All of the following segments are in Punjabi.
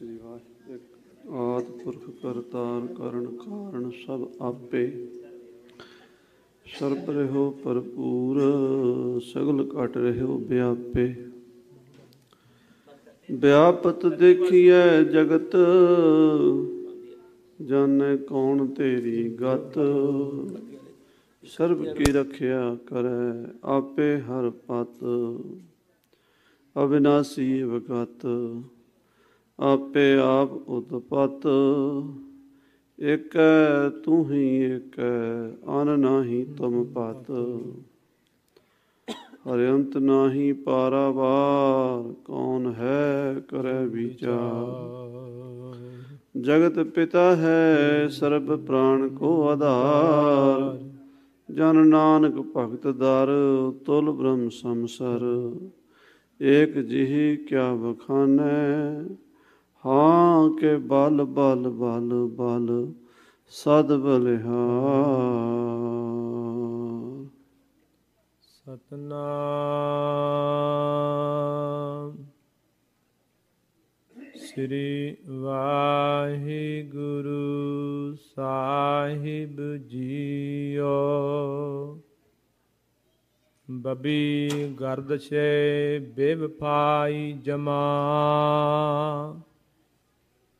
ਸ੍ਰੀ ਵਾਹਿਗੁਰੂ ਆਦ ਪੁਰਖ ਕਰਤਾਰ ਕਰਨ ਕਾਰਨ ਸਭ ਆਪੇ ਸਰਬ ਰਹੋ ਭਰਪੂਰ ਸਗਲ ਘਟ ਰਹੋ ਵਿਆਪੇ ਵਿਆਪਤ ਦੇਖੀਐ ਜਗਤ ਜਾਣੈ ਕੌਣ ਤੇਰੀ ਗਤ ਸਰਬ ਕੀ ਰਖਿਆ ਕਰੈ ਆਪੇ ਹਰ ਪਤ ਅਬਿਨਾਸੀ ਵਗਤ ਆਪੇ ਆਪ ਉਤਪਤ ਇਕ ਤੂੰ ਹੀ ਇਕ ਅਨ ਨਾਹੀ ਤੁਮ ਪਤ ਅਰੰਤ ਨਾਹੀ ਪਾਰਾਵਾਰ ਕੌਣ ਹੈ ਕਰੇ ਵਿਚਾਰ ਜਗਤ ਪਿਤਾ ਹੈ ਸਰਬ ਪ੍ਰਾਣ ਕੋ ਆਧਾਰ ਜਨ ਨਾਨਕ ਭਗਤ ਦਰ ਤੁਲ ਬ੍ਰਹਮ ਸੰਸਰ ਏਕ ਜਿਹੀ ਕਿਆ ਬਖਾਨੈ ਹਾਂ ਕੇ ਬਲ ਬਲ ਬਲ ਬਲ ਸਦ ਬਲਿਹਾਰ ਸਤਨਾਮ ਸ੍ਰੀ ਵਾਹਿਗੁਰੂ ਸਾਹਿਬ ਜੀਓ ਬਬੀ ਗਰਦਸ਼ੇ ਬੇਵਫਾਈ ਜਮਾ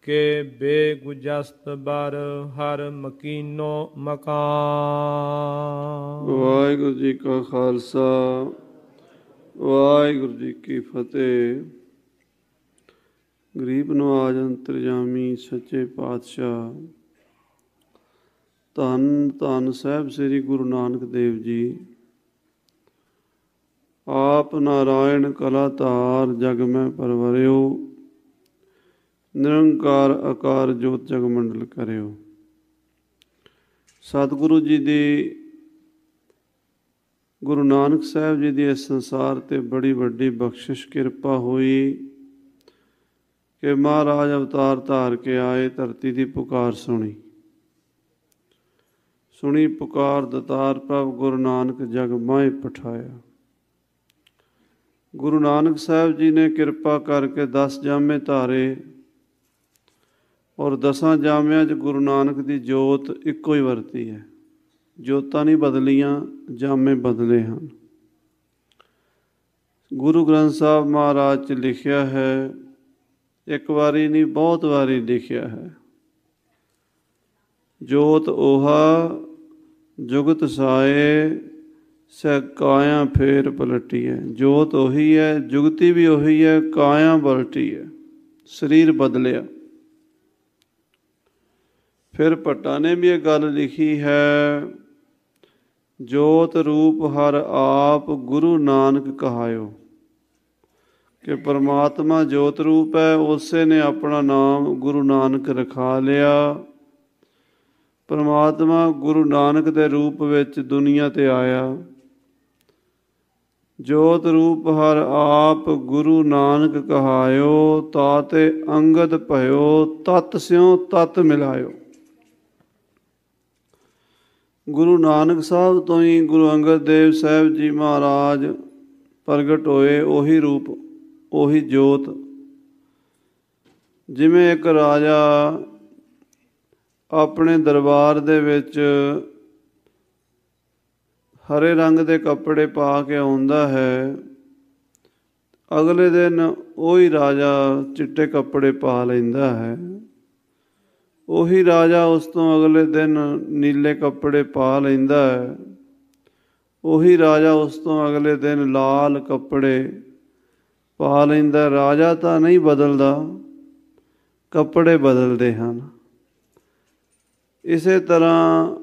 ਕੇ ਬੇਗੁਜਸਤ ਬਰ ਹਰ ਮਕੀਨੋ ਮਕਾ ਵਾਹਿਗੁਰੂ ਜੀ ਕਾ ਖਾਲਸਾ ਵਾਹਿਗੁਰੂ ਜੀ ਕੀ ਫਤਿਹ ਗਰੀਬ ਨਵਾਜ ਅੰਤਰਜਾਮੀ ਸੱਚੇ ਪਾਤਸ਼ਾਹ ਧੰਨ ਧੰਨ ਸਾਹਿਬ ਸ੍ਰੀ ਗੁਰੂ ਨਾਨਕ ਦੇਵ ਜੀ ਆਪ ਨਾਰਾਇਣ ਕਲਾ ਤਾਰ ਜਗ ਮੈਂ ਪਰਵਰਿਓ ਨਿਰੰਕਾਰ ਆਕਾਰ ਜੋਤ ਜਗ ਮੰਡਲ ਕਰਿਓ ਸਤਿਗੁਰੂ ਜੀ ਦੀ ਗੁਰੂ ਨਾਨਕ ਸਾਹਿਬ ਜੀ ਦੀ ਇਸ ਸੰਸਾਰ ਤੇ ਬੜੀ ਵੱਡੀ ਬਖਸ਼ਿਸ਼ ਕਿਰਪਾ ਹੋਈ ਕਿ ਮਹਾਰਾਜ ਅਵਤਾਰ ਧਾਰ ਕੇ ਆਏ ਧਰਤੀ ਦੀ ਪੁਕਾਰ ਸੁਣੀ ਸੁਣੀ ਪੁਕਾਰ ਦਤਾਰ ਪ੍ਰਭ ਗੁਰੂ ਨਾਨਕ ਜਗ ਮਾਇ ਪਠਾਇਆ ਗੁਰੂ ਨਾਨਕ ਸਾਹਿਬ ਜੀ ਨੇ ਕਿਰਪਾ ਕਰਕੇ 10 ਜਾਮੇ ਧਾਰੇ ਔਰ ਦਸਾਂ ਜਾਮਿਆਂ 'ਚ ਗੁਰੂ ਨਾਨਕ ਦੀ ਜੋਤ ਇੱਕੋ ਹੀ ਵਰਤੀ ਹੈ ਜੋਤਾਂ ਨਹੀਂ ਬਦਲੀਆਂ ਜਾਮੇ ਬਦਲੇ ਹਨ ਗੁਰੂ ਗ੍ਰੰਥ ਸਾਹਿਬ ਮਹਾਰਾਜ 'ਚ ਲਿਖਿਆ ਹੈ ਇੱਕ ਵਾਰੀ ਨਹੀਂ ਬਹੁਤ ਵਾਰੀ ਲਿਖਿਆ ਹੈ ਜੋਤ ਓਹਾ ਜੁਗਤ ਸਾਏ ਸੈ ਕਾਇਆ ਫੇਰ ਪਲਟੀ ਹੈ ਜੋਤ ਉਹੀ ਹੈ ਜੁਗਤੀ ਵੀ ਉਹੀ ਹੈ ਕਾਇਆ ਬਲਟੀ ਹੈ ਸਰੀਰ ਬਦਲਿਆ ਫਿਰ ਭੱਟਾ ਨੇ ਵੀ ਇਹ ਗੱਲ ਲਿਖੀ ਹੈ ਜੋਤ ਰੂਪ ਹਰ ਆਪ ਗੁਰੂ ਨਾਨਕ ਕਹਾਇਓ ਕਿ ਪਰਮਾਤਮਾ ਜੋਤ ਰੂਪ ਹੈ ਉਸੇ ਨੇ ਆਪਣਾ ਨਾਮ ਗੁਰੂ ਨਾਨਕ ਰਖਾ ਲਿਆ ਪਰਮਾਤਮਾ ਗੁਰੂ ਨਾਨਕ ਦੇ ਰੂਪ ਵਿੱਚ ਦੁਨੀਆ ਤੇ ਆਇਆ ਜੋਤ ਰੂਪ ਹਰ ਆਪ ਗੁਰੂ ਨਾਨਕ ਕਹਾਇਓ ਤਾਤੇ ਅੰਗਦ ਭਇਓ ਤਤ ਸਿਓ ਤਤ ਮਿਲਾਇਓ ਗੁਰੂ ਨਾਨਕ ਸਾਹਿਬ ਤੋਂ ਹੀ ਗੁਰੂ ਅੰਗਦ ਦੇਵ ਸਾਹਿਬ ਜੀ ਮਹਾਰਾਜ ਪ੍ਰਗਟ ਹੋਏ ਉਹੀ ਰੂਪ ਉਹੀ ਜੋਤ ਜਿਵੇਂ ਇੱਕ ਰਾਜਾ ਆਪਣੇ ਦਰਬਾਰ ਦੇ ਵਿੱਚ ਹਰੇ ਰੰਗ ਦੇ ਕੱਪੜੇ ਪਾ ਕੇ ਆਉਂਦਾ ਹੈ ਅਗਲੇ ਦਿਨ ਉਹੀ ਰਾਜਾ ਚਿੱਟੇ ਕੱਪੜੇ ਪਾ ਲੈਂਦਾ ਹੈ ਉਹੀ ਰਾਜਾ ਉਸ ਤੋਂ ਅਗਲੇ ਦਿਨ ਨੀਲੇ ਕੱਪੜੇ ਪਾ ਲੈਂਦਾ ਹੈ ਉਹੀ ਰਾਜਾ ਉਸ ਤੋਂ ਅਗਲੇ ਦਿਨ ਲਾਲ ਕੱਪੜੇ ਪਾ ਲੈਂਦਾ ਰਾਜਾ ਤਾਂ ਨਹੀਂ ਬਦਲਦਾ ਕੱਪੜੇ ਬਦਲਦੇ ਹਨ ਇਸੇ ਤਰ੍ਹਾਂ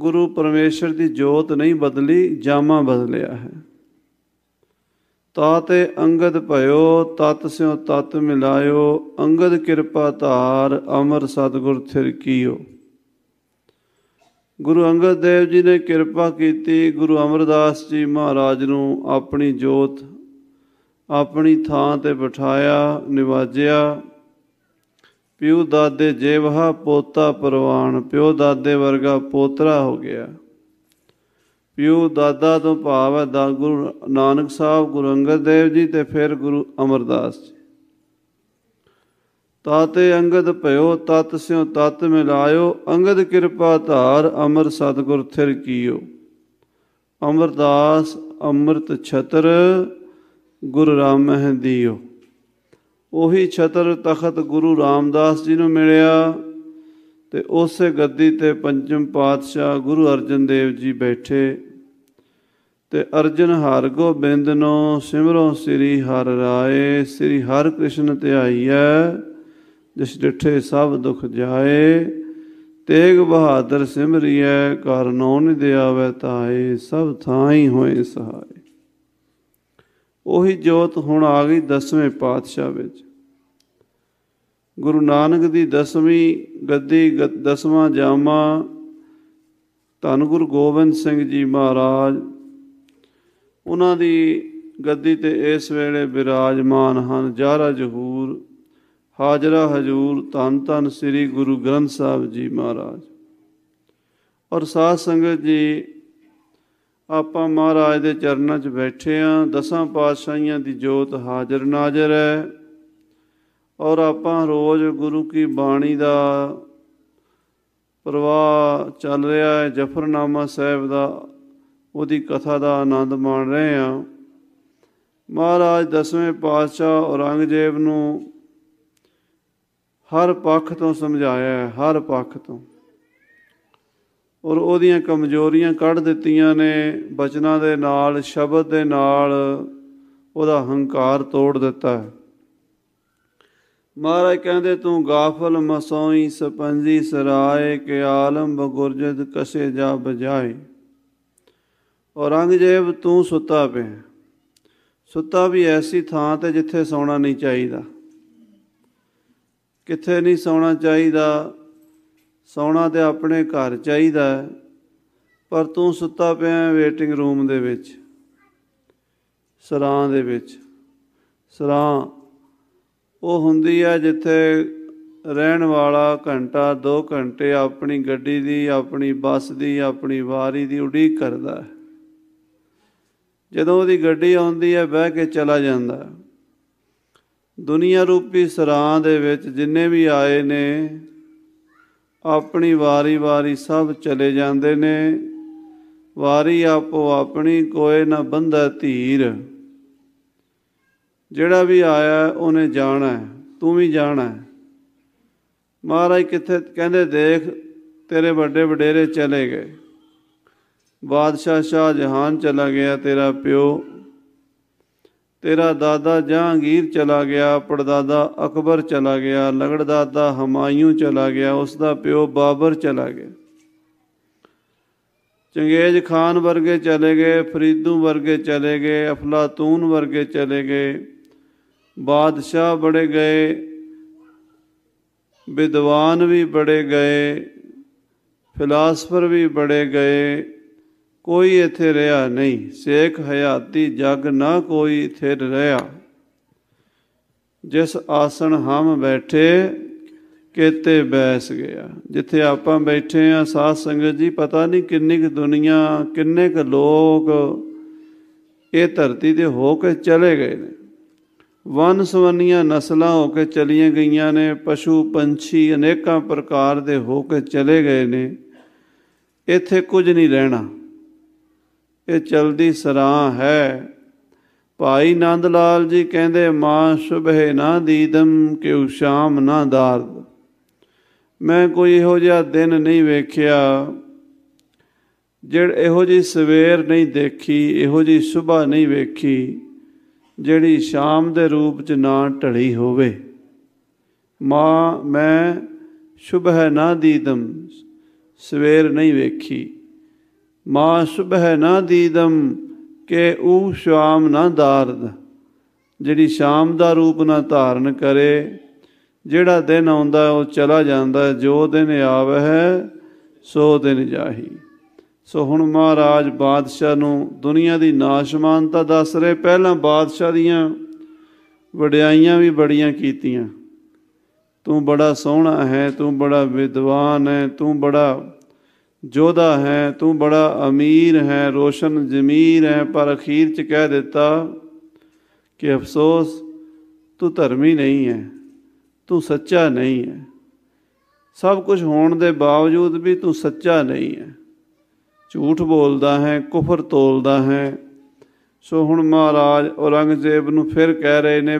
ਗੁਰੂ ਪਰਮੇਸ਼ਰ ਦੀ ਜੋਤ ਨਹੀਂ ਬਦਲੀ ਜਾਮਾ ਬਦਲਿਆ ਹੈ ਤਾਤੇ ਅੰਗਦ ਭਇਓ ਤਤ ਸਿਉ ਤਤ ਮਿਲਾਇਓ ਅੰਗਦ ਕਿਰਪਾ ਧਾਰ ਅਮਰ ਸਤਗੁਰ ਥਿਰ ਕੀਓ ਗੁਰੂ ਅੰਗਦ ਦੇਵ ਜੀ ਨੇ ਕਿਰਪਾ ਕੀਤੀ ਗੁਰੂ ਅਮਰਦਾਸ ਜੀ ਮਹਾਰਾਜ ਨੂੰ ਆਪਣੀ ਜੋਤ ਆਪਣੀ ਥਾਂ ਤੇ ਬਿਠਾਇਆ ਨਿਵਾਜਿਆ ਪਿਉ ਦਾਦੇ ਜੇਵਹਾ ਪੋਤਾ ਪਰਵਾਨ ਪਿਉ ਦਾਦੇ ਵਰਗਾ ਪੋਤਰਾ ਹੋ ਗਿਆ ਪਿਉ ਦਾਦਾ ਤੋਂ ਭਾਵ ਹੈ ਦਾ ਗੁਰੂ ਨਾਨਕ ਸਾਹਿਬ ਗੁਰੂ ਅੰਗਦ ਦੇਵ ਜੀ ਤੇ ਫਿਰ ਗੁਰੂ ਅਮਰਦਾਸ ਜੀ ਤਾਤੇ ਅੰਗਦ ਭਇਓ ਤਤ ਸਿਉ ਤਤ ਮਿਲਾਇਓ ਅੰਗਦ ਕਿਰਪਾ ਧਾਰ ਅਮਰ ਸਤਗੁਰ ਥਿਰ ਕੀਓ ਅਮਰਦਾਸ ਅੰਮ੍ਰਿਤ ਛਤਰ ਗੁਰ ਰਾਮਹਿ ਦਿਓ ਉਹੀ ਛਤਰ ਤਖਤ ਗੁਰੂ ਰਾਮਦਾਸ ਜੀ ਨੂੰ ਮਿਲਿਆ ਤੇ ਉਸੇ ਗੱਦੀ ਤੇ ਪੰਜਮ ਪਾਤਸ਼ਾਹ ਗੁਰੂ ਅਰਜਨ ਦੇਵ ਜੀ ਬੈਠੇ ਤੇ ਅਰਜਨ ਹਰ ਗੋਬਿੰਦ ਨੂੰ ਸਿਮਰੋ ਸ੍ਰੀ ਹਰ ਰਾਏ ਸ੍ਰੀ ਹਰ ਕ੍ਰਿਸ਼ਨ ਧਿਆਈਐ ਜਿਸ ਡਿਠੇ ਸਭ ਦੁਖ ਜਾਏ ਤੇਗ ਬਹਾਦਰ ਸਿਮਰਿਐ ਕਰਨੋ ਨਿ ਦਿਆਵੈ ਤਾਏ ਸਭ ਥਾਈ ਹੋਏ ਸਹਾਈ ਉਹੀ ਜੋਤ ਹੁਣ ਆ ਗਈ ਦਸਵੇਂ ਪਾਤਸ਼ਾਹ ਵਿੱਚ ਗੁਰੂ ਨਾਨਕ ਦੀ ਦਸਵੀਂ ਗੱਦੀ ਦਸਵਾਂ ਜਾਮਾ ਧੰਨ ਗੁਰੂ ਗੋਬਿੰਦ ਸਿੰਘ ਜੀ ਮਹਾਰਾਜ ਉਹਨਾਂ ਦੀ ਗੱਦੀ ਤੇ ਇਸ ਵੇਲੇ ਬਿਰਾਜਮਾਨ ਹਨ ਜਾਰਾ ਜਹੂਰ ਹਾਜ਼ਰਾ ਹਜ਼ੂਰ ਤਨ ਤਨ ਸ੍ਰੀ ਗੁਰੂ ਗ੍ਰੰਥ ਸਾਹਿਬ ਜੀ ਮਹਾਰਾਜ ਔਰ ਸਾਧ ਸੰਗਤ ਜੀ ਆਪਾਂ ਮਹਾਰਾਜ ਦੇ ਚਰਨਾਂ 'ਚ ਬੈਠੇ ਆਂ ਦਸਾਂ ਪਾਤਸ਼ਾਹੀਆਂ ਦੀ ਜੋਤ ਹਾਜ਼ਰ ਨਾਜ਼ਰ ਹੈ ਔਰ ਆਪਾਂ ਰੋਜ਼ ਗੁਰੂ ਕੀ ਬਾਣੀ ਦਾ ਪ੍ਰਵਾਹ ਚੱਲ ਰਿਹਾ ਹੈ ਜਫਰਨਾਮਾ ਸਾਹਿਬ ਦਾ ਉਹਦੀ ਕਥਾ ਦਾ ਆਨੰਦ ਮਾਣ ਰਹੇ ਆ ਮਹਾਰਾਜ ਦਸਵੇਂ ਪਾਤਸ਼ਾਹ ਔਰੰਗਜ਼ੇਬ ਨੂੰ ਹਰ ਪੱਖ ਤੋਂ ਸਮਝਾਇਆ ਹਰ ਪੱਖ ਤੋਂ ਔਰ ਉਹਦੀਆਂ ਕਮਜ਼ੋਰੀਆਂ ਕੱਢ ਦਿੱਤੀਆਂ ਨੇ ਬਚਨਾਂ ਦੇ ਨਾਲ ਸ਼ਬਦ ਦੇ ਨਾਲ ਉਹਦਾ ਹੰਕਾਰ ਤੋੜ ਦਿੱਤਾ ਮਹਾਰਾਜ ਕਹਿੰਦੇ ਤੂੰ ਗਾਫਲ ਮਸੋਈ ਸਪੰਜੀ ਸਰਾਏ ਕੇ ਆਲਮ ਬਗੁਰਜਤ ਕਸੇ ਜਾ ਬਜਾਏ ਔਰੰਗਜ਼ੇਬ ਤੂੰ ਸੁੱਤਾ ਪਿਆ ਸੁੱਤਾ ਵੀ ਐਸੀ ਥਾਂ ਤੇ ਜਿੱਥੇ ਸੌਣਾ ਨਹੀਂ ਚਾਹੀਦਾ ਕਿੱਥੇ ਨਹੀਂ ਸੌਣਾ ਚਾਹੀਦਾ ਸੌਣਾ ਤੇ ਆਪਣੇ ਘਰ ਚਾਹੀਦਾ ਪਰ ਤੂੰ ਸੁੱਤਾ ਪਿਆ ਵੇਟਿੰਗ ਰੂਮ ਦੇ ਵਿੱਚ ਸਰਾਂ ਦੇ ਵਿੱਚ ਸਰਾਂ ਉਹ ਹੁੰਦੀ ਹੈ ਜਿੱਥੇ ਰਹਿਣ ਵਾਲਾ ਘੰਟਾ 2 ਘੰਟੇ ਆਪਣੀ ਗੱਡੀ ਦੀ ਆਪਣੀ ਬੱਸ ਦੀ ਆਪਣੀ ਵਾਰੀ ਦੀ ਉਡੀਕ ਕਰਦਾ ਹੈ ਜਦੋਂ ਉਹਦੀ ਗੱਡੀ ਆਉਂਦੀ ਹੈ ਬਹਿ ਕੇ ਚਲਾ ਜਾਂਦਾ ਦੁਨੀਆ ਰੂਪੀ ਸਰਾਂ ਦੇ ਵਿੱਚ ਜਿੰਨੇ ਵੀ ਆਏ ਨੇ ਆਪਣੀ ਵਾਰੀ-ਵਾਰੀ ਸਭ ਚਲੇ ਜਾਂਦੇ ਨੇ ਵਾਰੀ ਆਪੋ ਆਪਣੀ ਕੋਏ ਨਾ ਬੰਦਾ ਧੀਰ ਜਿਹੜਾ ਵੀ ਆਇਆ ਉਹਨੇ ਜਾਣਾ ਤੂੰ ਵੀ ਜਾਣਾ ਮਹਾਰਾਜ ਕਿੱਥੇ ਕਹਿੰਦੇ ਦੇਖ ਤੇਰੇ ਵੱਡੇ ਵਡੇਰੇ ਚਲੇ ਗਏ बादशाह शाहजहान चला गया तेरा प्यो तेरा दादा जहांगीर चला गया पड़दादा अकबर चला गया लगड़दादा हमायूं चला गया उसका प्यो बाबर चला गया चंगेज खान वर्गे चले गए फरीदू वर्गे चले गए अफलातून वर्गे चले गए बादशाह बड़े गए विद्वान भी बड़े गए फिलासफर भी बड़े गए ਕੋਈ ਇੱਥੇ ਰਿਹਾ ਨਹੀਂ ਸੇਖ ਹਯਾਤੀ ਜਗ ਨਾ ਕੋਈ ਥਿਰ ਰਿਹਾ ਜਿਸ ਆਸਣ ਹਮ ਬੈਠੇ ਕਿਤੇ ਬੈਸ ਗਿਆ ਜਿੱਥੇ ਆਪਾਂ ਬੈਠੇ ਆ ਸਾਧ ਸੰਗਤ ਜੀ ਪਤਾ ਨਹੀਂ ਕਿੰਨੀ ਕੁ ਦੁਨੀਆ ਕਿੰਨੇ ਕੁ ਲੋਕ ਇਹ ਧਰਤੀ ਤੇ ਹੋ ਕੇ ਚਲੇ ਗਏ ਨੇ ਵਨ ਸਵੰਨੀਆਂ ਨਸਲਾਂ ਹੋ ਕੇ ਚਲੀਆਂ ਗਈਆਂ ਨੇ ਪਸ਼ੂ ਪੰਛੀ ਅਨੇਕਾਂ ਪ੍ਰਕਾਰ ਦੇ ਹੋ ਕੇ ਚਲੇ ਗਏ ਨੇ ਇੱਥੇ ਕੁਝ ਨਹੀਂ ਰਹਿਣਾ ਇਹ ਚਲਦੀ ਸਰਾ ਹੈ ਭਾਈ ਨੰਦ ਲਾਲ ਜੀ ਕਹਿੰਦੇ ਮਾਂ ਸੁਬਹਿ ਨਾ ਦੀਦਮ ਕਿਉ ਸ਼ਾਮ ਨਾ ਦਾਰਦ ਮੈਂ ਕੋਈ ਇਹੋ ਜਿਹਾ ਦਿਨ ਨਹੀਂ ਵੇਖਿਆ ਜਿਹੜ ਇਹੋ ਜੀ ਸਵੇਰ ਨਹੀਂ ਦੇਖੀ ਇਹੋ ਜੀ ਸਵੇਰ ਨਹੀਂ ਵੇਖੀ ਜਿਹੜੀ ਸ਼ਾਮ ਦੇ ਰੂਪ ਚ ਨਾ ਢਲੀ ਹੋਵੇ ਮਾਂ ਮੈਂ ਸੁਬਹ ਨਾ ਦੀਦਮ ਸਵੇਰ ਨਹੀਂ ਵੇਖੀ ਮਾ ਸੁਬਹਿ ਨਾ ਦੀਦਮ ਕੇ ਉਹ ਸ਼ਾਮ ਨਾ ਦਾਰਦ ਜਿਹੜੀ ਸ਼ਾਮ ਦਾ ਰੂਪ ਨਾ ਧਾਰਨ ਕਰੇ ਜਿਹੜਾ ਦਿਨ ਆਉਂਦਾ ਉਹ ਚਲਾ ਜਾਂਦਾ ਜੋ ਦਿਨ ਆਵੇ ਹੈ ਸੋ ਦਿਨ ਜਾਹੀ ਸੋ ਹੁਣ ਮਹਾਰਾਜ ਬਾਦਸ਼ਾਹ ਨੂੰ ਦੁਨੀਆ ਦੀ ਨਾਸ਼ਮਾਨਤਾ ਦੱਸ ਰਹੇ ਪਹਿਲਾਂ ਬਾਦਸ਼ਾਹ ਦੀਆਂ ਵਡਿਆਈਆਂ ਵੀ ਬੜੀਆਂ ਕੀਤੀਆਂ ਤੂੰ ਬੜਾ ਸੋਹਣਾ ਹੈ ਤੂੰ ਬੜਾ ਵਿਦਵਾਨ ਹੈ ਤੂੰ ਬੜਾ ਜੋਦਾ ਹੈ ਤੂੰ ਬੜਾ ਅਮੀਰ ਹੈ ਰੋਸ਼ਨ ਜ਼ਮੀਰ ਹੈ ਪਰ ਅਖੀਰ ਚ ਕਹਿ ਦਿੱਤਾ ਕਿ ਅਫਸੋਸ ਤੂੰ ਧਰਮੀ ਨਹੀਂ ਹੈ ਤੂੰ ਸੱਚਾ ਨਹੀਂ ਹੈ ਸਭ ਕੁਝ ਹੋਣ ਦੇ ਬਾਵਜੂਦ ਵੀ ਤੂੰ ਸੱਚਾ ਨਹੀਂ ਹੈ ਝੂਠ ਬੋਲਦਾ ਹੈ ਕਫਰ ਤੋਲਦਾ ਹੈ ਸੋ ਹੁਣ ਮਹਾਰਾਜ ਔਰੰਗਜ਼ੇਬ ਨੂੰ ਫਿਰ ਕਹਿ ਰਹੇ ਨੇ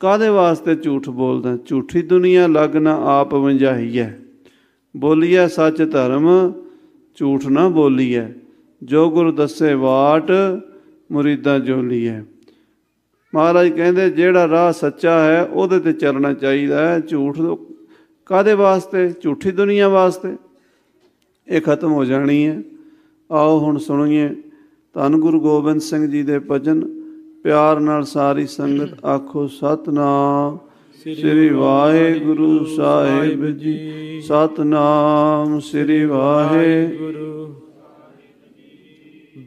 ਕਾਦੇ ਵਾਸਤੇ ਝੂਠ ਬੋਲਦਾ ਝੂਠੀ ਦੁਨੀਆ ਲੱਗ ਨਾ ਆਪ ਵੰਜਾਈ ਹੈ ਬੋਲੀਐ ਸੱਚ ਧਰਮ ਝੂਠ ਨਾ ਬੋਲੀਐ ਜੋ ਗੁਰ ਦੱਸੇ ਬਾਟ ਮੁਰੀਦਾਂ ਜੋਲੀਐ ਮਹਾਰਾਜ ਕਹਿੰਦੇ ਜਿਹੜਾ ਰਾਹ ਸੱਚਾ ਹੈ ਉਹਦੇ ਤੇ ਚੱਲਣਾ ਚਾਹੀਦਾ ਹੈ ਝੂਠ ਕਾਦੇ ਵਾਸਤੇ ਝੂਠੀ ਦੁਨੀਆ ਵਾਸਤੇ ਇਹ ਖਤਮ ਹੋ ਜਾਣੀ ਹੈ ਆਓ ਹੁਣ ਸੁਣੀਏ ਧੰਨ ਗੁਰੂ ਗੋਬਿੰਦ ਸਿੰਘ ਜੀ ਦੇ ਭਜਨ ਪਿਆਰ ਨਾਲ ਸਾਰੀ ਸੰਗਤ ਆਖੋ ਸਤਨਾਮ ਸ੍ਰੀ ਵਾਹਿਗੁਰੂ ਸਾਹਿਬ ਜੀ ਸਤਨਾਮ ਸ੍ਰੀ ਵਾਹਿਗੁਰੂ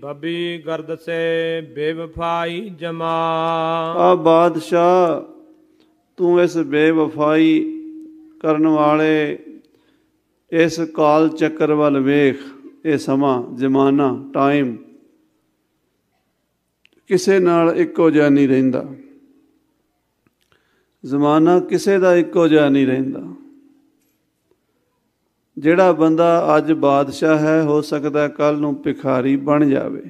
ਬਬੀ ਗਰਦ ਸੇ ਬੇਵਫਾਈ ਜਮਾ ਆ ਬਾਦਸ਼ਾ ਤੂੰ ਇਸ ਬੇਵਫਾਈ ਕਰਨ ਵਾਲੇ ਇਸ ਕਾਲ ਚੱਕਰ ਵੱਲ ਵੇਖ ਇਹ ਸਮਾਂ ਜ਼ਮਾਨਾ ਟਾਈਮ ਕਿਸੇ ਨਾਲ ਇੱਕੋ ਜਿਹਾ ਨਹੀਂ ਰਹਿੰਦਾ ਜ਼ਮਾਨਾ ਕਿਸੇ ਦਾ ਇੱਕੋ ਜਿਹਾ ਨਹੀਂ ਰਹਿੰਦਾ ਜਿਹੜਾ ਬੰਦਾ ਅੱਜ ਬਾਦਸ਼ਾਹ ਹੈ ਹੋ ਸਕਦਾ ਕੱਲ ਨੂੰ ਭਿਖਾਰੀ ਬਣ ਜਾਵੇ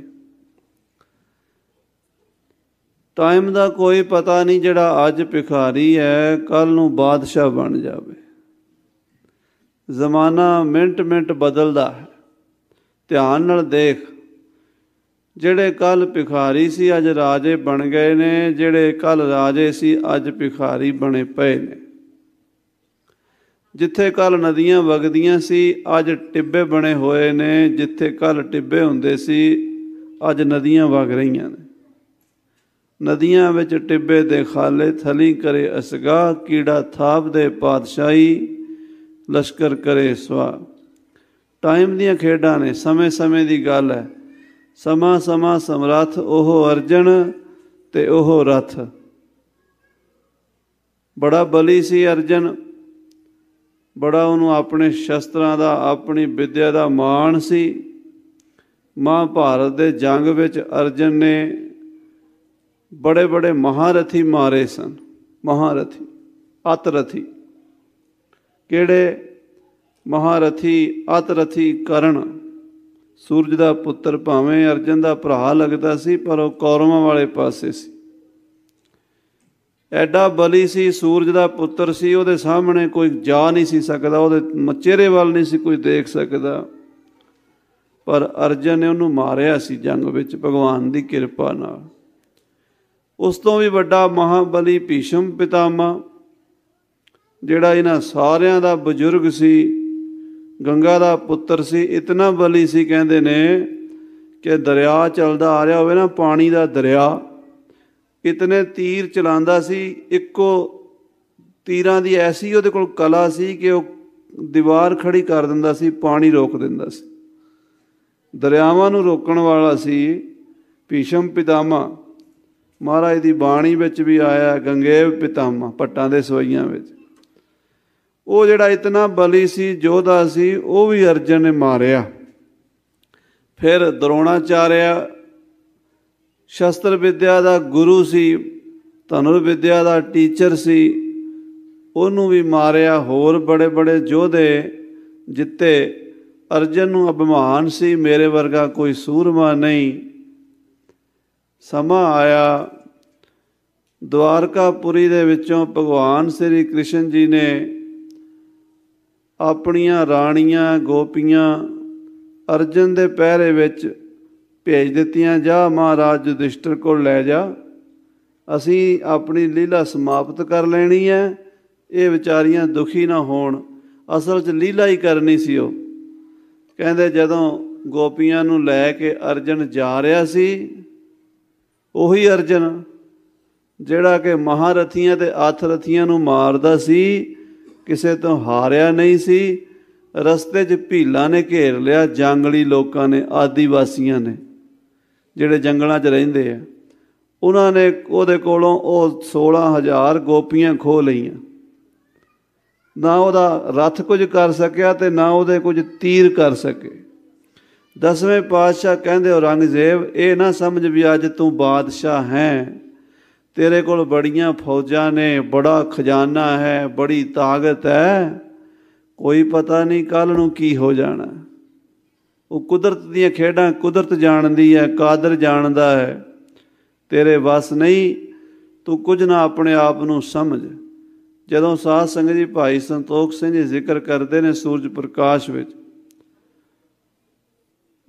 ਟਾਈਮ ਦਾ ਕੋਈ ਪਤਾ ਨਹੀਂ ਜਿਹੜਾ ਅੱਜ ਭਿਖਾਰੀ ਹੈ ਕੱਲ ਨੂੰ ਬਾਦਸ਼ਾਹ ਬਣ ਜਾਵੇ ਜ਼ਮਾਨਾ ਮਿੰਟ ਮਿੰਟ ਬਦਲਦਾ ਹੈ ਧਿਆਨ ਨਾਲ ਦੇਖ ਜਿਹੜੇ ਕੱਲ ਭਿਖਾਰੀ ਸੀ ਅੱਜ ਰਾਜੇ ਬਣ ਗਏ ਨੇ ਜਿਹੜੇ ਕੱਲ ਰਾਜੇ ਸੀ ਅੱਜ ਭਿਖਾਰੀ ਬਣੇ ਪਏ ਨੇ ਜਿੱਥੇ ਕੱਲ ਨਦੀਆਂ ਵਗਦੀਆਂ ਸੀ ਅੱਜ ਟਿੱਬੇ ਬਣੇ ਹੋਏ ਨੇ ਜਿੱਥੇ ਕੱਲ ਟਿੱਬੇ ਹੁੰਦੇ ਸੀ ਅੱਜ ਨਦੀਆਂ ਵਗ ਰਹੀਆਂ ਨੇ ਨਦੀਆਂ ਵਿੱਚ ਟਿੱਬੇ ਦੇ ਖਾਲੇ ਥਲੀ ਕਰੇ ਅਸਗਾ ਕੀੜਾ ਥਾਪ ਦੇ ਪਾਦਸ਼ਾਹੀ ਲਸ਼ਕਰ ਕਰੇ ਸਵਾ ਟਾਈਮ ਦੀਆਂ ਖੇਡਾਂ ਨੇ ਸਮੇਂ-ਸਮੇਂ ਦੀ ਗੱਲ ਹੈ ਸਮਾ ਸਮਾ ਸਮਰਥ ਉਹ ਅਰਜਨ ਤੇ ਉਹ ਰਥ ਬੜਾ ਬਲੀ ਸੀ ਅਰਜਨ ਬੜਾ ਉਹਨੂੰ ਆਪਣੇ ਸ਼ਸਤਰਾਂ ਦਾ ਆਪਣੀ ਵਿਦਿਆ ਦਾ ਮਾਣ ਸੀ ਮਹਾਭਾਰਤ ਦੇ ਜੰਗ ਵਿੱਚ ਅਰਜਨ ਨੇ ਬੜੇ ਬੜੇ ਮਹਾਰਥੀ ਮਾਰੇ ਸਨ ਮਹਾਰਥੀ ਅਤਰਥੀ ਕਿਹੜੇ ਮਹਾਰਥੀ ਅਤਰਥੀ ਕਰਨ ਸੂਰਜ ਦਾ ਪੁੱਤਰ ਭਾਵੇਂ ਅਰਜਨ ਦਾ ਭਰਾ ਲੱਗਦਾ ਸੀ ਪਰ ਉਹ ਕੌਰਵਾਂ ਵਾਲੇ ਪਾਸੇ ਸੀ ਐਡਾ ਬਲੀ ਸੀ ਸੂਰਜ ਦਾ ਪੁੱਤਰ ਸੀ ਉਹਦੇ ਸਾਹਮਣੇ ਕੋਈ ਜਾ ਨਹੀਂ ਸੀ ਸਕਦਾ ਉਹਦੇ ਚਿਹਰੇ ਵੱਲ ਨਹੀਂ ਸੀ ਕੋਈ ਦੇਖ ਸਕਦਾ ਪਰ ਅਰਜਨ ਨੇ ਉਹਨੂੰ ਮਾਰਿਆ ਸੀ ਜੰਗ ਵਿੱਚ ਭਗਵਾਨ ਦੀ ਕਿਰਪਾ ਨਾਲ ਉਸ ਤੋਂ ਵੀ ਵੱਡਾ ਮਹਾਬਲੀ ਭੀਸ਼ਮ ਪਿਤਾਮਾ ਜਿਹੜਾ ਇਹਨਾਂ ਸਾਰਿਆਂ ਦਾ ਬਜ਼ੁਰਗ ਸੀ ਗੰਗਾ ਦਾ ਪੁੱਤਰ ਸੀ ਇਤਨਾ ਬਲੀ ਸੀ ਕਹਿੰਦੇ ਨੇ ਕਿ ਦਰਿਆ ਚੱਲਦਾ ਆ ਰਿਹਾ ਹੋਵੇ ਨਾ ਪਾਣੀ ਦਾ ਦਰਿਆ ਇਤਨੇ ਤੀਰ ਚਲਾਉਂਦਾ ਸੀ ਇੱਕੋ ਤੀਰਾਂ ਦੀ ਐਸੀ ਉਹਦੇ ਕੋਲ ਕਲਾ ਸੀ ਕਿ ਉਹ ਦੀਵਾਰ ਖੜੀ ਕਰ ਦਿੰਦਾ ਸੀ ਪਾਣੀ ਰੋਕ ਦਿੰਦਾ ਸੀ ਦਰਿਆਵਾਂ ਨੂੰ ਰੋਕਣ ਵਾਲਾ ਸੀ ਭੀਸ਼ਮ ਪਿਤਾਮਾ ਮਹਾਰਾਜ ਦੀ ਬਾਣੀ ਵਿੱਚ ਵੀ ਆਇਆ ਗੰਗੇਵ ਪਿਤਾਮਾ ਪੱਟਾਂ ਦੇ ਸਵਈਆਂ ਵਿੱਚ ਉਹ ਜਿਹੜਾ ਇਤਨਾ ਬਲੀ ਸੀ ਜੋਧਾ ਸੀ ਉਹ ਵੀ ਅਰਜਨ ਨੇ ਮਾਰਿਆ ਫਿਰ ਦਰੋਣਾਚਾਰਿਆ ਸ਼ਸਤਰ ਵਿਦਿਆ ਦਾ ਗੁਰੂ ਸੀ ਧਨੁਰ ਵਿਦਿਆ ਦਾ ਟੀਚਰ ਸੀ ਉਹਨੂੰ ਵੀ ਮਾਰਿਆ ਹੋਰ ਬੜੇ ਬੜੇ ਯੋਧੇ ਜਿੱਤੇ ਅਰਜਨ ਨੂੰ ਅਭਿਮਾਨ ਸੀ ਮੇਰੇ ਵਰਗਾ ਕੋਈ ਸੂਰਮਾ ਨਹੀਂ ਸਮਾ ਆਇਆ ਦਵਾਰਕਾਪੁਰੀ ਦੇ ਵਿੱਚੋਂ ਭਗਵਾਨ ਸ੍ਰੀ ਕ੍ਰਿਸ਼ਨ ਜੀ ਨੇ ਆਪਣੀਆਂ ਰਾਣੀਆਂ ਗੋਪੀਆਂ ਅਰਜਨ ਦੇ ਪਹਿਰੇ ਵਿੱਚ ਭੇਜ ਦਿੱਤੀਆਂ ਜਾ ਮਹਾਰਾਜ ਯੁਧਿਸ਼ਟਰ ਕੋਲ ਲੈ ਜਾ ਅਸੀਂ ਆਪਣੀ ਲੀਲਾ ਸਮਾਪਤ ਕਰ ਲੈਣੀ ਹੈ ਇਹ ਵਿਚਾਰੀਆਂ ਦੁਖੀ ਨਾ ਹੋਣ ਅਸਲ 'ਚ ਲੀਲਾ ਹੀ ਕਰਨੀ ਸੀ ਉਹ ਕਹਿੰਦੇ ਜਦੋਂ ਗੋਪੀਆਂ ਨੂੰ ਲੈ ਕੇ ਅਰਜਨ ਜਾ ਰਿਹਾ ਸੀ ਉਹੀ ਅਰਜਨ ਜਿਹੜਾ ਕਿ ਮਹਾਰਥੀਆਂ ਤੇ ਆਥਰਥੀਆਂ ਨੂੰ ਮਾਰਦਾ ਸੀ ਕਿਸੇ ਤੋਂ ਹਾਰਿਆ ਨਹੀਂ ਸੀ ਰਸਤੇ 'ਚ ਭੀਲਾ ਨੇ ਘੇਰ ਲਿਆ ਜੰਗਲੀ ਲੋਕਾਂ ਨੇ ਆਦੀਵਾਸੀਆਂ ਨੇ ਜਿਹੜੇ ਜੰਗਲਾਂ 'ਚ ਰਹਿੰਦੇ ਆ ਉਹਨਾਂ ਨੇ ਉਹਦੇ ਕੋਲੋਂ ਉਹ 16000 ਗੋਪੀਆਂ ਖੋ ਲਈਆਂ ਨਾ ਉਹਦਾ ਰੱਥ ਕੁਝ ਕਰ ਸਕਿਆ ਤੇ ਨਾ ਉਹਦੇ ਕੁਝ ਤੀਰ ਕਰ ਸਕੇ ਦਸਵੇਂ ਪਾਤਸ਼ਾਹ ਕਹਿੰਦੇ ਔਰੰਗਜ਼ੇਬ ਇਹ ਨਾ ਸਮਝ ਵੀ ਅੱਜ ਤੂੰ ਬਾਦਸ਼ਾਹ ਹੈ ਤੇਰੇ ਕੋਲ ਬੜੀਆਂ ਫੌਜਾਂ ਨੇ ਬੜਾ ਖਜ਼ਾਨਾ ਹੈ ਬੜੀ ਤਾਕਤ ਹੈ ਕੋਈ ਪਤਾ ਨਹੀਂ ਕੱਲ ਨੂੰ ਕੀ ਹੋ ਜਾਣਾ ਉਹ ਕੁਦਰਤ ਦੀਆਂ ਖੇਡਾਂ ਕੁਦਰਤ ਜਾਣਦੀ ਹੈ ਕਾਦਰ ਜਾਣਦਾ ਹੈ ਤੇਰੇ ਵਸ ਨਹੀਂ ਤੂੰ ਕੁਝ ਨਾ ਆਪਣੇ ਆਪ ਨੂੰ ਸਮਝ ਜਦੋਂ ਸਾਧ ਸੰਗਤ ਜੀ ਭਾਈ ਸੰਤੋਖ ਸਿੰਘ ਜੀ ਜ਼ਿਕਰ ਕਰਦੇ ਨੇ ਸੂਰਜ ਪ੍ਰਕਾਸ਼ ਵਿੱਚ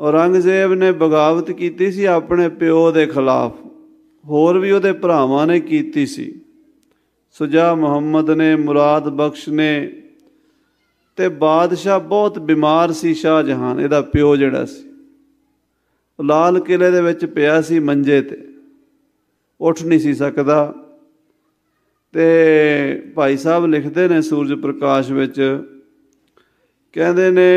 ਔਰੰਗਜ਼ੇਬ ਨੇ ਬਗਾਵਤ ਕੀਤੀ ਸੀ ਆਪਣੇ ਪਿਓ ਦੇ ਖਿਲਾਫ ਹੋਰ ਵੀ ਉਹਦੇ ਭਰਾਵਾਂ ਨੇ ਕੀਤੀ ਸੀ ਸੁਜਾ ਮੁਹੰਮਦ ਨੇ ਮੁਰਾਦ ਬਖਸ਼ ਨੇ ਤੇ ਬਾਦਸ਼ਾਹ ਬਹੁਤ ਬਿਮਾਰ ਸੀ ਸ਼ਾਹ ਜਹਾਨ ਇਹਦਾ ਪਿਓ ਜਿਹੜਾ ਸੀ ਲਾਲ ਕਿਲੇ ਦੇ ਵਿੱਚ ਪਿਆ ਸੀ ਮੰਜੇ ਤੇ ਉੱਠ ਨਹੀਂ ਸੀ ਸਕਦਾ ਤੇ ਭਾਈ ਸਾਹਿਬ ਲਿਖਦੇ ਨੇ ਸੂਰਜ ਪ੍ਰਕਾਸ਼ ਵਿੱਚ ਕਹਿੰਦੇ ਨੇ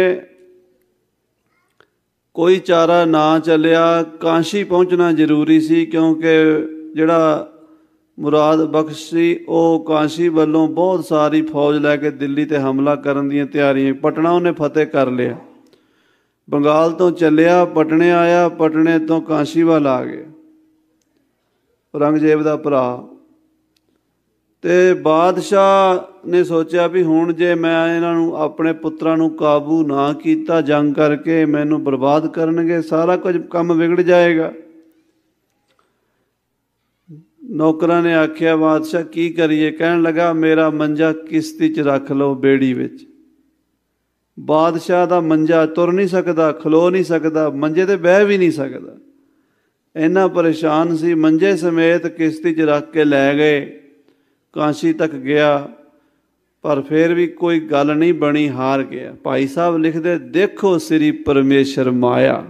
ਕੋਈ ਚਾਰਾ ਨਾ ਚੱਲਿਆ ਕਾਂਸ਼ੀ ਪਹੁੰਚਣਾ ਜ਼ਰੂਰੀ ਸੀ ਕਿਉਂਕਿ ਜਿਹੜਾ ਮੁਰਾਦ ਬਖਸ਼ ਸੀ ਉਹ ਕਾਂਸ਼ੀ ਵੱਲੋਂ ਬਹੁਤ ਸਾਰੀ ਫੌਜ ਲੈ ਕੇ ਦਿੱਲੀ ਤੇ ਹਮਲਾ ਕਰਨ ਦੀਆਂ ਤਿਆਰੀਆਂ ਪਟਨਾ ਉਹਨੇ ਫਤਿਹ ਕਰ ਲਿਆ ਬੰਗਾਲ ਤੋਂ ਚੱਲਿਆ ਪਟਨੇ ਆਇਆ ਪਟਨੇ ਤੋਂ ਕਾਂਸ਼ੀ ਵੱਲ ਆ ਗਿਆ ਔਰੰਗਜ਼ੇਬ ਦਾ ਭਰਾ ਤੇ ਬਾਦਸ਼ਾਹ ਨੇ ਸੋਚਿਆ ਵੀ ਹੁਣ ਜੇ ਮੈਂ ਇਹਨਾਂ ਨੂੰ ਆਪਣੇ ਪੁੱਤਰਾਂ ਨੂੰ ਕਾਬੂ ਨਾ ਕੀਤਾ ਜੰਗ ਕਰਕੇ ਮੈਨੂੰ ਬਰਬਾਦ ਕਰਨਗੇ ਸਾਰਾ ਕੁਝ ਕੰਮ ਵਿਗੜ ਜਾਏਗਾ ਨੌਕਰਾਂ ਨੇ ਆਖਿਆ ਬਾਦਸ਼ਾਹ ਕੀ ਕਰੀਏ ਕਹਿਣ ਲੱਗਾ ਮੇਰਾ ਮੰਜਾ ਕਿਸ਼ਤੀ 'ਚ ਰੱਖ ਲਓ ਬੇੜੀ ਵਿੱਚ ਬਾਦਸ਼ਾਹ ਦਾ ਮੰਜਾ ਤੁਰ ਨਹੀਂ ਸਕਦਾ ਖਲੋ ਨਹੀਂ ਸਕਦਾ ਮੰਜੇ ਤੇ ਬਹਿ ਵੀ ਨਹੀਂ ਸਕਦਾ ਇੰਨਾ ਪਰੇਸ਼ਾਨ ਸੀ ਮੰਜੇ ਸਮੇਤ ਕਿਸ਼ਤੀ 'ਚ ਰੱਖ ਕੇ ਲੈ ਗਏ ਕਾਂਸ਼ੀ ਤੱਕ ਗਿਆ ਪਰ ਫਿਰ ਵੀ ਕੋਈ ਗੱਲ ਨਹੀਂ ਬਣੀ ਹਾਰ ਗਿਆ ਭਾਈ ਸਾਹਿਬ ਲਿਖਦੇ ਦੇਖੋ ਸ੍ਰੀ ਪਰਮੇਸ਼ਰ ਮਾਇਆ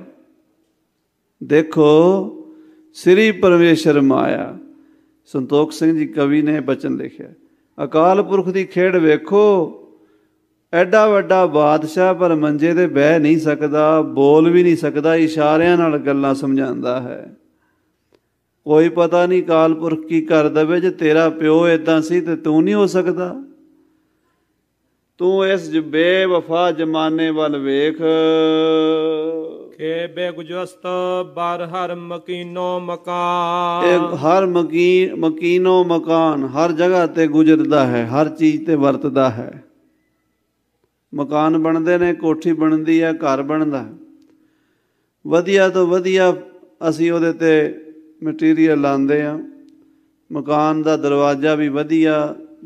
ਦੇਖੋ ਸ੍ਰੀ ਪਰਮੇਸ਼ਰ ਮਾਇਆ ਸੰਤੋਖ ਸਿੰਘ ਜੀ ਕਵੀ ਨੇ ਬਚਨ ਲਿਖਿਆ ਅਕਾਲ ਪੁਰਖ ਦੀ ਖੇਡ ਵੇਖੋ ਐਡਾ ਵੱਡਾ ਬਾਦਸ਼ਾਹ ਪਰ ਮੰਜੇ ਤੇ ਬਹਿ ਨਹੀਂ ਸਕਦਾ ਬੋਲ ਵੀ ਨਹੀਂ ਸਕਦਾ ਇਸ਼ਾਰਿਆਂ ਨਾਲ ਗੱਲਾਂ ਸਮਝਾਉਂਦਾ ਹੈ ਕੋਈ ਪਤਾ ਨਹੀਂ ਕਾਲਪੁਰਖ ਕੀ ਕਰ ਦਵੇ ਜੇ ਤੇਰਾ ਪਿਓ ਇਦਾਂ ਸੀ ਤੇ ਤੂੰ ਨਹੀਂ ਹੋ ਸਕਦਾ ਤੂੰ ਇਸ ਜਬੇ ਵਫਾ ਜਮਾਨੇ ਵੱਲ ਵੇਖ ਕੇ ਬੇਗੁਜਸਤ ਬਰ ਹਰ ਮਕੀਨੋ ਮਕਾਨ ਇੱਕ ਹਰ ਮਕੀਨ ਮਕੀਨੋ ਮਕਾਨ ਹਰ ਜਗ੍ਹਾ ਤੇ ਗੁਜ਼ਰਦਾ ਹੈ ਹਰ ਚੀਜ਼ ਤੇ ਵਰਤਦਾ ਹੈ ਮਕਾਨ ਬਣਦੇ ਨੇ ਕੋਠੀ ਬਣਦੀ ਹੈ ਘਰ ਬਣਦਾ ਵਧੀਆ ਤੋਂ ਵਧੀਆ ਅਸੀਂ ਉਹਦੇ ਤੇ ਮਟੀਰੀਅਲ ਲਾਉਂਦੇ ਆ ਮਕਾਨ ਦਾ ਦਰਵਾਜ਼ਾ ਵੀ ਵਧੀਆ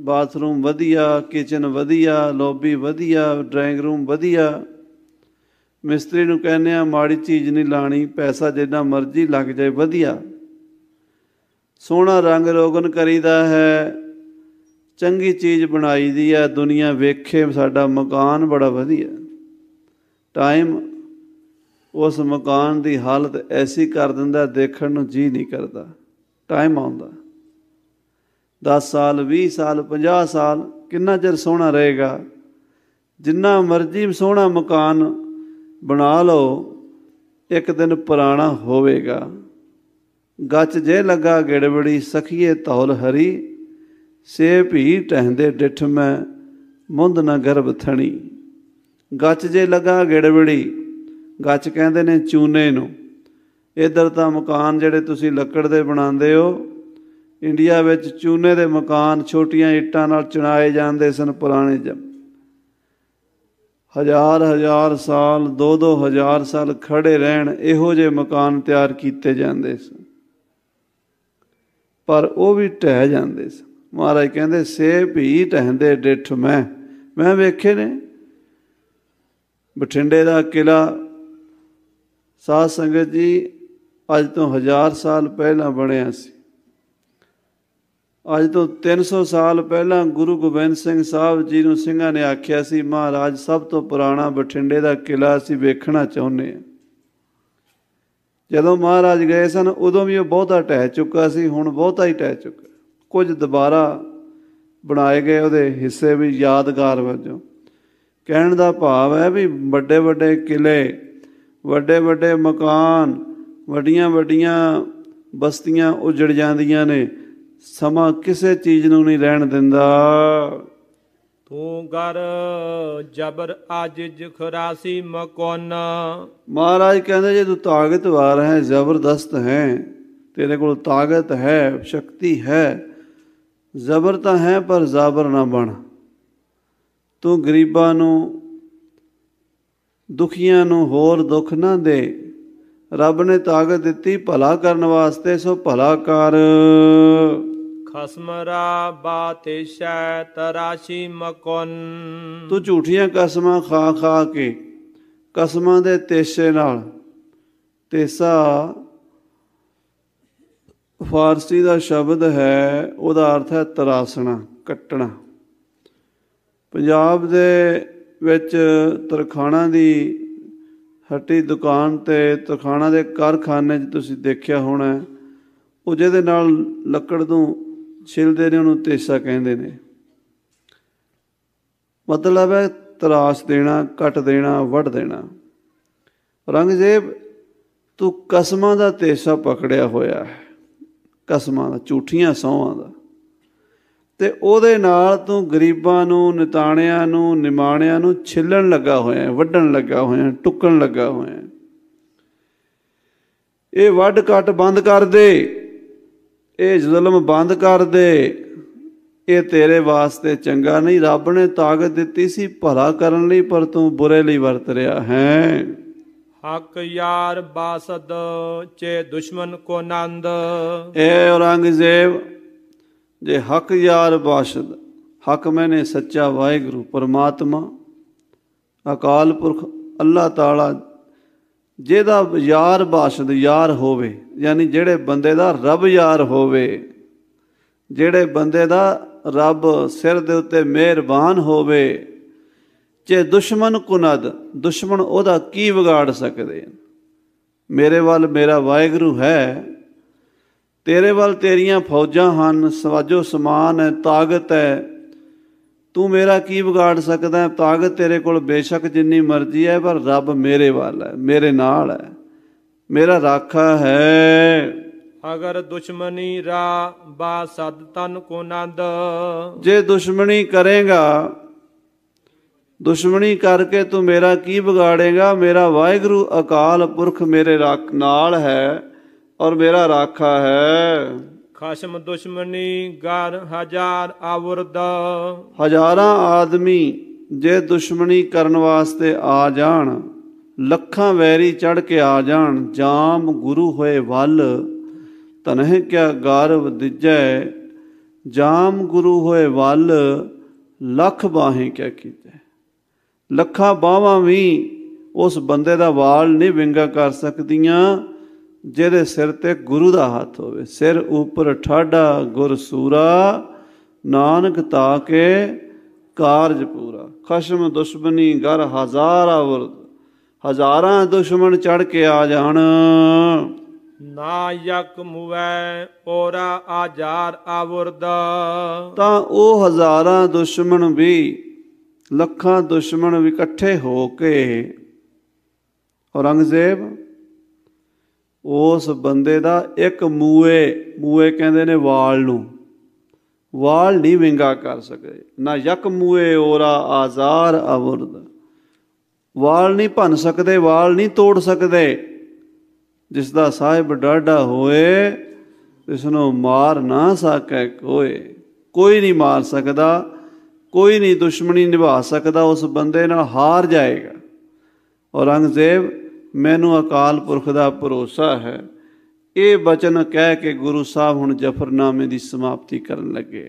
ਬਾਥਰੂਮ ਵਧੀਆ ਕਿਚਨ ਵਧੀਆ ਲੌਬੀ ਵਧੀਆ ਡਰਾਇੰਗ ਰੂਮ ਵਧੀਆ ਮਿਸਤਰੀ ਨੂੰ ਕਹਿੰਦੇ ਆ ਮਾੜੀ ਚੀਜ਼ ਨਹੀਂ ਲਾਣੀ ਪੈਸਾ ਜਿੰਨਾ ਮਰਜ਼ੀ ਲੱਗ ਜਾਏ ਵਧੀਆ ਸੋਹਣਾ ਰੰਗ ਰੋਗਨ ਕਰੀਦਾ ਹੈ ਚੰਗੀ ਚੀਜ਼ ਬਣਾਈ ਦੀ ਆ ਦੁਨੀਆ ਵੇਖੇ ਸਾਡਾ ਮਕਾਨ ਬੜਾ ਵਧੀਆ ਟਾਈਮ ਉਸ ਮਕਾਨ ਦੀ ਹਾਲਤ ਐਸੀ ਕਰ ਦਿੰਦਾ ਦੇਖਣ ਨੂੰ ਜੀ ਨਹੀਂ ਕਰਦਾ ਟਾਈਮ ਆਉਂਦਾ 10 ਸਾਲ 20 ਸਾਲ 50 ਸਾਲ ਕਿੰਨਾ ਚਿਰ ਸੋਹਣਾ ਰਹੇਗਾ ਜਿੰਨਾ ਮਰਜ਼ੀ ਸੋਹਣਾ ਮਕਾਨ ਬਣਾ ਲਓ ਇੱਕ ਦਿਨ ਪੁਰਾਣਾ ਹੋਵੇਗਾ ਗੱਚ ਜੇ ਲੱਗਾ ਗਿੜਬੜੀ ਸਖੀਏ ਤੌਲ ਹਰੀ ਸੇ ਭੀ ਟਹਿੰਦੇ ਡਿਠ ਮੈਂ ਮੁੰਦ ਨਾ ਗਰਭ ਥਣੀ ਗੱਚ ਜੇ ਲੱਗਾ ਗਿੜਬੜੀ ਗੱਚ ਕਹਿੰਦੇ ਨੇ ਚੂਨੇ ਨੂੰ ਇਧਰ ਤਾਂ ਮਕਾਨ ਜਿਹੜੇ ਤੁਸੀਂ ਲੱਕੜ ਦੇ ਬਣਾਉਂਦੇ ਹੋ ਇੰਡੀਆ ਵਿੱਚ ਚੂਨੇ ਦੇ ਮਕਾਨ ਛੋਟੀਆਂ ਇੱਟਾਂ ਨਾਲ ਚਣਾਏ ਜਾਂਦੇ ਸਨ ਪੁਰਾਣੇ ਜਮ ਹਜ਼ਾਰ ਹਜ਼ਾਰ ਸਾਲ 2-2 ਹਜ਼ਾਰ ਸਾਲ ਖੜੇ ਰਹਿਣ ਇਹੋ ਜਿਹੇ ਮਕਾਨ ਤਿਆਰ ਕੀਤੇ ਜਾਂਦੇ ਸਨ ਪਰ ਉਹ ਵੀ ਟਹਿ ਜਾਂਦੇ ਸਨ ਮਹਾਰਾਜ ਕਹਿੰਦੇ ਸੇ ਭੀ ਟਹਿੰਦੇ ਡਿਠ ਮੈਂ ਮੈਂ ਵੇਖੇ ਨੇ ਬਠਿੰਡੇ ਦਾ ਕਿਲਾ ਸਾਧ ਸੰਗਤ ਜੀ ਅੱਜ ਤੋਂ ਹਜ਼ਾਰ ਸਾਲ ਪਹਿਲਾਂ ਬਣਿਆ ਸੀ ਅੱਜ ਤੋਂ 300 ਸਾਲ ਪਹਿਲਾਂ ਗੁਰੂ ਗੋਬਿੰਦ ਸਿੰਘ ਸਾਹਿਬ ਜੀ ਨੂੰ ਸਿੰਘਾਂ ਨੇ ਆਖਿਆ ਸੀ ਮਹਾਰਾਜ ਸਭ ਤੋਂ ਪੁਰਾਣਾ ਬਠਿੰਡੇ ਦਾ ਕਿਲਾ ਅਸੀਂ ਵੇਖਣਾ ਚਾਹੁੰਦੇ ਹਾਂ ਜਦੋਂ ਮਹਾਰਾਜ ਗਏ ਸਨ ਉਦੋਂ ਵੀ ਉਹ ਬਹੁਤਾ ਟਹਿ ਚੁੱਕਾ ਸੀ ਹੁਣ ਬਹੁਤਾ ਹੀ ਟਹਿ ਚੁੱਕਾ ਕੁਝ ਦੁਬਾਰਾ ਬਣਾਏ ਗਏ ਉਹਦੇ ਹਿੱਸੇ ਵੀ ਯਾਦਗਾਰ ਵਜੋਂ ਕਹਿਣ ਦਾ ਭਾਵ ਹੈ ਵੀ ਵੱਡੇ ਵੱਡੇ ਕਿਲੇ ਵੱਡੇ ਵੱਡੇ ਮਕਾਨ ਵੱਡੀਆਂ ਵੱਡੀਆਂ ਬਸਤੀਆਂ ਉਜੜ ਜਾਂਦੀਆਂ ਨੇ ਸਮਾਂ ਕਿਸੇ ਚੀਜ਼ ਨੂੰ ਨਹੀਂ ਰਹਿਣ ਦਿੰਦਾ ਤੂੰ ਕਰ ਜਬਰ ਅਜ ਜਖਰਾਸੀ ਮਕੋਨ ਮਹਾਰਾਜ ਕਹਿੰਦੇ ਜੇ ਤੂੰ ਤਾਕਤਵਾਰ ਹੈ ਜ਼ਬਰਦਸਤ ਹੈ ਤੇਰੇ ਕੋਲ ਤਾਕਤ ਹੈ ਸ਼ਕਤੀ ਹੈ ਜ਼ਬਰ ਤਾਂ ਹੈ ਪਰ ਜ਼ਾਬਰ ਨਾ ਬਣ ਤੂੰ ਗਰੀਬਾਂ ਨੂੰ ਦੁਖੀਆਂ ਨੂੰ ਹੋਰ ਦੁੱਖ ਨਾ ਦੇ ਰੱਬ ਨੇ ਤਾਕਤ ਦਿੱਤੀ ਭਲਾ ਕਰਨ ਵਾਸਤੇ ਸੋ ਭਲਾ ਕਰ ਖਸਮਰਾ ਸ਼ੈ ਤਰਾਸ਼ੀ ਮਕੁਨ ਤੂੰ ਝੂਠੀਆਂ ਕਸਮਾਂ ਖਾ ਖਾ ਕੇ ਕਸਮਾਂ ਦੇ ਤੇਸ਼ੇ ਨਾਲ ਤੇਸਾ ਫਾਰਸੀ ਦਾ ਸ਼ਬਦ ਹੈ ਉਹਦਾ ਅਰਥ ਹੈ ਤਰਾਸਣਾ ਕੱਟਣਾ ਪੰਜਾਬ ਦੇ ਵਿੱਚ ਤਰਖਾਣਾ ਦੀ ਹੱਟੀ ਦੁਕਾਨ ਤੇ ਤਰਖਾਣਾ ਦੇ ਕਾਰਖਾਨੇ 'ਚ ਤੁਸੀਂ ਦੇਖਿਆ ਹੋਣਾ ਉਹ ਜਿਹਦੇ ਨਾਲ ਲੱਕੜ ਤੋਂ ਛਿਲਦੇ ਨੇ ਉਹਨੂੰ ਤੇਸਾ ਕਹਿੰਦੇ ਨੇ ਮਤਲਬ ਹੈ ਤਰਾਸ ਦੇਣਾ ਕੱਟ ਦੇਣਾ ਵੱਢ ਦੇਣਾ ਰੰਗਜ਼ੇਬ ਤੂੰ ਕਸਮਾਂ ਦਾ ਤੇਸਾ ਪਕੜਿਆ ਹੋਇਆ ਹੈ ਕਸਮਾਂ ਦਾ ਝੂਠੀਆਂ ਸੌਹਾਂ ਦਾ ਤੇ ਉਹਦੇ ਨਾਲ ਤੂੰ ਗਰੀਬਾਂ ਨੂੰ ਨਿਤਾਣਿਆਂ ਨੂੰ ਨਿਮਾਣਿਆਂ ਨੂੰ ਛਿੱਲਣ ਲੱਗਾ ਹੋਇਆ ਵੱਢਣ ਲੱਗਾ ਹੋਇਆ ਟੁੱਕਣ ਲੱਗਾ ਹੋਇਆ ਇਹ ਵੱਢ ਕੱਟ ਬੰਦ ਕਰ ਦੇ ਇਹ ਜ਼ੁਲਮ ਬੰਦ ਕਰ ਦੇ ਇਹ ਤੇਰੇ ਵਾਸਤੇ ਚੰਗਾ ਨਹੀਂ ਰੱਬ ਨੇ ਤਾਕਤ ਦਿੱਤੀ ਸੀ ਭਲਾ ਕਰਨ ਲਈ ਪਰ ਤੂੰ ਬੁਰੇ ਲਈ ਵਰਤ ਰਿਹਾ ਹੈ ਹਕ ਯਾਰ ਬਾਸਦ ਚੇ ਦੁਸ਼ਮਨ ਕੋ ਨੰਦ ਏ ਔਰੰਗਜ਼ੇਬ ਜੇ ਹਕ ਯਾਰ ਬਾਸਦ ਹਕ ਮੈਨੇ ਸੱਚਾ ਵਾਹਿਗੁਰੂ ਪਰਮਾਤਮਾ ਅਕਾਲ ਪੁਰਖ ਅੱਲਾਹ ਤਾਲਾ ਜਿਹਦਾ ਯਾਰ ਬਾਸ਼ਦ ਯਾਰ ਹੋਵੇ ਯਾਨੀ ਜਿਹੜੇ ਬੰਦੇ ਦਾ ਰੱਬ ਯਾਰ ਹੋਵੇ ਜਿਹੜੇ ਬੰਦੇ ਦਾ ਰੱਬ ਸਿਰ ਦੇ ਉੱਤੇ ਮਿਹਰਬਾਨ ਹੋਵੇ ਜੇ ਦੁਸ਼ਮਨ ਕੁਨਦ ਦੁਸ਼ਮਨ ਉਹਦਾ ਕੀ ਵਿਗਾੜ ਸਕਦੇ ਮੇਰੇ ਵੱਲ ਮੇਰਾ ਵਾਹਿਗੁਰੂ ਹੈ ਤੇਰੇ ਵੱਲ ਤੇਰੀਆਂ ਫੌਜਾਂ ਹਨ ਸਵਾਜੋ ਸਮਾਨ ਹੈ ਤਾਕਤ ਹੈ ਤੂੰ ਮੇਰਾ ਕੀ ਵਿਗਾੜ ਸਕਦਾ ਤਾਕਤ ਤੇਰੇ ਕੋਲ ਬੇਸ਼ੱਕ ਜਿੰਨੀ ਮਰਜ਼ੀ ਹੈ ਪਰ ਰੱਬ ਮੇਰੇ ਵੱਲ ਹੈ ਮੇਰੇ ਨਾਲ ਹੈ ਮੇਰਾ ਰਾਖਾ ਹੈ ਅਗਰ ਦੁਸ਼ਮਣੀ ਰਾ ਬਾ ਸਦ ਤਨ ਕੋ ਨੰਦ ਜੇ ਦੁਸ਼ਮਣੀ ਕਰੇਗਾ ਦੁਸ਼ਮਣੀ ਕਰਕੇ ਤੂੰ ਮੇਰਾ ਕੀ ਵਿਗਾੜੇਗਾ ਮੇਰਾ ਵਾਹਿਗੁਰੂ ਅਕਾਲ ਪੁਰਖ ਮੇਰੇ ਨਾਲ ਹੈ ਔਰ ਮੇਰਾ ਰਾਖਾ ਹੈ ਖਸਮ ਦੁਸ਼ਮਣੀ ਗਰ ਹਜ਼ਾਰ ਆਵਰਦ ਹਜ਼ਾਰਾਂ ਆਦਮੀ ਜੇ ਦੁਸ਼ਮਣੀ ਕਰਨ ਵਾਸਤੇ ਆ ਜਾਣ ਲੱਖਾਂ ਵੈਰੀ ਚੜ ਕੇ ਆ ਜਾਣ ਜਾਮ ਗੁਰੂ ਹੋਏ ਵੱਲ ਤਨਹਿ ਕਿਆ ਗਾਰਵ ਦਿਜੈ ਜਾਮ ਗੁਰੂ ਹੋਏ ਵੱਲ ਲੱਖ ਬਾਹੇ ਕਿਆ ਕੀਤੇ ਲੱਖਾਂ ਬਾਹਾਂ ਵੀ ਉਸ ਬੰਦੇ ਦਾ ਵਾਲ ਨਹੀਂ ਵਿੰਗਾ ਕਰ ਸਕਦੀਆਂ ਜਿਹਦੇ ਸਿਰ ਤੇ ਗੁਰੂ ਦਾ ਹੱਥ ਹੋਵੇ ਸਿਰ ਉੱਪਰ ਠਾਡਾ ਗੁਰ ਸੂਰਾ ਨਾਨਕ ਤਾ ਕੇ ਕਾਰਜ ਪੂਰਾ ਖਸ਼ਮ ਦੁਸ਼ਮਣੀ ਗਰ ਹਜ਼ਾਰਾਂ ਵਰ ਹਜ਼ਾਰਾਂ ਦੁਸ਼ਮਣ ਚੜ ਕੇ ਆ ਜਾਣ ਨਾ ਯਕ ਮੁਵੈ ਔਰਾ ਆਜਾਰ ਆਵਰਦ ਤਾਂ ਉਹ ਹਜ਼ਾਰਾਂ ਦੁਸ਼ਮਣ ਵੀ ਲੱਖਾਂ ਦੁਸ਼ਮਣ ਇਕੱਠੇ ਹੋ ਕੇ ਔਰੰਗਜ਼ੇਬ ਉਸ ਬੰਦੇ ਦਾ ਇੱਕ ਮੂਏ ਮੂਏ ਕਹਿੰਦੇ ਨੇ ਵਾਲ ਨੂੰ ਵਾਲ ਨਹੀਂ ਵਿੰਗਾ ਕਰ ਸਕੇ ਨਾ ਯਕ ਮੂਏ ਔਰਾ ਆਜ਼ਾਰ ਅਵਰਦ ਵਾਲ ਨਹੀਂ ਭੰਨ ਸਕਦੇ ਵਾਲ ਨਹੀਂ ਤੋੜ ਸਕਦੇ ਜਿਸ ਦਾ ਸਾਹਿਬ ਡਾਢਾ ਹੋਏ ਇਸ ਨੂੰ ਮਾਰ ਨਾ ਸਕੈ ਕੋਈ ਕੋਈ ਨਹੀਂ ਮਾਰ ਸਕਦਾ ਕੋਈ ਨਹੀਂ ਦੁਸ਼ਮਣੀ ਨਿਭਾ ਸਕਦਾ ਉਸ ਬੰਦੇ ਨਾਲ ਹਾਰ ਜਾਏਗਾ ਔਰੰਗਜ਼ੇਬ ਮੈਨੂੰ ਅਕਾਲ ਪੁਰਖ ਦਾ ਭਰੋਸਾ ਹੈ ਇਹ ਬਚਨ ਕਹਿ ਕੇ ਗੁਰੂ ਸਾਹਿਬ ਹੁਣ ਜਫਰਨਾਮੇ ਦੀ ਸਮਾਪਤੀ ਕਰਨ ਲੱਗੇ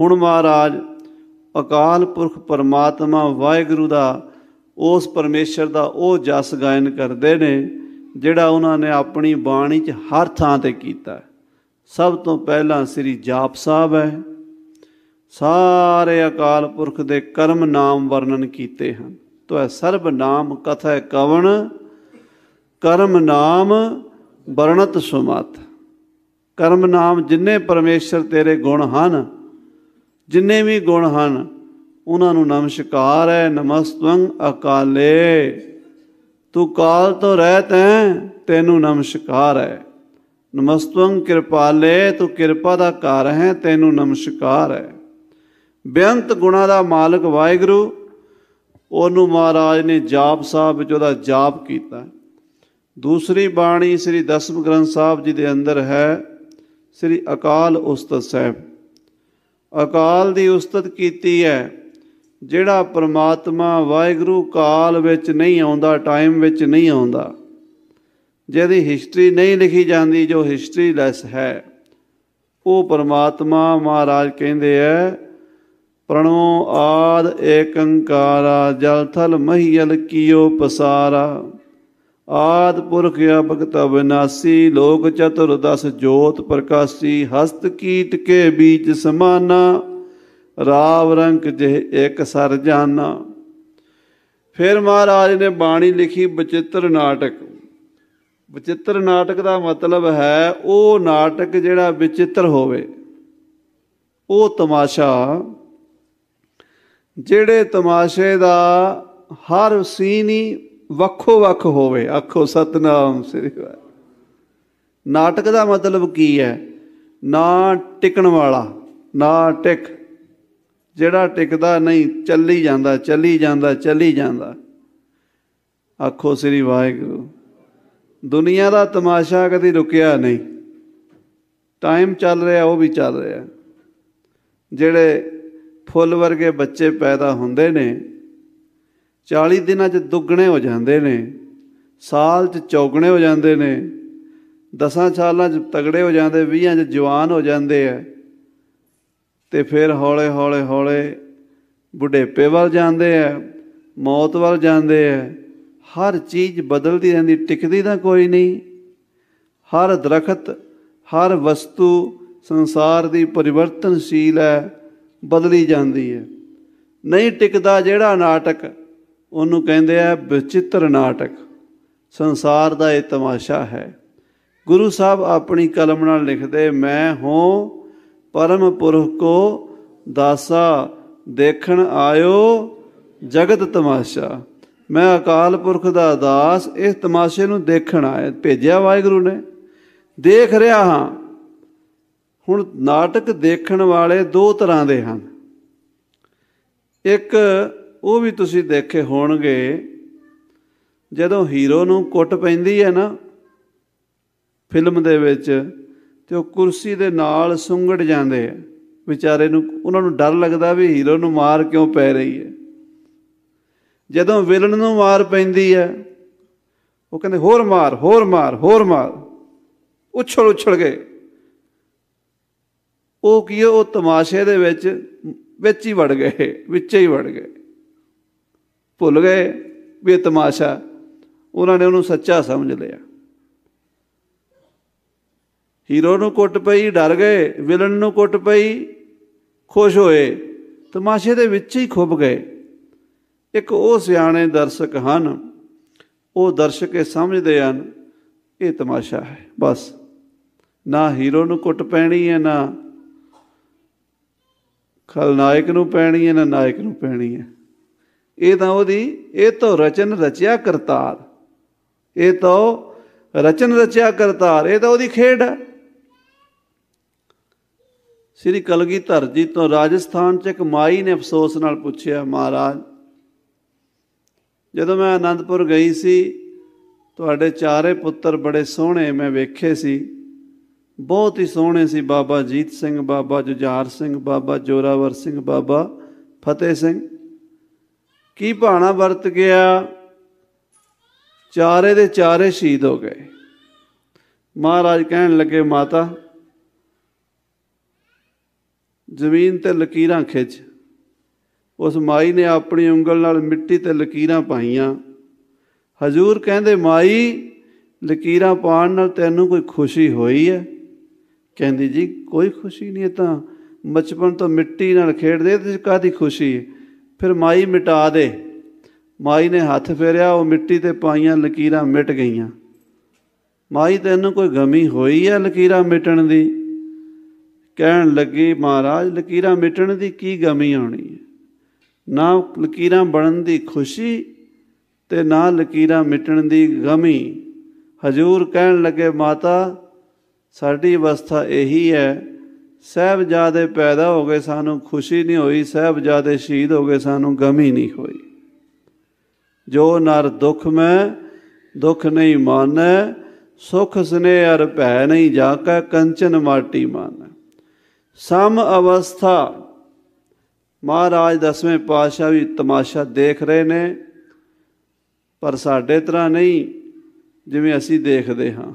ਹੁਣ ਮਹਾਰਾਜ ਅਕਾਲ ਪੁਰਖ ਪਰਮਾਤਮਾ ਵਾਹਿਗੁਰੂ ਦਾ ਉਸ ਪਰਮੇਸ਼ਰ ਦਾ ਉਹ ਜਸ ਗਾਇਨ ਕਰਦੇ ਨੇ ਜਿਹੜਾ ਉਹਨਾਂ ਨੇ ਆਪਣੀ ਬਾਣੀ 'ਚ ਹਰ ਥਾਂ ਤੇ ਕੀਤਾ ਸਭ ਤੋਂ ਪਹਿਲਾਂ ਸ੍ਰੀ ਜਾਪ ਸਾਹਿਬ ਹੈ ਸਾਰੇ ਅਕਾਲ ਪੁਰਖ ਦੇ ਕਰਮ ਨਾਮ ਵਰਣਨ ਕੀਤੇ ਹਨ ਤੋ ਇਹ ਸਰਬ ਨਾਮ ਕਥੈ ਕਵਣ ਕਰਮ ਨਾਮ ਵਰਣਤ ਸੁਮਤ ਕਰਮ ਨਾਮ ਜਿੰਨੇ ਪਰਮੇਸ਼ਰ ਤੇਰੇ ਗੁਣ ਹਨ ਜਿੰਨੇ ਵੀ ਗੁਣ ਹਨ ਉਹਨਾਂ ਨੂੰ ਨਮਸਕਾਰ ਹੈ ਨਮਸਤਵੰ ਅਕਾਲੇ ਤੂੰ ਕਾਲ ਤੋਂ ਰਹਿਤ ਹੈ ਤੈਨੂੰ ਨਮਸਕਾਰ ਹੈ ਨਮਸਤਵੰ ਕਿਰਪਾਲੇ ਤੂੰ ਕਿਰਪਾ ਦਾ ਕਾਰ ਹੈ ਤੈਨੂੰ ਨਮਸਕਾਰ ਹੈ ਬੇਅੰਤ ਗੁਣਾ ਦਾ ਮਾਲਕ ਵਾਹਿਗੁਰੂ ਉਹਨੂੰ ਮਹਾਰਾਜ ਨੇ ਜਾਪ ਸਾਹਿਬ ਵਿੱਚ ਉਹਦਾ ਜਾਪ ਕੀਤਾ ਦੂਸਰੀ ਬਾਣੀ ਸ੍ਰੀ ਦਸਮ ਗ੍ਰੰਥ ਸਾਹਿਬ ਜੀ ਦੇ ਅੰਦਰ ਹੈ ਸ੍ਰੀ ਅਕਾਲ ਉਸਤਤ ਸਾਹਿਬ ਅਕਾਲ ਦੀ ਉਸਤਤ ਕੀਤੀ ਹੈ ਜਿਹੜਾ ਪ੍ਰਮਾਤਮਾ ਵਾਹਿਗੁਰੂ ਕਾਲ ਵਿੱਚ ਨਹੀਂ ਆਉਂਦਾ ਟਾਈਮ ਵਿੱਚ ਨਹੀਂ ਆਉਂਦਾ ਜਿਹਦੀ ਹਿਸਟਰੀ ਨਹੀਂ ਲਿਖੀ ਜਾਂਦੀ ਜੋ ਹਿਸਟਰੀ ਲੈਸ ਹੈ ਉਹ ਪ੍ਰਮਾਤਮਾ ਮਹਾਰਾਜ ਕਹਿੰਦੇ ਐ ਪ੍ਰਣੋ ਆਦ ਏਕੰਕਾਰਾ ਜਲਥਲ ਮਹੀਲ ਕੀਓ ਪਸਾਰਾ ਆਦ ਪੁਰਖ ਭਗਤ ਵਿਨਾਸੀ ਲੋਕ ਚਤੁਰ ਦਸ ਜੋਤ ਪ੍ਰਕਾਸ਼ੀ ਹਸਤ ਕੀਟ ਕੇ ਬੀਚ ਸਮਾਨਾ ਰਾਵ ਰੰਗ ਜਿਹ ਇੱਕ ਸਰ ਜਾਨਾ ਫਿਰ ਮਹਾਰਾਜ ਨੇ ਬਾਣੀ ਲਿਖੀ ਬਚਿੱਤਰ ਨਾਟਕ ਬਚਿੱਤਰ ਨਾਟਕ ਦਾ ਮਤਲਬ ਹੈ ਉਹ ਨਾਟਕ ਜਿਹੜਾ ਵਿਚਿੱਤਰ ਹੋਵੇ ਉਹ ਤਮਾਸ਼ਾ ਜਿਹੜੇ ਤਮਾਸ਼ੇ ਦਾ ਹਰ ਸੀਨ ਹੀ ਵੱਖੋ ਵੱਖ ਹੋਵੇ ਆਖੋ ਸਤਨਾਮ ਸ੍ਰੀ ਵਾਹਿਗੁਰੂ ਨਾਟਕ ਦਾ ਮਤਲਬ ਕੀ ਹੈ ਨਾ ਟਿਕਣ ਵਾਲਾ ਨਾ ਟਿਕ ਜਿਹੜਾ ਟਿਕਦਾ ਨਹੀਂ ਚੱਲੀ ਜਾਂਦਾ ਚੱਲੀ ਜਾਂਦਾ ਚੱਲੀ ਜਾਂਦਾ ਆਖੋ ਸ੍ਰੀ ਵਾਹਿਗੁਰੂ ਦੁਨੀਆ ਦਾ ਤਮਾਸ਼ਾ ਕਦੀ ਰੁਕਿਆ ਨਹੀਂ ਟਾਈਮ ਚੱਲ ਰਿਹਾ ਉਹ ਵੀ ਚੱਲ ਰਿਹਾ ਜਿਹੜੇ ਫੁੱਲ ਵਰਗੇ ਬੱਚੇ ਪੈਦਾ ਹੁੰਦੇ ਨੇ 40 ਦਿਨਾਂ 'ਚ ਦੁੱਗਣੇ ਹੋ ਜਾਂਦੇ ਨੇ ਸਾਲ 'ਚ ਚੌਗਣੇ ਹੋ ਜਾਂਦੇ ਨੇ ਦਸਾਂ ਸਾਲਾਂ 'ਚ ਤਗੜੇ ਹੋ ਜਾਂਦੇ 20ਾਂ 'ਚ ਜਵਾਨ ਹੋ ਜਾਂਦੇ ਐ ਤੇ ਫਿਰ ਹੌਲੇ ਹੌਲੇ ਹੌਲੇ ਬੁਢੇਪੇ ਵੱਲ ਜਾਂਦੇ ਐ ਮੌਤ ਵੱਲ ਜਾਂਦੇ ਐ ਹਰ ਚੀਜ਼ ਬਦਲਦੀ ਰਹਿੰਦੀ ਟਿਕਦੀ ਤਾਂ ਕੋਈ ਨਹੀਂ ਹਰ ਦਰਖਤ ਹਰ ਵਸਤੂ ਸੰਸਾਰ ਦੀ ਪਰਿਵਰਤਨਸ਼ੀਲ ਹੈ ਬਦਲੀ ਜਾਂਦੀ ਹੈ ਨਹੀਂ ਟਿਕਦਾ ਜਿਹੜਾ ਨਾਟਕ ਉਹਨੂੰ ਕਹਿੰਦੇ ਆ ਵਿਚਿਤ੍ਰ ਨਾਟਕ ਸੰਸਾਰ ਦਾ ਇਹ ਤਮਾਸ਼ਾ ਹੈ ਗੁਰੂ ਸਾਹਿਬ ਆਪਣੀ ਕਲਮ ਨਾਲ ਲਿਖਦੇ ਮੈਂ ਹਾਂ ਪਰਮ ਪੁਰਖ ਕੋ ਦਾਸਾ ਦੇਖਣ ਆਇਓ ਜਗਤ ਤਮਾਸ਼ਾ ਮੈਂ ਅਕਾਲ ਪੁਰਖ ਦਾ ਦਾਸ ਇਸ ਤਮਾਸ਼ੇ ਨੂੰ ਦੇਖਣ ਆਇਆ ਭੇਜਿਆ ਵਾਹਿਗੁਰੂ ਨੇ ਦੇਖ ਰਿਹਾ ਹਾਂ ਹੁਣ ਨਾਟਕ ਦੇਖਣ ਵਾਲੇ ਦੋ ਤਰ੍ਹਾਂ ਦੇ ਹਨ ਇੱਕ ਉਹ ਵੀ ਤੁਸੀਂ ਦੇਖੇ ਹੋਣਗੇ ਜਦੋਂ ਹੀਰੋ ਨੂੰ ਕੁੱਟ ਪੈਂਦੀ ਹੈ ਨਾ ਫਿਲਮ ਦੇ ਵਿੱਚ ਤੇ ਉਹ ਕੁਰਸੀ ਦੇ ਨਾਲ ਸੁੰਗੜ ਜਾਂਦੇ ਆ ਵਿਚਾਰੇ ਨੂੰ ਉਹਨਾਂ ਨੂੰ ਡਰ ਲੱਗਦਾ ਵੀ ਹੀਰੋ ਨੂੰ ਮਾਰ ਕਿਉਂ ਪੈ ਰਹੀ ਹੈ ਜਦੋਂ ਵਿਲਨ ਨੂੰ ਮਾਰ ਪੈਂਦੀ ਹੈ ਉਹ ਕਹਿੰਦੇ ਹੋਰ ਮਾਰ ਹੋਰ ਮਾਰ ਹੋਰ ਮਾਰ ਉਛਲ ਉਛਲ ਗਏ ਉਹ ਕੀ ਉਹ ਤਮਾਸ਼ੇ ਦੇ ਵਿੱਚ ਵਿੱਚ ਹੀ ਵੜ ਗਏ ਵਿੱਚੇ ਹੀ ਵੜ ਗਏ ਭੁੱਲ ਗਏ ਵੀ ਇਹ ਤਮਾਸ਼ਾ ਉਹਨਾਂ ਨੇ ਉਹਨੂੰ ਸੱਚਾ ਸਮਝ ਲਿਆ ਹੀਰੋ ਨੂੰ ਕੁੱਟ ਪਈ ਡਰ ਗਏ ਵਿਲਨ ਨੂੰ ਕੁੱਟ ਪਈ ਖੁਸ਼ ਹੋਏ ਤਮਾਸ਼ੇ ਦੇ ਵਿੱਚ ਹੀ ਖੁੱਭ ਗਏ ਇੱਕ ਉਹ ਸਿਆਣੇ ਦਰਸ਼ਕ ਹਨ ਉਹ ਦਰਸ਼ਕ ਇਹ ਸਮਝਦੇ ਹਨ ਇਹ ਤਮਾਸ਼ਾ ਹੈ ਬਸ ਨਾ ਹੀਰੋ ਨੂੰ ਕੁੱਟ ਪੈਣੀ ਹੈ ਨਾ ਖਲਨਾਇਕ ਨੂੰ ਪੈਣੀ ਹੈ ਨਾ ਨਾਇਕ ਨੂੰ ਪੈਣੀ ਹੈ ਇਹ ਤਾਂ ਉਹਦੀ ਇਹ ਤਾਂ ਰਚਨ ਰਚਿਆ ਕਰਤਾਰ ਇਹ ਤਾਂ ਰਚਨ ਰਚਿਆ ਕਰਤਾਰ ਇਹ ਤਾਂ ਉਹਦੀ ਖੇਡ ਹੈ ਸ੍ਰੀ ਕਲਗੀਧਰ ਜੀ ਤੋਂ ਰਾਜਸਥਾਨ 'ਚ ਇੱਕ ਮਾਈ ਨੇ ਅਫਸੋਸ ਨਾਲ ਪੁੱਛਿਆ ਮਹਾਰਾਜ ਜਦੋਂ ਮੈਂ ਆਨੰਦਪੁਰ ਗਈ ਸੀ ਤੁਹਾਡੇ ਚਾਰੇ ਪੁੱਤਰ ਬੜੇ ਸੋਹਣੇ ਮੈਂ ਵੇਖੇ ਸੀ ਬਹੁਤ ਹੀ ਸੋਹਣੇ ਸੀ ਬਾਬਾ ਜੀਤ ਸਿੰਘ ਬਾਬਾ ਜੁਝਾਰ ਸਿੰਘ ਬਾਬਾ ਜੋਰਾਵਰ ਸਿੰਘ ਬਾਬਾ ਫਤਿਹ ਸਿੰਘ ਕੀ ਭਾਣਾ ਵਰਤ ਗਿਆ ਚਾਰੇ ਦੇ ਚਾਰੇ ਸ਼ਹੀਦ ਹੋ ਗਏ ਮਹਾਰਾਜ ਕਹਿਣ ਲੱਗੇ ਮਾਤਾ ਜ਼ਮੀਨ ਤੇ ਲਕੀਰਾਂ ਖਿੱਚ ਉਸ ਮਾਈ ਨੇ ਆਪਣੀ ਉਂਗਲ ਨਾਲ ਮਿੱਟੀ ਤੇ ਲਕੀਰਾਂ ਪਾਈਆਂ ਹਜ਼ੂਰ ਕਹਿੰਦੇ ਮਾਈ ਲਕੀਰਾਂ ਪਾਉਣ ਨਾਲ ਤੈਨੂੰ ਕੋਈ ਖੁਸ਼ੀ ਹੋਈ ਹੈ ਕਹਿੰਦੀ ਜੀ ਕੋਈ ਖੁਸ਼ੀ ਨਹੀਂ ਤਾਂ ਬਚਪਨ ਤੋਂ ਮਿੱਟੀ ਨਾਲ ਖੇਡਦੇ ਤੇ ਕਾਦੀ ਖੁਸ਼ੀ ਹੈ ਫਿਰ ਮਾਈ ਮਿਟਾ ਦੇ ਮਾਈ ਨੇ ਹੱਥ ਫੇਰਿਆ ਉਹ ਮਿੱਟੀ ਤੇ ਪਾਈਆਂ ਲਕੀਰਾਂ ਮਿਟ ਗਈਆਂ ਮਾਈ ਤੈਨੂੰ ਕੋਈ ਗਮੀ ਹੋਈ ਹੈ ਲਕੀਰਾਂ ਮਿਟਣ ਦੀ ਕਹਿਣ ਲੱਗੀ ਮਹਾਰਾਜ ਲਕੀਰਾਂ ਮਿਟਣ ਦੀ ਕੀ ਗਮੀ ਆਣੀ ਹੈ ਨਾ ਲਕੀਰਾਂ ਬਣਨ ਦੀ ਖੁਸ਼ੀ ਤੇ ਨਾ ਲਕੀਰਾਂ ਮਿਟਣ ਦੀ ਗਮੀ ਹਜ਼ੂਰ ਕਹਿਣ ਲੱਗੇ ਮਾਤਾ ਸਾਡੀ ਅਵਸਥਾ ਇਹੀ ਹੈ ਸਹਿਬਜ਼ਾਦੇ ਪੈਦਾ ਹੋ ਗਏ ਸਾਨੂੰ ਖੁਸ਼ੀ ਨਹੀਂ ਹੋਈ ਸਹਿਬਜ਼ਾਦੇ ਸ਼ਹੀਦ ਹੋ ਗਏ ਸਾਨੂੰ ਗਮ ਹੀ ਨਹੀਂ ਹੋਈ ਜੋ ਨਰ ਦੁੱਖ ਮੈਂ ਦੁੱਖ ਨਹੀਂ ਮਾਨੈ ਸੁਖ ਸਨੇ ਅਰ ਭੈ ਨਹੀਂ ਜਾਕਾ ਕੰਚਨ ਮਾਟੀ ਮਾਨੈ ਸਮ ਅਵਸਥਾ ਮਹਾਰਾਜ ਦਸਵੇਂ ਪਾਤਸ਼ਾਹ ਵੀ ਤਮਾਸ਼ਾ ਦੇਖ ਰਹੇ ਨੇ ਪਰ ਸਾਡੇ ਤਰ੍ਹਾਂ ਨਹੀਂ ਜਿਵੇਂ ਅਸੀਂ ਦੇਖਦੇ ਹਾਂ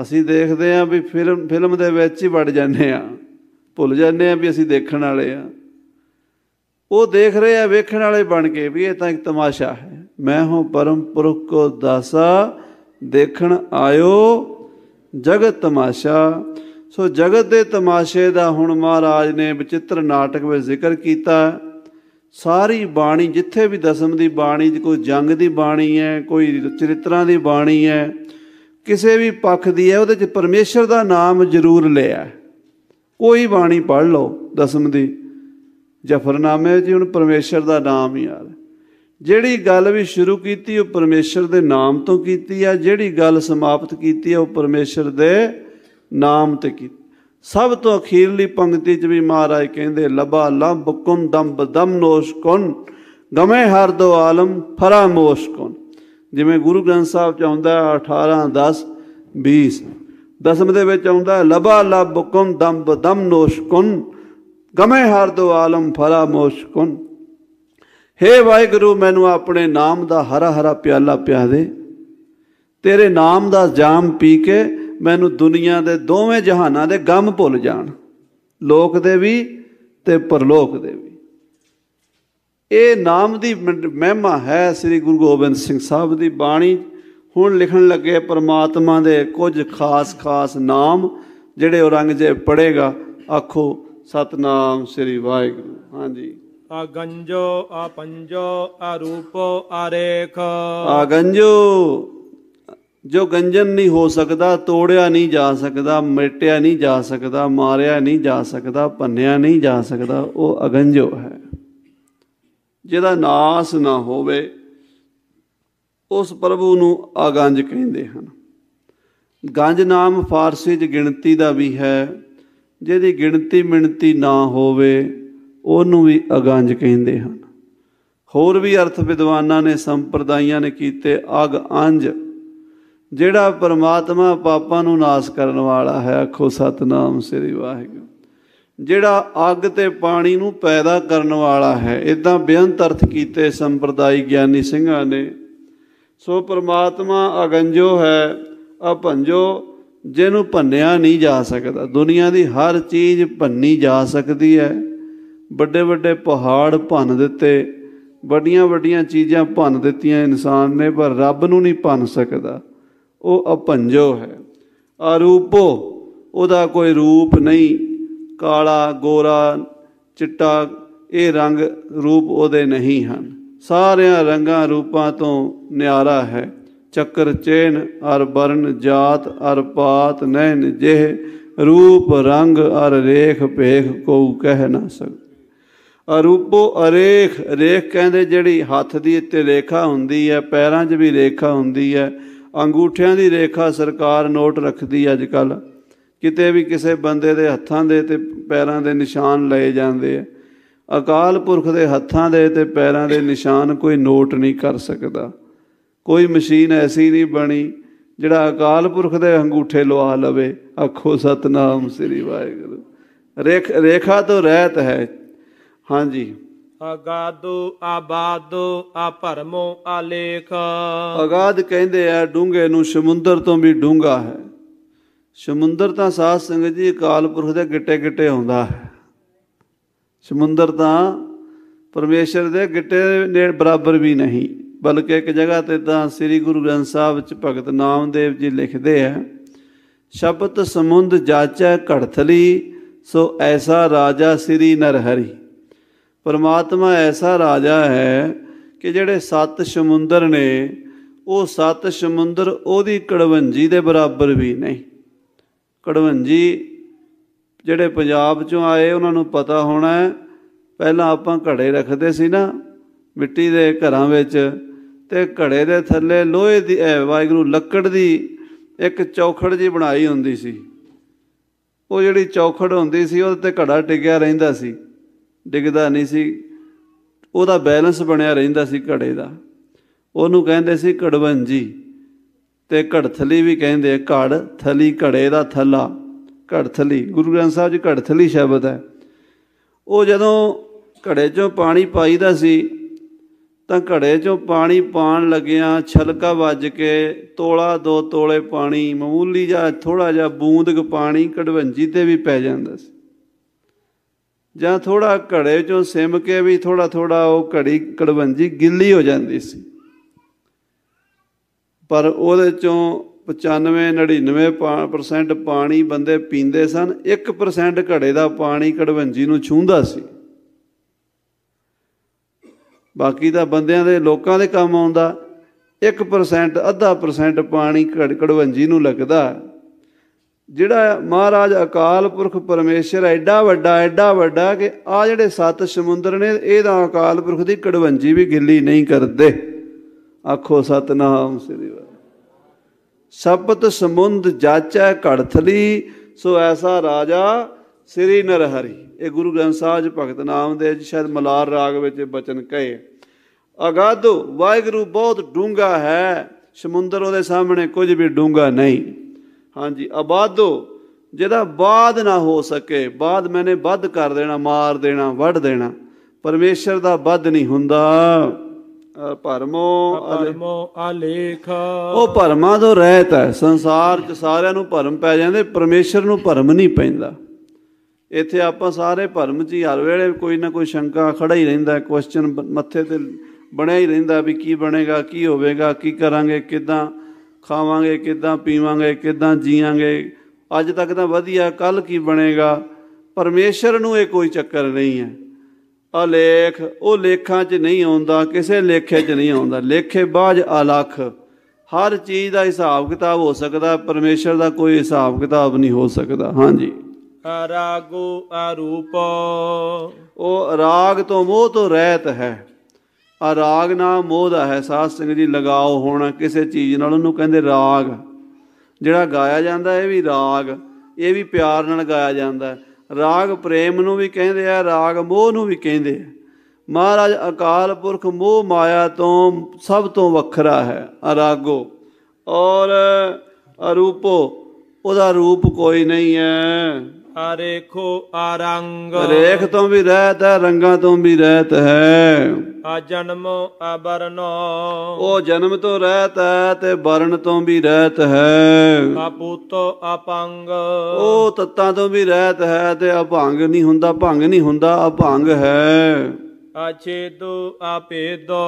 ਅਸੀਂ ਦੇਖਦੇ ਆਂ ਵੀ ਫਿਲਮ ਫਿਲਮ ਦੇ ਵਿੱਚ ਹੀ ਵੜ ਜਾਂਦੇ ਆਂ ਭੁੱਲ ਜਾਂਦੇ ਆਂ ਵੀ ਅਸੀਂ ਦੇਖਣ ਵਾਲੇ ਆਂ ਉਹ ਦੇਖ ਰਹੇ ਆ ਵੇਖਣ ਵਾਲੇ ਬਣ ਕੇ ਵੀ ਇਹ ਤਾਂ ਇੱਕ ਤਮਾਸ਼ਾ ਹੈ ਮੈਂ ਹਾਂ ਪਰਮ ਪੁਰਖ ਕੋ ਦਾਸਾ ਦੇਖਣ ਆਇਓ ਜਗਤ ਤਮਾਸ਼ਾ ਸੋ ਜਗਤ ਦੇ ਤਮਾਸ਼ੇ ਦਾ ਹੁਣ ਮਹਾਰਾਜ ਨੇ ਵਿਚਿਤ੍ਰ ਨਾਟਕ ਵਿੱਚ ਜ਼ਿਕਰ ਕੀਤਾ ਸਾਰੀ ਬਾਣੀ ਜਿੱਥੇ ਵੀ ਦਸਮ ਦੀ ਬਾਣੀ ਕੋਈ ਜੰਗ ਦੀ ਬਾਣੀ ਹੈ ਕੋਈ ਚਰਿਤਰਾਂ ਦੀ ਬਾਣੀ ਹੈ ਕਿਸੇ ਵੀ ਪੱਖ ਦੀ ਹੈ ਉਹਦੇ 'ਚ ਪਰਮੇਸ਼ਰ ਦਾ ਨਾਮ ਜ਼ਰੂਰ ਲਿਆ ਕੋਈ ਬਾਣੀ ਪੜ ਲਓ ਦਸਮ ਦੀ ਜਫਰਨਾਮੇ ਜੀ ਹੁਣ ਪਰਮੇਸ਼ਰ ਦਾ ਨਾਮ ਹੀ ਆ ਜਿਹੜੀ ਗੱਲ ਵੀ ਸ਼ੁਰੂ ਕੀਤੀ ਉਹ ਪਰਮੇਸ਼ਰ ਦੇ ਨਾਮ ਤੋਂ ਕੀਤੀ ਆ ਜਿਹੜੀ ਗੱਲ ਸਮਾਪਤ ਕੀਤੀ ਆ ਉਹ ਪਰਮੇਸ਼ਰ ਦੇ ਨਾਮ ਤੇ ਕੀਤੀ ਸਭ ਤੋਂ ਅਖੀਰਲੀ ਪੰਕਤੀ 'ਚ ਵੀ ਮਹਾਰਾਜ ਕਹਿੰਦੇ ਲਬਾ ਲੰਬ ਕੁੰਦੰਬ ਦੰਬ ਦਮਨੋਸ਼ ਕੁੰ ਗਮੇ ਹਰ ਦੋ ਆਲਮ ਫਰਾਮੋਸ਼ ਕੁੰ ਜਿਵੇਂ ਗੁਰੂ ਗ੍ਰੰਥ ਸਾਹਿਬ ਚ ਆਉਂਦਾ 18 10 20 ਦਸਮ ਦੇ ਵਿੱਚ ਆਉਂਦਾ ਲਬਾ ਲਬ ਕੁੰ ਦਮ ਦਮ ਨੋਸ਼ ਕੁੰ ਗਮੇ ਹਰ ਦੋ ਆਲਮ ਫਰਾ ਮੋਸ਼ ਕੁੰ ਹੇ ਵਾਹਿਗੁਰੂ ਮੈਨੂੰ ਆਪਣੇ ਨਾਮ ਦਾ ਹਰਾ ਹਰਾ ਪਿਆਲਾ ਪਿਆ ਦੇ ਤੇਰੇ ਨਾਮ ਦਾ ਜਾਮ ਪੀ ਕੇ ਮੈਨੂੰ ਦੁਨੀਆ ਦੇ ਦੋਵੇਂ ਜਹਾਨਾਂ ਦੇ ਗਮ ਭੁੱਲ ਜਾਣ ਲੋਕ ਦੇ ਵੀ ਤੇ ਪਰਲੋਕ ਦੇ ਵੀ ਇਹ ਨਾਮ ਦੀ ਮਹਿਮਾ ਹੈ ਸ੍ਰੀ ਗੁਰੂ ਗੋਬਿੰਦ ਸਿੰਘ ਸਾਹਿਬ ਦੀ ਬਾਣੀ ਹੁਣ ਲਿਖਣ ਲੱਗੇ ਪਰਮਾਤਮਾ ਦੇ ਕੁਝ ਖਾਸ ਖਾਸ ਨਾਮ ਜਿਹੜੇ ਔਰੰਗਜ਼ੇਬ ਪੜੇਗਾ ਆਖੋ ਸਤਨਾਮ ਸ੍ਰੀ ਵਾਹਿਗੁਰੂ ਹਾਂਜੀ ਆ ਗੰਜੋ ਆ ਪੰਜੋ ਆ ਰੂਪੋ ਆ ਰੇਖ ਆ ਗੰਜੋ ਜੋ ਗੰਜਨ ਨਹੀਂ ਹੋ ਸਕਦਾ ਤੋੜਿਆ ਨਹੀਂ ਜਾ ਸਕਦਾ ਮਿਟਿਆ ਨਹੀਂ ਜਾ ਸਕਦਾ ਮਾਰਿਆ ਨਹੀਂ ਜਾ ਸਕਦਾ ਭੰਨਿਆ ਨਹੀਂ ਜਾ ਸਕਦਾ ਉਹ ਅਗੰਜੋ ਹੈ ਜਿਹਦਾ ਨਾਸ ਨਾ ਹੋਵੇ ਉਸ ਪ੍ਰਭੂ ਨੂੰ ਆਗੰਜ ਕਹਿੰਦੇ ਹਨ ਗੰਜ ਨਾਮ ਫਾਰਸੀ 'ਚ ਗਿਣਤੀ ਦਾ ਵੀ ਹੈ ਜਿਹਦੀ ਗਿਣਤੀ ਮਿਣਤੀ ਨਾ ਹੋਵੇ ਉਹਨੂੰ ਵੀ ਅਗੰਜ ਕਹਿੰਦੇ ਹਨ ਹੋਰ ਵੀ ਅਰਥ ਵਿਦਵਾਨਾਂ ਨੇ ਸੰਪਰਦਾਇਆਂ ਨੇ ਕੀਤੇ ਅਗ ਅੰਜ ਜਿਹੜਾ ਪਰਮਾਤਮਾ ਪਾਪਾਂ ਨੂੰ ਨਾਸ ਕਰਨ ਵਾਲਾ ਹੈ ਆਖੋ ਸਤਨਾਮ ਸ੍ਰੀ ਵਾਹਿਗੁਰੂ ਜਿਹੜਾ ਅੱਗ ਤੇ ਪਾਣੀ ਨੂੰ ਪੈਦਾ ਕਰਨ ਵਾਲਾ ਹੈ ਇਦਾਂ ਬੇਅੰਤ ਅਰਥ ਕੀਤੇ ਸੰਪਰਦਾਈ ਗਿਆਨੀ ਸਿੰਘਾਂ ਨੇ ਸੋ ਪ੍ਰਮਾਤਮਾ ਅਗੰਜੋ ਹੈ ਅਭੰਜੋ ਜਿਹਨੂੰ ਭੰਨਿਆ ਨਹੀਂ ਜਾ ਸਕਦਾ ਦੁਨੀਆ ਦੀ ਹਰ ਚੀਜ਼ ਭੰਨੀ ਜਾ ਸਕਦੀ ਹੈ ਵੱਡੇ ਵੱਡੇ ਪਹਾੜ ਭੰਨ ਦਿੱਤੇ ਵੱਡੀਆਂ ਵੱਡੀਆਂ ਚੀਜ਼ਾਂ ਭੰਨ ਦਿੱਤੀਆਂ ਇਨਸਾਨ ਨੇ ਪਰ ਰੱਬ ਨੂੰ ਨਹੀਂ ਭੰਨ ਸਕਦਾ ਉਹ ਅਭੰਜੋ ਹੈ ਅਰੂਪੋ ਉਹਦਾ ਕੋਈ ਰੂਪ ਨਹੀਂ ਕਾਲਾ ਗੋਰਾ ਚਿੱਟਾ ਇਹ ਰੰਗ ਰੂਪ ਉਹਦੇ ਨਹੀਂ ਹਨ ਸਾਰਿਆਂ ਰੰਗਾਂ ਰੂਪਾਂ ਤੋਂ ਨਿਆਰਾ ਹੈ ਚੱਕਰ ਚੇਨ ਅਰ ਬਰਨ ਜਾਤ ਅਰ ਪਾਤ ਨੈਣ ਜਿਹ ਰੂਪ ਰੰਗ ਅਰ ਰੇਖ ਭੇਖ ਕੋ ਕਹਿ ਨਾ ਸਕ ਅਰੂਪੋ ਅਰੇਖ ਰੇਖ ਕਹਿੰਦੇ ਜਿਹੜੀ ਹੱਥ ਦੀ ਉੱਤੇ ਰੇਖਾ ਹੁੰਦੀ ਹੈ ਪੈਰਾਂ 'ਚ ਵੀ ਰੇਖਾ ਹੁੰਦੀ ਹੈ ਅੰਗੂਠਿਆਂ ਦੀ ਰੇਖਾ ਸਰਕਾਰ ਨੋਟ ਰੱਖਦੀ ਅੱਜ ਕੱਲ੍ਹ ਕਿਤੇ ਵੀ ਕਿਸੇ ਬੰਦੇ ਦੇ ਹੱਥਾਂ ਦੇ ਤੇ ਪੈਰਾਂ ਦੇ ਨਿਸ਼ਾਨ ਲਏ ਜਾਂਦੇ ਆ ਅਕਾਲ ਪੁਰਖ ਦੇ ਹੱਥਾਂ ਦੇ ਤੇ ਪੈਰਾਂ ਦੇ ਨਿਸ਼ਾਨ ਕੋਈ ਨੋਟ ਨਹੀਂ ਕਰ ਸਕਦਾ ਕੋਈ ਮਸ਼ੀਨ ਐਸੀ ਨਹੀਂ ਬਣੀ ਜਿਹੜਾ ਅਕਾਲ ਪੁਰਖ ਦੇ ਅੰਗੂਠੇ ਲਵਾ ਲਵੇ ਆਖੋ ਸਤਨਾਮ ਸ੍ਰੀ ਵਾਹਿਗੁਰੂ ਰੇਖ ਰੇਖਾ ਤੋਂ ਰਹਿਤ ਹੈ ਹਾਂਜੀ ਅਗਾਦੋ ਆਬਾਦੋ ਭਰਮੋ ਆਲੇਖ ਅਗਾਦ ਕਹਿੰਦੇ ਆ ਡੂੰਘੇ ਨੂੰ ਸਮੁੰਦਰ ਤੋਂ ਵੀ ਡੂੰਘਾ ਹੈ ਸਮੁੰਦਰ ਤਾਂ ਸਾਧ ਸੰਗਤ ਜੀ ਅਕਾਲ ਪੁਰਖ ਦੇ ਗਿੱਟੇ ਗਿੱਟੇ ਆਉਂਦਾ ਹੈ ਸਮੁੰਦਰ ਤਾਂ ਪਰਮੇਸ਼ਰ ਦੇ ਗਿੱਟੇ ਨੇੜ ਬਰਾਬਰ ਵੀ ਨਹੀਂ ਬਲਕਿ ਇੱਕ ਜਗ੍ਹਾ ਤੇ ਤਾਂ ਸ੍ਰੀ ਗੁਰੂ ਗ੍ਰੰਥ ਸਾਹਿਬ ਵਿੱਚ ਭਗਤ ਨਾਮਦੇਵ ਜੀ ਲਿਖਦੇ ਆ ਸ਼ਬਦ ਸਮੁੰਦ ਜਾਚੈ ਘੜਥਲੀ ਸੋ ਐਸਾ ਰਾਜਾ ਸ੍ਰੀ ਨਰਹਰੀ ਪਰਮਾਤਮਾ ਐਸਾ ਰਾਜਾ ਹੈ ਕਿ ਜਿਹੜੇ ਸੱਤ ਸਮੁੰਦਰ ਨੇ ਉਹ ਸੱਤ ਸਮੁੰਦਰ ਉਹਦੀ ਕੜਵੰਜੀ ਦੇ ਬਰਾਬਰ ਵੀ ਨਹੀਂ ਕੜਵੰਜੀ ਜਿਹੜੇ ਪੰਜਾਬ ਚੋਂ ਆਏ ਉਹਨਾਂ ਨੂੰ ਪਤਾ ਹੋਣਾ ਹੈ ਪਹਿਲਾਂ ਆਪਾਂ ਘੜੇ ਰੱਖਦੇ ਸੀ ਨਾ ਮਿੱਟੀ ਦੇ ਘਰਾਂ ਵਿੱਚ ਤੇ ਘੜੇ ਦੇ ਥੱਲੇ ਲੋਹੇ ਦੀ ਵਾਇਗਰੂ ਲੱਕੜ ਦੀ ਇੱਕ ਚੌਖੜ ਜੀ ਬਣਾਈ ਹੁੰਦੀ ਸੀ ਉਹ ਜਿਹੜੀ ਚੌਖੜ ਹੁੰਦੀ ਸੀ ਉਹਦੇ ਤੇ ਘੜਾ ਟਿਕਿਆ ਰਹਿੰਦਾ ਸੀ ਡਿੱਗਦਾ ਨਹੀਂ ਸੀ ਉਹਦਾ ਬੈਲੈਂਸ ਬਣਿਆ ਰਹਿੰਦਾ ਸੀ ਘੜੇ ਦਾ ਉਹਨੂੰ ਕਹਿੰਦੇ ਸੀ ਕੜਵੰਜੀ ਤੇ ਘੜਥਲੀ ਵੀ ਕਹਿੰਦੇ ਘੜ ਥਲੀ ਘੜੇ ਦਾ ਥੱਲਾ ਘੜਥਲੀ ਗੁਰੂ ਗ੍ਰੰਥ ਸਾਹਿਬ ਜੀ ਘੜਥਲੀ ਸ਼ਬਦ ਹੈ ਉਹ ਜਦੋਂ ਘੜੇ 'ਚੋਂ ਪਾਣੀ ਪਾਈਦਾ ਸੀ ਤਾਂ ਘੜੇ 'ਚੋਂ ਪਾਣੀ ਪਾਣ ਲੱਗਿਆਂ ਛਲਕਾ ਵੱਜ ਕੇ ਤੋਲਾ ਦੋ ਤੋਲੇ ਪਾਣੀ ਮਮੂਲੀ ਜਿਹਾ ਥੋੜਾ ਜਿਹਾ ਬੂੰਦ ਕ ਪਾਣੀ ਕਢਵੰਜੀ ਤੇ ਵੀ ਪੈ ਜਾਂਦਾ ਸੀ ਜਾਂ ਥੋੜਾ ਘੜੇ 'ਚੋਂ ਸਿਮ ਕੇ ਵੀ ਥੋੜਾ ਥੋੜਾ ਉਹ ਘੜੀ ਕੜਵੰਜੀ ਗਿੱਲੀ ਹੋ ਜਾਂਦੀ ਸੀ ਪਰ ਉਹਦੇ ਚੋਂ 95 99% ਪਾਣੀ ਬੰਦੇ ਪੀਂਦੇ ਸਨ 1% ਘੜੇ ਦਾ ਪਾਣੀ ਕੜਵੰਜੀ ਨੂੰ ਛੂੰਦਾ ਸੀ ਬਾਕੀ ਤਾਂ ਬੰਦਿਆਂ ਦੇ ਲੋਕਾਂ ਦੇ ਕੰਮ ਆਉਂਦਾ 1% ਅੱਧਾ ਪਰਸੈਂਟ ਪਾਣੀ ਕੜਵੰਜੀ ਨੂੰ ਲੱਗਦਾ ਜਿਹੜਾ ਮਹਾਰਾਜ ਅਕਾਲ ਪੁਰਖ ਪਰਮੇਸ਼ਰ ਐਡਾ ਵੱਡਾ ਐਡਾ ਵੱਡਾ ਕਿ ਆ ਜਿਹੜੇ ਸੱਤ ਸਮੁੰਦਰ ਨੇ ਇਹਦਾ ਅਕਾਲ ਪੁਰਖ ਦੀ ਕੜਵੰਜੀ ਵੀ ਗਿੱਲੀ ਨਹੀਂ ਕਰਦੇ ਆਖੋ ਸਤਨਾਮ ਸ੍ਰੀ ਵਾਹਿਗੁਰੂ ਸਬਤ ਸਮੁੰਦ ਜਾਚੈ ਘੜਥਲੀ ਸੋ ਐਸਾ ਰਾਜਾ ਸ੍ਰੀ ਨਰਹਰੀ ਇਹ ਗੁਰੂ ਗ੍ਰੰਥ ਸਾਹਿਬ ਜੀ ਭਗਤ ਨਾਮਦੇਵ ਜੀ ਸ਼ਾਇਦ ਮਲਾਰ ਰਾਗ ਵਿੱਚ ਬਚਨ ਕਹੇ ਅਗਾਧੋ ਵਾਹਿਗੁਰੂ ਬਹੁਤ ਡੂੰਗਾ ਹੈ ਸਮੁੰਦਰ ਉਹਦੇ ਸਾਹਮਣੇ ਕੁਝ ਵੀ ਡੂੰਗਾ ਨਹੀਂ ਹਾਂਜੀ ਅਬਾਦੋ ਜਿਹਦਾ ਬਾਦ ਨਾ ਹੋ ਸਕੇ ਬਾਦ ਮੈਨੇ ਵੱਧ ਕਰ ਦੇਣਾ ਮਾਰ ਦੇਣਾ ਵੱਢ ਦੇਣਾ ਪਰਮੇਸ਼ਰ ਦਾ ਵੱਧ ਨਹੀਂ ਹੁੰਦਾ ਭਰਮੋ ਅਲਮੋ ਆਲੇਖ ਉਹ ਭਰਮਾਂ ਤੋਂ ਰਹਿਤ ਹੈ ਸੰਸਾਰ 'ਚ ਸਾਰਿਆਂ ਨੂੰ ਭਰਮ ਪੈ ਜਾਂਦੇ ਪਰਮੇਸ਼ਰ ਨੂੰ ਭਰਮ ਨਹੀਂ ਪੈਂਦਾ ਇੱਥੇ ਆਪਾਂ ਸਾਰੇ ਭਰਮ 'ਚ ਹਰ ਵੇਲੇ ਕੋਈ ਨਾ ਕੋਈ ਸ਼ੰਕਾ ਖੜਾ ਹੀ ਰਹਿੰਦਾ ਕੁਐਸਚਨ ਮੱਥੇ ਤੇ ਬਣਿਆ ਹੀ ਰਹਿੰਦਾ ਵੀ ਕੀ ਬਣੇਗਾ ਕੀ ਹੋਵੇਗਾ ਕੀ ਕਰਾਂਗੇ ਕਿਦਾਂ ਖਾਵਾਂਗੇ ਕਿਦਾਂ ਪੀਵਾਂਗੇ ਕਿਦਾਂ ਜੀਵਾਂਗੇ ਅੱਜ ਤੱਕ ਤਾਂ ਵਧੀਆ ਕੱਲ ਕੀ ਬਣੇਗਾ ਪਰਮੇਸ਼ਰ ਨੂੰ ਇਹ ਕੋਈ ਚੱਕਰ ਨਹੀਂ ਹੈ ਅਲੇਖ ਉਹ ਲੇਖਾਂ 'ਚ ਨਹੀਂ ਆਉਂਦਾ ਕਿਸੇ ਲੇਖੇ 'ਚ ਨਹੀਂ ਆਉਂਦਾ ਲੇਖੇ ਬਾਜ ਅਲਖ ਹਰ ਚੀਜ਼ ਦਾ ਹਿਸਾਬ ਕਿਤਾਬ ਹੋ ਸਕਦਾ ਪਰਮੇਸ਼ਰ ਦਾ ਕੋਈ ਹਿਸਾਬ ਕਿਤਾਬ ਨਹੀਂ ਹੋ ਸਕਦਾ ਹਾਂਜੀ ਅਰਾਗੋ ਆਰੂਪ ਉਹ ਰਾਗ ਤੋਂ ਮੋਹ ਤੋਂ ਰਹਿਤ ਹੈ ਆ ਰਾਗ ਨਾਮ ਮੋਹ ਦਾ ਹੈ ਸਾਧ ਸਿੰਘ ਜੀ ਲਗਾਓ ਹੋਣਾ ਕਿਸੇ ਚੀਜ਼ ਨਾਲ ਉਹਨੂੰ ਕਹਿੰਦੇ ਰਾਗ ਜਿਹੜਾ ਗਾਇਆ ਜਾਂਦਾ ਇਹ ਵੀ ਰਾਗ ਇਹ ਵੀ ਪਿਆਰ ਨਾਲ ਗਾਇਆ ਜਾਂਦਾ ਹੈ ਰਾਗ ਪ੍ਰੇਮ ਨੂੰ ਵੀ ਕਹਿੰਦੇ ਆ ਰਾਗ ਮੋਹ ਨੂੰ ਵੀ ਕਹਿੰਦੇ ਆ ਮਹਾਰਾਜ ਅਕਾਲ ਪੁਰਖ ਮੋਹ ਮਾਇਆ ਤੋਂ ਸਭ ਤੋਂ ਵੱਖਰਾ ਹੈ ਅਰਾਗੋ ਔਰ ਅਰੂਪੋ ਉਹਦਾ ਰੂਪ ਕੋਈ ਨਹੀਂ ਹੈ ਅਰੇਖੋ ਆਰੰਗ ਰੇਖ ਤੋਂ ਵੀ ਰਹਿਤ ਹੈ ਰੰਗਾਂ ਤੋਂ ਵੀ ਰਹਿਤ ਹੈ ਆ ਜਨਮ ਅਬਰਨੋ ਉਹ ਜਨਮ ਤੋਂ ਰਹਿਤ ਹੈ ਤੇ ਬਰਨ ਤੋਂ ਵੀ ਰਹਿਤ ਹੈ ਆਪੂਤ ਅਪੰਗ ਉਹ ਤਤਾਂ ਤੋਂ ਵੀ ਰਹਿਤ ਹੈ ਤੇ ਅਭੰਗ ਨਹੀਂ ਹੁੰਦਾ ਭੰਗ ਨਹੀਂ ਹੁੰਦਾ ਅਭੰਗ ਹੈ ਅਛੇਦੋ ਆਪੇਦੋ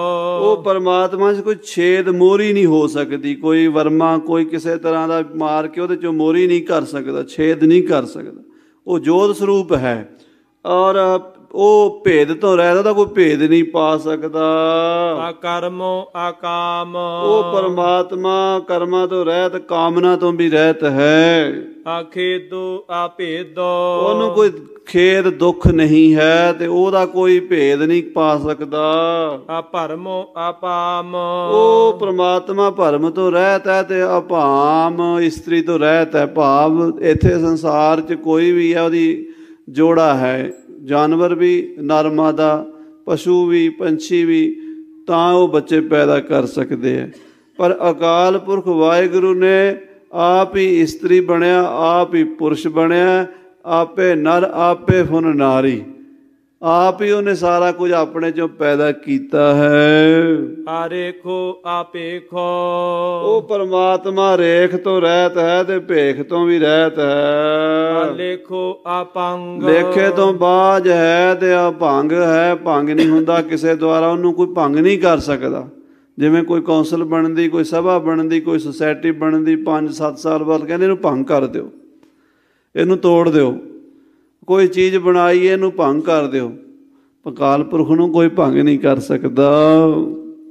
ਉਹ ਪਰਮਾਤਮਾ 'ਚ ਕੋਈ ਛੇਦ ਮੋਰੀ ਨਹੀਂ ਹੋ ਸਕਦੀ ਕੋਈ ਵਰਮਾ ਕੋਈ ਕਿਸੇ ਤਰ੍ਹਾਂ ਦਾ ਮਾਰ ਕੇ ਉਹਦੇ 'ਚ ਮੋਰੀ ਨਹੀਂ ਕਰ ਸਕਦਾ ਛੇਦ ਨਹੀਂ ਕਰ ਸਕਦਾ ਉਹ ਜੋਤ ਸਰੂਪ ਹੈ ਔਰ ਉਹ ਭੇਦ ਤੋਂ ਰਹਿਦਾ ਤਾਂ ਕੋਈ ਭੇਦ ਨਹੀਂ ਪਾ ਸਕਦਾ ਆ ਆ ਆਕਾਮ ਉਹ ਪਰਮਾਤਮਾ ਕਰਮਾਂ ਤੋਂ ਰਹਿਤ ਕਾਮਨਾ ਤੋਂ ਵੀ ਰਹਿਤ ਹੈ ਆ ਖੇਦੋ ਆ ਭੇਦੋ ਉਹਨੂੰ ਕੋਈ ਖੇਦ ਦੁੱਖ ਨਹੀਂ ਹੈ ਤੇ ਉਹਦਾ ਕੋਈ ਭੇਦ ਨਹੀਂ ਪਾ ਸਕਦਾ ਆ ਆ ਆਪਾਮ ਉਹ ਪ੍ਰਮਾਤਮਾ ਭਰਮ ਤੋਂ ਰਹਿਤ ਹੈ ਤੇ ਆਪਾਮ ਇਸਤਰੀ ਤੋਂ ਰਹਿਤ ਹੈ ਭਾਵ ਇੱਥੇ ਸੰਸਾਰ 'ਚ ਕੋਈ ਵੀ ਹੈ ਉਹਦੀ ਜੋੜਾ ਹੈ ਜਾਨਵਰ ਵੀ ਨਰ ਦਾ ਪਸ਼ੂ ਵੀ ਪੰਛੀ ਵੀ ਤਾਂ ਉਹ ਬੱਚੇ ਪੈਦਾ ਕਰ ਸਕਦੇ ਆ ਪਰ ਅਕਾਲ ਪੁਰਖ ਵਾਹਿਗੁਰੂ ਨੇ ਆਪ ਹੀ ਇਸਤਰੀ ਬਣਿਆ ਆਪ ਹੀ ਪੁਰਸ਼ ਬਣਿਆ ਆਪੇ ਨਰ ਆਪੇ ਫੁਨ ਨਾਰੀ ਆਪ ਹੀ ਉਹਨੇ ਸਾਰਾ ਕੁਝ ਆਪਣੇ ਚੋਂ ਪੈਦਾ ਕੀਤਾ ਹੈ ਆਰੇਖੋ ਆਪੇਖੋ ਉਹ ਪਰਮਾਤਮਾ ਰੇਖ ਤੋਂ ਰਹਿਤ ਹੈ ਤੇ ਭੇਖ ਤੋਂ ਵੀ ਰਹਿਤ ਹੈ ਲੇਖੋ ਆਪੰਗ ਲੇਖੇ ਤੋਂ ਬਾਜ ਹੈ ਤੇ ਭੰਗ ਹੈ ਭੰਗ ਨਹੀਂ ਹੁੰਦਾ ਕਿਸੇ ਦੁਆਰਾ ਉਹਨੂੰ ਕੋਈ ਭੰਗ ਨਹੀਂ ਕਰ ਸਕਦਾ ਜਿਵੇਂ ਕੋਈ ਕੌਂਸਲ ਬਣਦੀ ਕੋਈ ਸਭਾ ਬਣਦੀ ਕੋਈ ਸੁਸਾਇਟੀ ਬਣਦੀ 5-7 ਸਾਲ ਬਾਅਦ ਕਹਿੰਦੇ ਇਹਨੂੰ ਭੰਗ ਕਰ ਦਿਓ ਇਹਨੂੰ ਤੋੜ ਦਿਓ ਕੋਈ ਚੀਜ਼ ਬਣਾਈ ਇਹਨੂੰ ਭੰਗ ਕਰ ਦਿਓ ਪਕਾਲ ਪੁਰਖ ਨੂੰ ਕੋਈ ਭੰਗ ਨਹੀਂ ਕਰ ਸਕਦਾ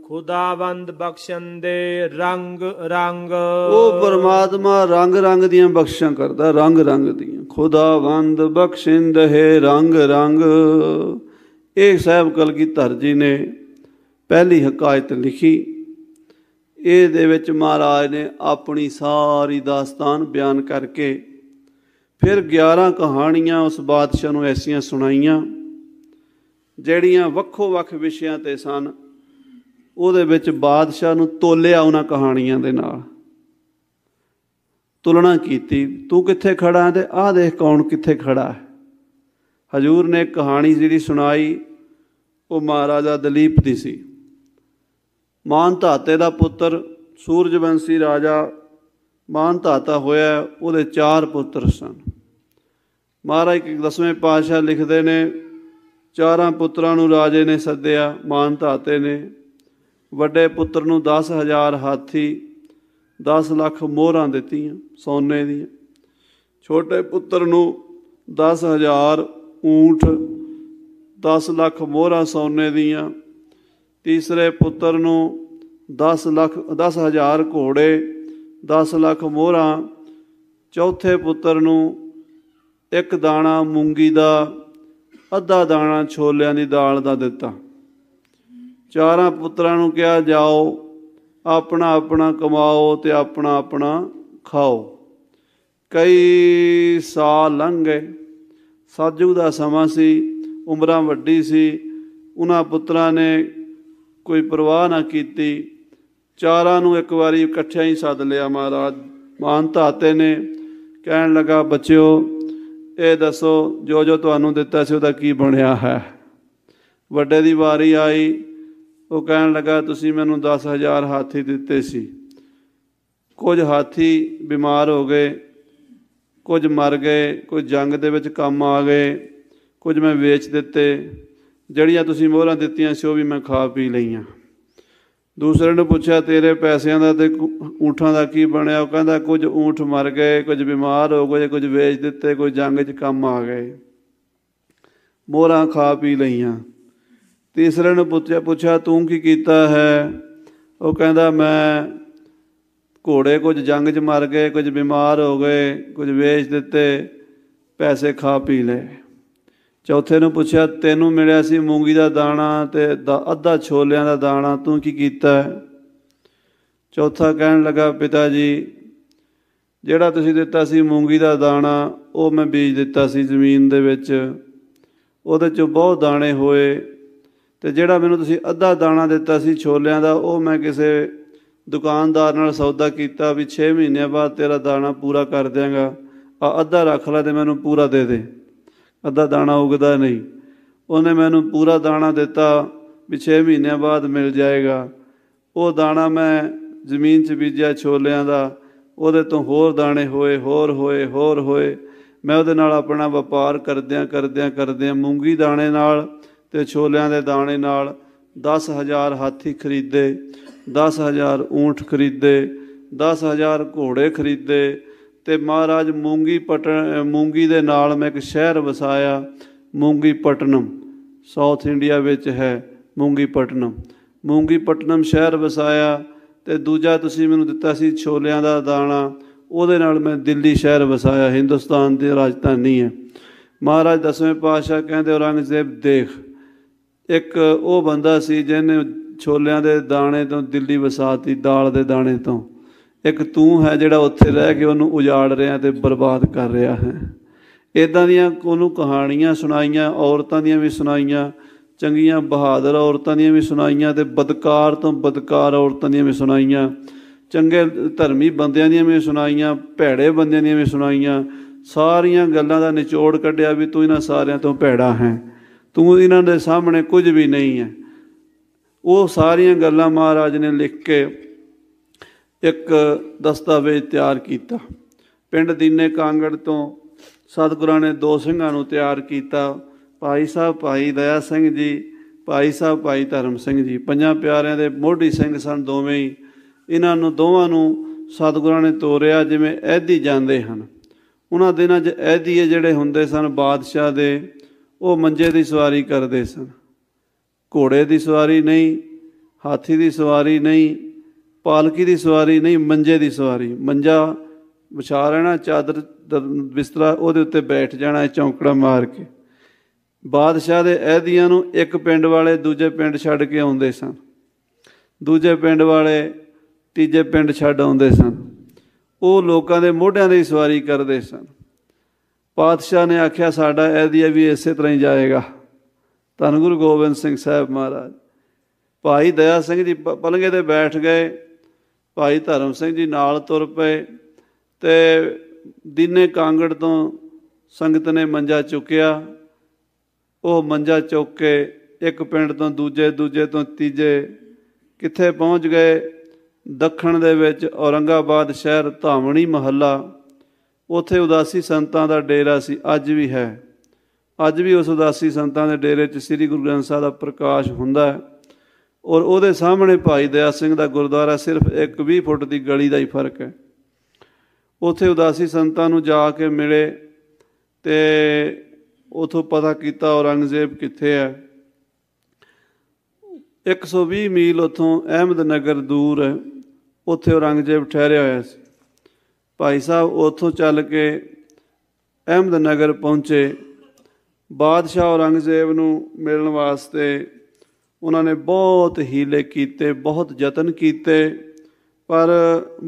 ਖੁਦਾਵੰਦ ਬਖਸ਼ੰਦੇ ਰੰਗ ਰੰਗ ਉਹ ਪਰਮਾਤਮਾ ਰੰਗ ਰੰਗ ਦੀਆਂ ਬਖਸ਼ਾਂ ਕਰਦਾ ਰੰਗ ਰੰਗ ਦੀਆਂ ਖੁਦਾਵੰਦ ਬਖਸ਼ਿੰਦੇ ਹੈ ਰੰਗ ਰੰਗ ਇਹ ਸਾਹਿਬ ਕਲਗੀਧਰ ਜੀ ਨੇ ਪਹਿਲੀ ਹਕਾਇਤ ਲਿਖੀ ਇਹ ਦੇ ਵਿੱਚ ਮਹਾਰਾਜ ਨੇ ਆਪਣੀ ਸਾਰੀ ਦਾਸਤਾਨ ਬਿਆਨ ਕਰਕੇ ਫਿਰ 11 ਕਹਾਣੀਆਂ ਉਸ ਬਾਦਸ਼ਾਹ ਨੂੰ ਐਸੀਆਂ ਸੁਣਾਈਆਂ ਜਿਹੜੀਆਂ ਵੱਖੋ-ਵੱਖ ਵਿਸ਼ਿਆਂ ਤੇ ਸਨ ਉਹਦੇ ਵਿੱਚ ਬਾਦਸ਼ਾਹ ਨੂੰ ਤੋਲਿਆ ਉਹਨਾਂ ਕਹਾਣੀਆਂ ਦੇ ਨਾਲ ਤੁਲਨਾ ਕੀਤੀ ਤੂੰ ਕਿੱਥੇ ਖੜਾ ਤੇ ਆਹ ਦੇਖ ਕੌਣ ਕਿੱਥੇ ਖੜਾ ਹੈ ਹਜੂਰ ਨੇ ਕਹਾਣੀ ਜਿਹੜੀ ਸੁਣਾਈ ਉਹ ਮਹਾਰਾਜਾ ਦਲੀਪ ਦੀ ਸੀ ਮਾਨ ਧਾਤੇ ਦਾ ਪੁੱਤਰ ਸੂਰਜਵੰਸ਼ੀ ਰਾਜਾ ਮਾਨ ਧਾਤਾ ਹੋਇਆ ਉਹਦੇ ਚਾਰ ਪੁੱਤਰ ਸਨ ਮਹਾਰਾਜ ਦਸਵੇਂ ਪਾਤਸ਼ਾਹ ਲਿਖਦੇ ਨੇ ਚਾਰਾਂ ਪੁੱਤਰਾਂ ਨੂੰ ਰਾਜੇ ਨੇ ਸੱਦਿਆ ਮਾਨ ਧਾਤੇ ਨੇ ਵੱਡੇ ਪੁੱਤਰ ਨੂੰ 10000 ਹਾਥੀ 10 ਲੱਖ ਮੋਹਰਾਂ ਦਿੱਤੀਆਂ ਸੋਨੇ ਦੀਆਂ ਛੋਟੇ ਪੁੱਤਰ ਨੂੰ 10000 ਊਂਠ 10 ਲੱਖ ਮੋਹਰਾਂ ਸੋਨੇ ਦੀਆਂ ਤੀਸਰੇ ਪੁੱਤਰ ਨੂੰ 10 ਲੱਖ 10000 ਘੋੜੇ 10 ਲੱਖ ਮੋਹਰਾਂ ਚੌਥੇ ਪੁੱਤਰ ਨੂੰ ਇੱਕ ਦਾਣਾ ਮੂੰਗੀ ਦਾ ਅੱਧਾ ਦਾਣਾ ਛੋਲਿਆਂ ਦੀ ਦਾਲ ਦਾ ਦਿੱਤਾ ਚਾਰਾਂ ਪੁੱਤਰਾਂ ਨੂੰ ਕਿਹਾ ਜਾਓ ਆਪਣਾ ਆਪਣਾ ਕਮਾਓ ਤੇ ਆਪਣਾ ਆਪਣਾ ਖਾਓ ਕਈ ਸਾਲ ਲੰਘ ਗਏ ਸਾਜੂ ਦਾ ਸਮਾਂ ਸੀ ਉਮਰਾਂ ਵੱਡੀ ਸੀ ਉਹਨਾਂ ਪੁੱਤਰਾਂ ਨੇ ਕੋਈ ਪਰਵਾਹ ਨਾ ਕੀਤੀ ਚਾਰਾਂ ਨੂੰ ਇੱਕ ਵਾਰੀ ਇਕੱਠਿਆਂ ਹੀ ਸੱਦ ਲਿਆ ਮਹਾਰਾਜ ਮਾਨ ਧਾਤੇ ਨੇ ਕਹਿਣ ਲੱਗਾ ਬੱਚਿਓ ਇਹ ਦੱਸੋ ਜੋ ਜੋ ਤੁਹਾਨੂੰ ਦਿੱਤਾ ਸੀ ਉਹਦਾ ਕੀ ਬਣਿਆ ਹੈ ਵੱਡੇ ਦੀ ਵਾਰੀ ਆਈ ਉਹ ਕਹਿਣ ਲੱਗਾ ਤੁਸੀਂ ਮੈਨੂੰ 10000 ਹਾਥੀ ਦਿੱਤੇ ਸੀ ਕੁਝ ਹਾਥੀ ਬਿਮਾਰ ਹੋ ਗਏ ਕੁਝ ਮਰ ਗਏ ਕੁਝ ਜੰਗ ਦੇ ਵਿੱਚ ਕੰਮ ਆ ਗਏ ਕੁਝ ਮੈਂ ਵੇਚ ਦਿੱਤੇ ਜਿਹੜੀਆਂ ਤੁਸੀਂ ਮੋਹਰਾਂ ਦਿੱਤੀਆਂ ਸੀ ਉਹ ਵੀ ਮੈਂ ਖਾ ਪੀ ਲਈਆਂ ਦੂਸਰੇ ਨੇ ਪੁੱਛਿਆ ਤੇਰੇ ਪੈਸਿਆਂ ਦਾ ਤੇ ਊਠਾਂ ਦਾ ਕੀ ਬਣਿਆ ਉਹ ਕਹਿੰਦਾ ਕੁਝ ਊਠ ਮਰ ਗਏ ਕੁਝ ਬਿਮਾਰ ਹੋ ਗਏ ਕੁਝ ਵੇਚ ਦਿੱਤੇ ਕੋਈ ਜੰਗ 'ਚ ਕੰਮ ਆ ਗਏ ਮੋਹਰਾਂ ਖਾ ਪੀ ਲਈਆਂ ਤੀਸਰੇ ਨੇ ਪੁੱਛਿਆ ਪੁੱਛਿਆ ਤੂੰ ਕੀ ਕੀਤਾ ਹੈ ਉਹ ਕਹਿੰਦਾ ਮੈਂ ਘੋੜੇ ਕੁਝ ਜੰਗ 'ਚ ਮਰ ਗਏ ਕੁਝ ਬਿਮਾਰ ਹੋ ਗਏ ਕੁਝ ਵੇਚ ਦਿੱਤੇ ਪੈਸੇ ਖਾ ਪੀ ਲਏ ਚੌਥੇ ਨੂੰ ਪੁੱਛਿਆ ਤੈਨੂੰ ਮਿਲਿਆ ਸੀ ਮੂੰਗੀ ਦਾ ਦਾਣਾ ਤੇ ਅੱਧਾ ਛੋਲਿਆਂ ਦਾ ਦਾਣਾ ਤੂੰ ਕੀ ਕੀਤਾ ਚੌਥਾ ਕਹਿਣ ਲੱਗਾ ਪਿਤਾ ਜੀ ਜਿਹੜਾ ਤੁਸੀਂ ਦਿੱਤਾ ਸੀ ਮੂੰਗੀ ਦਾ ਦਾਣਾ ਉਹ ਮੈਂ ਬੀਜ ਦਿੱਤਾ ਸੀ ਜ਼ਮੀਨ ਦੇ ਵਿੱਚ ਉਹਦੇ ਚ ਬਹੁਤ ਦਾਣੇ ਹੋਏ ਤੇ ਜਿਹੜਾ ਮੈਨੂੰ ਤੁਸੀਂ ਅੱਧਾ ਦਾਣਾ ਦਿੱਤਾ ਸੀ ਛੋਲਿਆਂ ਦਾ ਉਹ ਮੈਂ ਕਿਸੇ ਦੁਕਾਨਦਾਰ ਨਾਲ ਸੌਦਾ ਕੀਤਾ ਵੀ 6 ਮਹੀਨਿਆਂ ਬਾਅਦ ਤੇਰਾ ਦਾਣਾ ਪੂਰਾ ਕਰ ਦਿਆਂਗਾ ਆ ਅੱਧਾ ਰੱਖ ਲੈ ਤੇ ਮੈਨੂੰ ਪੂਰਾ ਦੇ ਦੇ ਅੱਧਾ ਦਾਣਾ ਉਗਦਾ ਨਹੀਂ ਉਹਨੇ ਮੈਨੂੰ ਪੂਰਾ ਦਾਣਾ ਦਿੱਤਾ ਵੀ 6 ਮਹੀਨਿਆਂ ਬਾਅਦ ਮਿਲ ਜਾਏਗਾ ਉਹ ਦਾਣਾ ਮੈਂ ਜ਼ਮੀਨ 'ਚ ਬੀਜਿਆ ਛੋਲਿਆਂ ਦਾ ਉਹਦੇ ਤੋਂ ਹੋਰ ਦਾਣੇ ਹੋਏ ਹੋਰ ਹੋਏ ਹੋਰ ਹੋਏ ਮੈਂ ਉਹਦੇ ਨਾਲ ਆਪਣਾ ਵਪਾਰ ਕਰਦਿਆਂ ਕਰਦਿਆਂ ਕਰਦਿਆਂ ਮੂੰਗੀ ਦਾਣੇ ਨਾਲ ਤੇ ਛੋਲਿਆਂ ਦੇ ਦਾਣੇ ਨਾਲ 10000 ਹਾਥੀ ਖਰੀਦੇ 10000 ਊਂਠ ਖਰੀਦੇ 10000 ਘੋੜੇ ਖਰੀਦੇ ਤੇ ਮਹਾਰਾਜ ਮੂੰਗੀ ਪਟਨ ਮੂੰਗੀ ਦੇ ਨਾਲ ਮੈਂ ਇੱਕ ਸ਼ਹਿਰ ਵਸਾਇਆ ਮੂੰਗੀ ਪਟਨਮ ਸਾਊਥ ਇੰਡੀਆ ਵਿੱਚ ਹੈ ਮੂੰਗੀ ਪਟਨਮ ਮੂੰਗੀ ਪਟਨਮ ਸ਼ਹਿਰ ਵਸਾਇਆ ਤੇ ਦੂਜਾ ਤੁਸੀਂ ਮੈਨੂੰ ਦਿੱਤਾ ਸੀ ਛੋਲਿਆਂ ਦਾ ਦਾਣਾ ਉਹਦੇ ਨਾਲ ਮੈਂ ਦਿੱਲੀ ਸ਼ਹਿਰ ਵਸਾਇਆ ਹਿੰਦੁਸਤਾਨ ਦੀ ਰਾਜਧਾਨੀ ਹੈ ਮਹਾਰਾਜ ਦਸਵੇਂ ਪਾਤਸ਼ਾਹ ਕਹਿੰਦੇ ਔਰੰਗਜ਼ੇਬ ਦੇਖ ਇੱਕ ਉਹ ਬੰਦਾ ਸੀ ਜਿਹਨੇ ਛੋਲਿਆਂ ਦੇ ਦਾਣੇ ਤੋਂ ਦਿੱਲੀ ਵਸਾਤੀ ਦਾਲ ਦੇ ਦਾਣੇ ਤੋਂ ਇੱਕ ਤੂੰ ਹੈ ਜਿਹੜਾ ਉੱਥੇ ਰਹਿ ਕੇ ਉਹਨੂੰ ਉਜਾੜ ਰਿਹਾ ਤੇ ਬਰਬਾਦ ਕਰ ਰਿਹਾ ਹੈ ਇਦਾਂ ਦੀਆਂ ਉਹਨੂੰ ਕਹਾਣੀਆਂ ਸੁਣਾਈਆਂ ਔਰਤਾਂ ਦੀਆਂ ਵੀ ਸੁਣਾਈਆਂ ਚੰਗੀਆਂ ਬਹਾਦਰ ਔਰਤਾਂ ਦੀਆਂ ਵੀ ਸੁਣਾਈਆਂ ਤੇ ਬਦਕਾਰ ਤੋਂ ਬਦਕਾਰ ਔਰਤਾਂ ਦੀਆਂ ਵੀ ਸੁਣਾਈਆਂ ਚੰਗੇ ਧਰਮੀ ਬੰਦਿਆਂ ਦੀਆਂ ਵੀ ਸੁਣਾਈਆਂ ਭੈੜੇ ਬੰਦਿਆਂ ਦੀਆਂ ਵੀ ਸੁਣਾਈਆਂ ਸਾਰੀਆਂ ਗੱਲਾਂ ਦਾ ਨਿਚੋੜ ਕੱਢਿਆ ਵੀ ਤੂੰ ਇਹਨਾਂ ਸਾਰਿਆਂ ਤੋਂ ਭੈੜਾ ਹੈ ਤੂੰ ਇਹਨਾਂ ਦੇ ਸਾਹਮਣੇ ਕੁਝ ਵੀ ਨਹੀਂ ਹੈ ਉਹ ਸਾਰੀਆਂ ਗੱਲਾਂ ਮਹਾਰਾਜ ਨੇ ਲਿਖ ਕੇ ਇੱਕ ਦਸਤਾਵੇਜ਼ ਤਿਆਰ ਕੀਤਾ ਪਿੰਡ ਦੀਨੇ ਕਾਂਗੜ ਤੋਂ ਸਤਿਗੁਰਾਂ ਨੇ ਦੋ ਸਿੰਘਾਂ ਨੂੰ ਤਿਆਰ ਕੀਤਾ ਭਾਈ ਸਾਹਿਬ ਭਾਈ ਦਇਆ ਸਿੰਘ ਜੀ ਭਾਈ ਸਾਹਿਬ ਭਾਈ ਧਰਮ ਸਿੰਘ ਜੀ ਪੰਜਾਂ ਪਿਆਰਿਆਂ ਦੇ ਮੋਢੀ ਸਿੰਘ ਸਨ ਦੋਵੇਂ ਹੀ ਇਹਨਾਂ ਨੂੰ ਦੋਵਾਂ ਨੂੰ ਸਤਿਗੁਰਾਂ ਨੇ ਤੋਰਿਆ ਜਿਵੇਂ ਐਦੀ ਜਾਂਦੇ ਹਨ ਉਹਨਾਂ ਦਿਨਾਂ 'ਚ ਐਦੀ ਜਿਹੜੇ ਹੁੰਦੇ ਸਨ ਬਾਦਸ਼ਾਹ ਦੇ ਉਹ ਮੰਜੇ ਦੀ ਸਵਾਰੀ ਕਰਦੇ ਸਨ ਘੋੜੇ ਦੀ ਸਵਾਰੀ ਨਹੀਂ ਹਾਥੀ ਦੀ ਸਵਾਰੀ ਨਹੀਂ ਪਾਲਕੀ ਦੀ ਸਵਾਰੀ ਨਹੀਂ ਮੰਜੇ ਦੀ ਸਵਾਰੀ ਮੰਜਾ ਵਿਛਾ ਰਹਿਣਾ ਚਾਦਰ ਬਿਸਤਰਾ ਉਹਦੇ ਉੱਤੇ ਬੈਠ ਜਾਣਾ ਚੌਂਕੜਾ ਮਾਰ ਕੇ ਬਾਦਸ਼ਾਹ ਦੇ ਅਹਿਦੀਆਂ ਨੂੰ ਇੱਕ ਪਿੰਡ ਵਾਲੇ ਦੂਜੇ ਪਿੰਡ ਛੱਡ ਕੇ ਆਉਂਦੇ ਸਨ ਦੂਜੇ ਪਿੰਡ ਵਾਲੇ ਤੀਜੇ ਪਿੰਡ ਛੱਡ ਆਉਂਦੇ ਸਨ ਉਹ ਲੋਕਾਂ ਦੇ ਮੋਢਿਆਂ ਦੀ ਸਵਾਰੀ ਕਰਦੇ ਸਨ ਪਾਤਸ਼ਾਹ ਨੇ ਆਖਿਆ ਸਾਡਾ ਅਹਿਦੀਆ ਵੀ ਇਸੇ ਤਰ੍ਹਾਂ ਹੀ ਜਾਏਗਾ ਧੰਨ ਗੁਰੂ ਗੋਬਿੰਦ ਸਿੰਘ ਸਾਹਿਬ ਮਹਾਰਾਜ ਭਾਈ ਦਇਆ ਸਿੰਘ ਜੀ ਪਲੰਗੇ ਤੇ ਬੈਠ ਗਏ ਭਾਈ ਧਰਮ ਸਿੰਘ ਜੀ ਨਾਲ ਤੁਰ ਪਏ ਤੇ ਦਿਨੇ ਕਾਂਗੜ ਤੋਂ ਸੰਗਤ ਨੇ ਮੰਜਾ ਚੁੱਕਿਆ ਉਹ ਮੰਜਾ ਚੁੱਕ ਕੇ ਇੱਕ ਪਿੰਡ ਤੋਂ ਦੂਜੇ ਦੂਜੇ ਤੋਂ ਤੀਜੇ ਕਿੱਥੇ ਪਹੁੰਚ ਗਏ ਦੱਖਣ ਦੇ ਵਿੱਚ ਔਰੰਗਾਬਾਦ ਸ਼ਹਿਰ ਧਾਵਣੀ ਮਹੱਲਾ ਉੱਥੇ ਉਦਾਸੀ ਸੰਤਾਂ ਦਾ ਡੇਰਾ ਸੀ ਅੱਜ ਵੀ ਹੈ ਅੱਜ ਵੀ ਉਸ ਉਦਾਸੀ ਸੰਤਾਂ ਦੇ ਡੇਰੇ 'ਚ ਸ੍ਰੀ ਗੁਰੂ ਗ੍ਰੰਥ ਸਾਹਿਬ ਦਾ ਪ੍ਰਕਾਸ਼ ਹੁੰਦਾ ਹੈ ਔਰ ਉਹਦੇ ਸਾਹਮਣੇ ਭਾਈ ਦਇਆ ਸਿੰਘ ਦਾ ਗੁਰਦੁਆਰਾ ਸਿਰਫ 1 20 ਫੁੱਟ ਦੀ ਗਲੀ ਦਾ ਹੀ ਫਰਕ ਹੈ ਉਥੇ ਉਦਾਸੀ ਸੰਤਾਂ ਨੂੰ ਜਾ ਕੇ ਮਿਲੇ ਤੇ ਉਥੋਂ ਪਤਾ ਕੀਤਾ ਔਰੰਗਜ਼ੇਬ ਕਿੱਥੇ ਹੈ 120 ਮੀਲ ਉਥੋਂ ਅਹਿਮਦ ਨਗਰ ਦੂਰ ਹੈ ਉਥੇ ਔਰੰਗਜ਼ੇਬ ਠਹਿਰਿਆ ਹੋਇਆ ਸੀ ਭਾਈ ਸਾਹਿਬ ਉਥੋਂ ਚੱਲ ਕੇ ਅਹਿਮਦ ਨਗਰ ਪਹੁੰਚੇ ਬਾਦਸ਼ਾਹ ਔਰੰਗਜ਼ੇਬ ਨੂੰ ਮਿਲਣ ਵਾਸਤੇ ਉਹਨਾਂ ਨੇ ਬਹੁਤ ਹੀਲੇ ਕੀਤੇ ਬਹੁਤ ਯਤਨ ਕੀਤੇ ਪਰ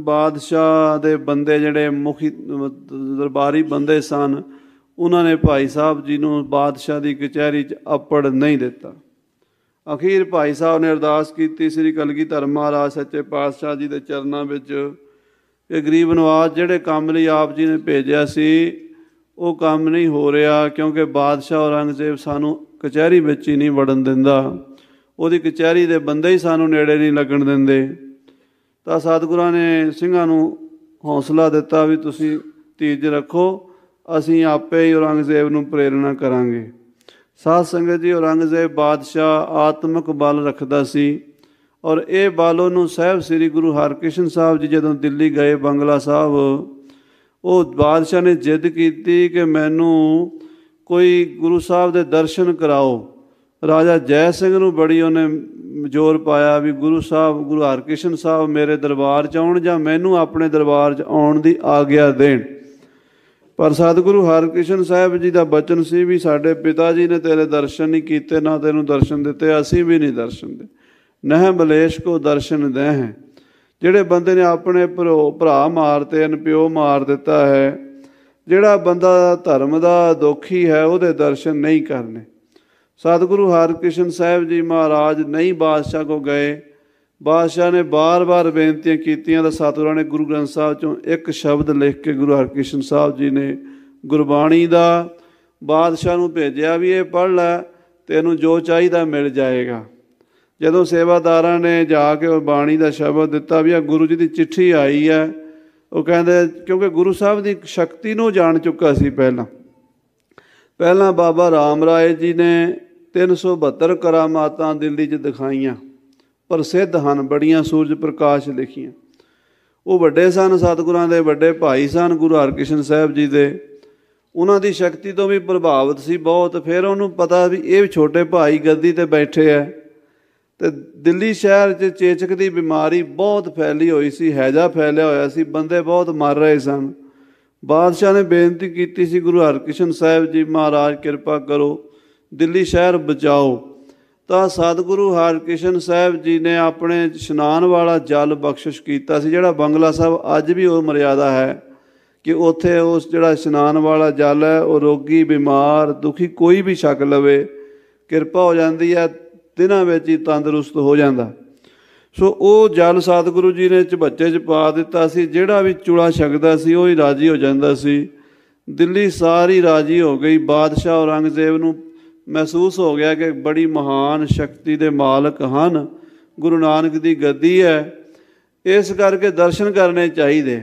ਬਾਦਸ਼ਾਹ ਦੇ ਬੰਦੇ ਜਿਹੜੇ ਮੁਖੀ ਦਰਬਾਰੀ ਬੰਦੇ ਸਨ ਉਹਨਾਂ ਨੇ ਭਾਈ ਸਾਹਿਬ ਜੀ ਨੂੰ ਬਾਦਸ਼ਾਹ ਦੀ ਕਚਹਿਰੀ 'ਚ ਅਪੜ ਨਹੀਂ ਦਿੱਤਾ ਅਖੀਰ ਭਾਈ ਸਾਹਿਬ ਨੇ ਅਰਦਾਸ ਕੀਤੀ ਸ੍ਰੀ ਕਲਗੀਧਰ ਮਹਾਰਾਜ ਸੱਚੇ ਪਾਤਸ਼ਾਹ ਜੀ ਦੇ ਚਰਨਾਂ ਵਿੱਚ ਕਿ ਗਰੀਬ ਨਵਾਜ਼ ਜਿਹੜੇ ਕੰਮ ਲਈ ਆਪ ਜੀ ਨੇ ਭੇਜਿਆ ਸੀ ਉਹ ਕੰਮ ਨਹੀਂ ਹੋ ਰਿਹਾ ਕਿਉਂਕਿ ਬਾਦਸ਼ਾਹ ਔਰੰਗਜ਼ੇਬ ਸਾਨੂੰ ਕਚਹਿਰੀ ਵਿੱਚ ਹੀ ਨਹੀਂ ਵੜਨ ਦਿੰਦਾ ਉਹਦੀ ਕਚਹਿਰੀ ਦੇ ਬੰਦੇ ਹੀ ਸਾਨੂੰ ਨੇੜੇ ਨਹੀਂ ਲੱਗਣ ਦਿੰਦੇ ਤਾਂ ਸਤਿਗੁਰਾਂ ਨੇ ਸਿੰਘਾਂ ਨੂੰ ਹੌਸਲਾ ਦਿੱਤਾ ਵੀ ਤੁਸੀਂ ਤੀਜ ਰੱਖੋ ਅਸੀਂ ਆਪੇ ਹੀ ਔਰੰਗਜ਼ੇਬ ਨੂੰ ਪ੍ਰੇਰਣਾ ਕਰਾਂਗੇ ਸਾਧ ਸੰਗਤ ਜੀ ਔਰੰਗਜ਼ੇਬ ਬਾਦਸ਼ਾਹ ਆਤਮਿਕ ਬਲ ਰੱਖਦਾ ਸੀ ਔਰ ਇਹ ਬਲ ਉਹਨੂੰ ਸਹਿਬ ਸ੍ਰੀ ਗੁਰੂ ਹਰਕ੍ਰਿਸ਼ਨ ਸਾਹਿਬ ਜੀ ਜਦੋਂ ਦਿੱਲੀ ਗਏ ਬੰਗਲਾ ਸਾਹਿਬ ਉਹ ਬਾਦਸ਼ਾਹ ਨੇ ਜਿੱਦ ਕੀਤੀ ਕਿ ਮੈਨੂੰ ਕੋਈ ਗੁਰੂ ਸਾਹਿਬ ਦੇ ਦਰਸ਼ਨ ਕਰਾਓ ਰਾਜਾ ਜੈ ਸਿੰਘ ਨੂੰ ਬੜੀ ਉਹਨੇ ਜ਼ੋਰ ਪਾਇਆ ਵੀ ਗੁਰੂ ਸਾਹਿਬ ਗੁਰੂ ਹਰਕ੍ਰਿਸ਼ਨ ਸਾਹਿਬ ਮੇਰੇ ਦਰਬਾਰ 'ਚ ਆਉਣ ਜਾਂ ਮੈਨੂੰ ਆਪਣੇ ਦਰਬਾਰ 'ਚ ਆਉਣ ਦੀ ਆਗਿਆ ਦੇਣ ਪਰ ਸਤਿਗੁਰੂ ਹਰਕ੍ਰਿਸ਼ਨ ਸਾਹਿਬ ਜੀ ਦਾ ਬਚਨ ਸੀ ਵੀ ਸਾਡੇ ਪਿਤਾ ਜੀ ਨੇ ਤੇਰੇ ਦਰਸ਼ਨ ਨਹੀਂ ਕੀਤੇ ਨਾ ਤੈਨੂੰ ਦਰਸ਼ਨ ਦਿੱਤੇ ਅਸੀਂ ਵੀ ਨਹੀਂ ਦਰਸ਼ਨ ਦੇ ਨਹਿ ਬਲੇਸ਼ ਕੋ ਦਰਸ਼ਨ ਦੇ ਹੈ ਜਿਹੜੇ ਬੰਦੇ ਨੇ ਆਪਣੇ ਭਰਾ ਮਾਰਤੇ ਪਿਓ ਮਾਰ ਦਿੱਤਾ ਹੈ ਜਿਹੜਾ ਬੰਦਾ ਧਰਮ ਦਾ ਦੁਖੀ ਹੈ ਉਹਦੇ ਦਰਸ਼ਨ ਨਹੀਂ ਕਰਨੇ ਸਤਿਗੁਰੂ ਹਰਿਕ੍ਰਿਸ਼ਨ ਸਾਹਿਬ ਜੀ ਮਹਾਰਾਜ ਨਹੀਂ ਬਾਦਸ਼ਾਹ ਕੋ ਗਏ ਬਾਦਸ਼ਾਹ ਨੇ ਬਾਰ-ਬਾਰ ਬੇਨਤੀਆਂ ਕੀਤੀਆਂ ਤਾਂ ਸਤਿਗੁਰਾਂ ਨੇ ਗੁਰੂ ਗ੍ਰੰਥ ਸਾਹਿਬ ਚੋਂ ਇੱਕ ਸ਼ਬਦ ਲਿਖ ਕੇ ਗੁਰੂ ਹਰਿਕ੍ਰਿਸ਼ਨ ਸਾਹਿਬ ਜੀ ਨੇ ਗੁਰਬਾਣੀ ਦਾ ਬਾਦਸ਼ਾਹ ਨੂੰ ਭੇਜਿਆ ਵੀ ਇਹ ਪੜ ਲੈ ਤੈਨੂੰ ਜੋ ਚਾਹੀਦਾ ਮਿਲ ਜਾਏਗਾ ਜਦੋਂ ਸੇਵਾਦਾਰਾਂ ਨੇ ਜਾ ਕੇ ਉਹ ਬਾਣੀ ਦਾ ਸ਼ਬਦ ਦਿੱਤਾ ਵੀ ਆ ਗੁਰੂ ਜੀ ਦੀ ਚਿੱਠੀ ਆਈ ਹੈ ਉਹ ਕਹਿੰਦੇ ਕਿਉਂਕਿ ਗੁਰੂ ਸਾਹਿਬ ਦੀ ਸ਼ਕਤੀ ਨੂੰ ਜਾਣ ਚੁੱਕਾ ਸੀ ਪਹਿਲਾਂ ਪਹਿਲਾਂ ਬਾਬਾ ਰਾਮ ਰਾਏ ਜੀ ਨੇ 372 ਕਰਾਮਾਤਾਂ ਦਿੱਲੀ 'ਚ ਦਿਖਾਈਆਂ ਪ੍ਰਸਿੱਧ ਹਨ ਬੜੀਆਂ ਸੂਰਜ ਪ੍ਰਕਾਸ਼ ਲਿਖੀਆਂ ਉਹ ਵੱਡੇ ਸਨ ਸਤਿਗੁਰਾਂ ਦੇ ਵੱਡੇ ਭਾਈ ਸਨ ਗੁਰੂ ਹਰਕ੍ਰਿਸ਼ਨ ਸਾਹਿਬ ਜੀ ਦੇ ਉਹਨਾਂ ਦੀ ਸ਼ਕਤੀ ਤੋਂ ਵੀ ਪ੍ਰਭਾਵਿਤ ਸੀ ਬਹੁਤ ਫਿਰ ਉਹਨੂੰ ਪਤਾ ਵੀ ਇਹ ਛੋਟੇ ਭਾਈ ਗੱਦੀ ਤੇ ਬੈਠੇ ਐ ਤੇ ਦਿੱਲੀ ਸ਼ਹਿਰ 'ਚ ਚੇਚਕ ਦੀ ਬਿਮਾਰੀ ਬਹੁਤ ਫੈਲੀ ਹੋਈ ਸੀ ਹੈਜਾ ਫੈਲਿਆ ਹੋਇਆ ਸੀ ਬੰਦੇ ਬਹੁਤ ਮਰ ਰਹੇ ਸਨ ਬਾਦਸ਼ਾਹ ਨੇ ਬੇਨਤੀ ਕੀਤੀ ਸੀ ਗੁਰੂ ਹਰਕ੍ਰਿਸ਼ਨ ਸਾਹਿਬ ਜੀ ਮਹਾਰਾਜ ਕਿਰਪਾ ਕਰੋ ਦਿੱਲੀ ਸ਼ਹਿਰ ਬਚਾਓ ਤਾਂ ਸਤਿਗੁਰੂ ਹਰਕ੍ਰਿਸ਼ਨ ਸਾਹਿਬ ਜੀ ਨੇ ਆਪਣੇ ਇਸ਼ਨਾਨ ਵਾਲਾ ਜਲ ਬਖਸ਼ਿਸ਼ ਕੀਤਾ ਸੀ ਜਿਹੜਾ ਬੰਗਲਾ ਸਾਹਿਬ ਅੱਜ ਵੀ ਉਹ ਮਰਿਆਦਾ ਹੈ ਕਿ ਉੱਥੇ ਉਸ ਜਿਹੜਾ ਇਸ਼ਨਾਨ ਵਾਲਾ ਜਲ ਹੈ ਉਹ ਰੋਗੀ ਬਿਮਾਰ ਦੁਖੀ ਕੋਈ ਵੀ ਛਕ ਲਵੇ ਕਿਰਪਾ ਹੋ ਜਾਂਦੀ ਹੈ ਦਿਨਾਂ ਵਿੱਚ ਹੀ ਤੰਦਰੁਸਤ ਹੋ ਜਾਂਦਾ ਸੋ ਉਹ ਜਲ ਸਤਿਗੁਰੂ ਜੀ ਨੇ ਚਬੱਚੇ 'ਚ ਪਾ ਦਿੱਤਾ ਸੀ ਜਿਹੜਾ ਵੀ ਚੂਲਾ ਛਕਦਾ ਸੀ ਉਹ ਹੀ ਰਾਜੀ ਹੋ ਜਾਂਦਾ ਸੀ ਦਿੱਲੀ ਸਾਰੀ ਰਾਜੀ ਹੋ ਗਈ ਬਾਦਸ਼ਾਹ ਔਰੰਗਜ਼ੇਬ ਨੂੰ ਮਹਿਸੂਸ ਹੋ ਗਿਆ ਕਿ ਬੜੀ ਮਹਾਨ ਸ਼ਕਤੀ ਦੇ ਮਾਲਕ ਹਨ ਗੁਰੂ ਨਾਨਕ ਦੀ ਗੱਦੀ ਹੈ ਇਸ ਕਰਕੇ ਦਰਸ਼ਨ ਕਰਨੇ ਚਾਹੀਦੇ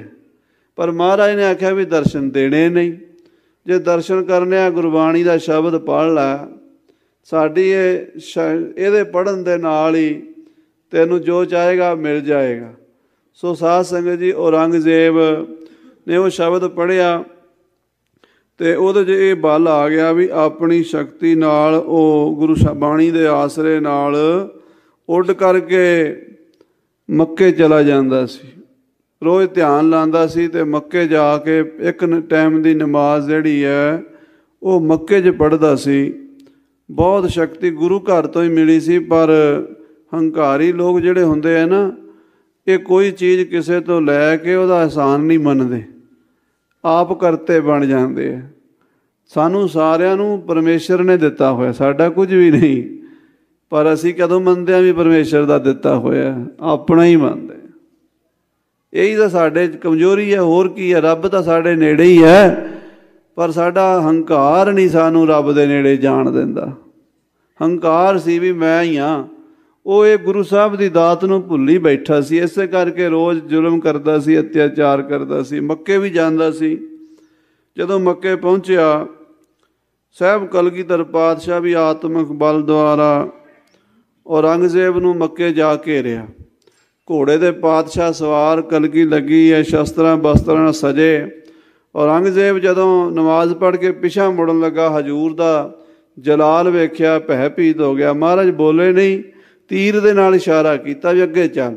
ਪਰ ਮਹਾਰਾਜ ਨੇ ਆਖਿਆ ਵੀ ਦਰਸ਼ਨ ਦੇਣੇ ਨਹੀਂ ਜੇ ਦਰਸ਼ਨ ਕਰਨੇ ਆ ਗੁਰਬਾਣੀ ਦਾ ਸ਼ਬਦ ਪੜ ਲੈ ਸਾਡੀ ਇਹ ਇਹਦੇ ਪੜਨ ਦੇ ਨਾਲ ਹੀ ਤੈਨੂੰ ਜੋ ਚਾਹੇਗਾ ਮਿਲ ਜਾਏਗਾ ਸੋ ਸਾਧ ਸੰਗਤ ਜੀ ਔਰੰਗਜ਼ੇਬ ਨੇ ਉਹ ਸ਼ਬਦ ਪੜਿਆ ਤੇ ਉਹਦੇ 'ਚ ਇਹ ਬਲ ਆ ਗਿਆ ਵੀ ਆਪਣੀ ਸ਼ਕਤੀ ਨਾਲ ਉਹ ਗੁਰੂ ਬਾਣੀ ਦੇ ਆਸਰੇ ਨਾਲ ਉੱਡ ਕਰਕੇ ਮੱਕੇ ਚਲਾ ਜਾਂਦਾ ਸੀ ਰੋਜ਼ ਧਿਆਨ ਲਾਉਂਦਾ ਸੀ ਤੇ ਮੱਕੇ ਜਾ ਕੇ ਇੱਕ ਟਾਈਮ ਦੀ ਨਮਾਜ਼ ਜਿਹੜੀ ਹੈ ਉਹ ਮੱਕੇ 'ਚ ਪੜਦਾ ਸੀ ਬਹੁਤ ਸ਼ਕਤੀ ਗੁਰੂ ਘਰ ਤੋਂ ਹੀ ਮਿਲੀ ਸੀ ਪਰ ਹੰਕਾਰੀ ਲੋਕ ਜਿਹੜੇ ਹੁੰਦੇ ਆ ਨਾ ਇਹ ਕੋਈ ਚੀਜ਼ ਕਿਸੇ ਤੋਂ ਲੈ ਕੇ ਉਹਦਾ ਅਹਿਸਾਨ ਨਹੀਂ ਮੰਨਦੇ ਆਪ ਕਰਤੇ ਬਣ ਜਾਂਦੇ ਆ ਸਾਨੂੰ ਸਾਰਿਆਂ ਨੂੰ ਪਰਮੇਸ਼ਰ ਨੇ ਦਿੱਤਾ ਹੋਇਆ ਸਾਡਾ ਕੁਝ ਵੀ ਨਹੀਂ ਪਰ ਅਸੀਂ ਕਦੋਂ ਮੰਨਦੇ ਆ ਵੀ ਪਰਮੇਸ਼ਰ ਦਾ ਦਿੱਤਾ ਹੋਇਆ ਆਪਣਾ ਹੀ ਮੰਨਦੇ ਇਹੀ ਤਾਂ ਸਾਡੇ ਕਮਜ਼ੋਰੀ ਹੈ ਹੋਰ ਕੀ ਹੈ ਰੱਬ ਤਾਂ ਸਾਡੇ ਨੇੜੇ ਹੀ ਹੈ ਪਰ ਸਾਡਾ ਹੰਕਾਰ ਨਹੀਂ ਸਾਨੂੰ ਰੱਬ ਦੇ ਨੇੜੇ ਜਾਣ ਦਿੰਦਾ ਹੰਕਾਰ ਸੀ ਵੀ ਮੈਂ ਹੀ ਆ ਉਹ ਇਹ ਗੁਰੂ ਸਾਹਿਬ ਦੀ ਦਾਤ ਨੂੰ ਭੁੱਲੀ ਬੈਠਾ ਸੀ ਇਸੇ ਕਰਕੇ ਰੋਜ਼ ਜ਼ੁਲਮ ਕਰਦਾ ਸੀ ਅਤਿਆਚਾਰ ਕਰਦਾ ਸੀ ਮੱਕੇ ਵੀ ਜਾਂਦਾ ਸੀ ਜਦੋਂ ਮੱਕੇ ਪਹੁੰਚਿਆ ਸਹਿਬ ਕਲਗੀਧਰ ਪਾਤਸ਼ਾਹ ਵੀ ਆਤਮਿਕ ਬਲ ਦੁਆਰਾ ਔਰੰਗਜ਼ੇਬ ਨੂੰ ਮੱਕੇ ਜਾ ਕੇ ਰਿਆ ਘੋੜੇ ਦੇ ਪਾਤਸ਼ਾਹ ਸਵਾਰ ਕਲਗੀ ਲੱਗੀ ਹੈ ਸ਼ਸਤਰਾਂ ਬਸਤਰਾਂ ਨਾਲ ਸਜੇ ਔਰੰਗਜ਼ੇਬ ਜਦੋਂ ਨਮਾਜ਼ ਪੜ੍ਹ ਕੇ ਪਿਛਾ ਮੁੜਨ ਲੱਗਾ ਹਜੂਰ ਦਾ ਜਲਾਲ ਵੇਖਿਆ ਭੈ ਭੀਤ ਹੋ ਗਿਆ ਮਹਾਰਾਜ ਬੋਲੇ ਨਹੀਂ ਤੀਰ ਦੇ ਨਾਲ ਇਸ਼ਾਰਾ ਕੀਤਾ ਵੀ ਅੱਗੇ ਚੱਲ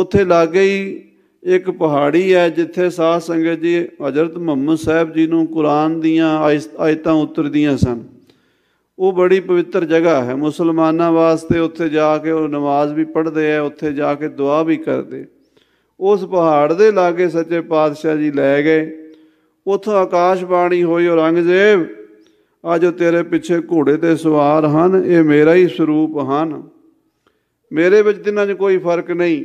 ਉੱਥੇ ਲੱਗ ਹੀ ਇੱਕ ਪਹਾੜੀ ਹੈ ਜਿੱਥੇ ਸਾਧ ਸੰਗਤ ਜੀ ਹਜ਼ਰਤ ਮੁਹੰਮਦ ਸਾਹਿਬ ਜੀ ਨੂੰ ਕੁਰਾਨ ਦੀਆਂ ਆਇਤਾਂ ਉਤਰਦੀਆਂ ਸਨ ਉਹ ਬੜੀ ਪਵਿੱਤਰ ਜਗ੍ਹਾ ਹੈ ਮੁਸਲਮਾਨਾਂ ਵਾਸਤੇ ਉੱਥੇ ਜਾ ਕੇ ਉਹ ਨਮਾਜ਼ ਵੀ ਪੜ੍ਹਦੇ ਆ ਉੱਥੇ ਜਾ ਕੇ ਦੁਆ ਵੀ ਕਰਦੇ ਉਸ ਪਹਾੜ ਦੇ ਲਾਗੇ ਸੱਚੇ ਪਾਤਸ਼ਾਹ ਜੀ ਲੈ ਗਏ ਉਥੋਂ ਆਕਾਸ਼ ਬਾਣੀ ਹੋਈ ਔਰੰਗਜ਼ੇਬ ਆ ਜੋ ਤੇਰੇ ਪਿੱਛੇ ਘੋੜੇ ਤੇ ਸਵਾਰ ਹਨ ਇਹ ਮੇਰਾ ਹੀ ਸਰੂਪ ਹਨ ਮੇਰੇ ਵਿੱਚ ਤਿੰਨਾਂ 'ਚ ਕੋਈ ਫਰਕ ਨਹੀਂ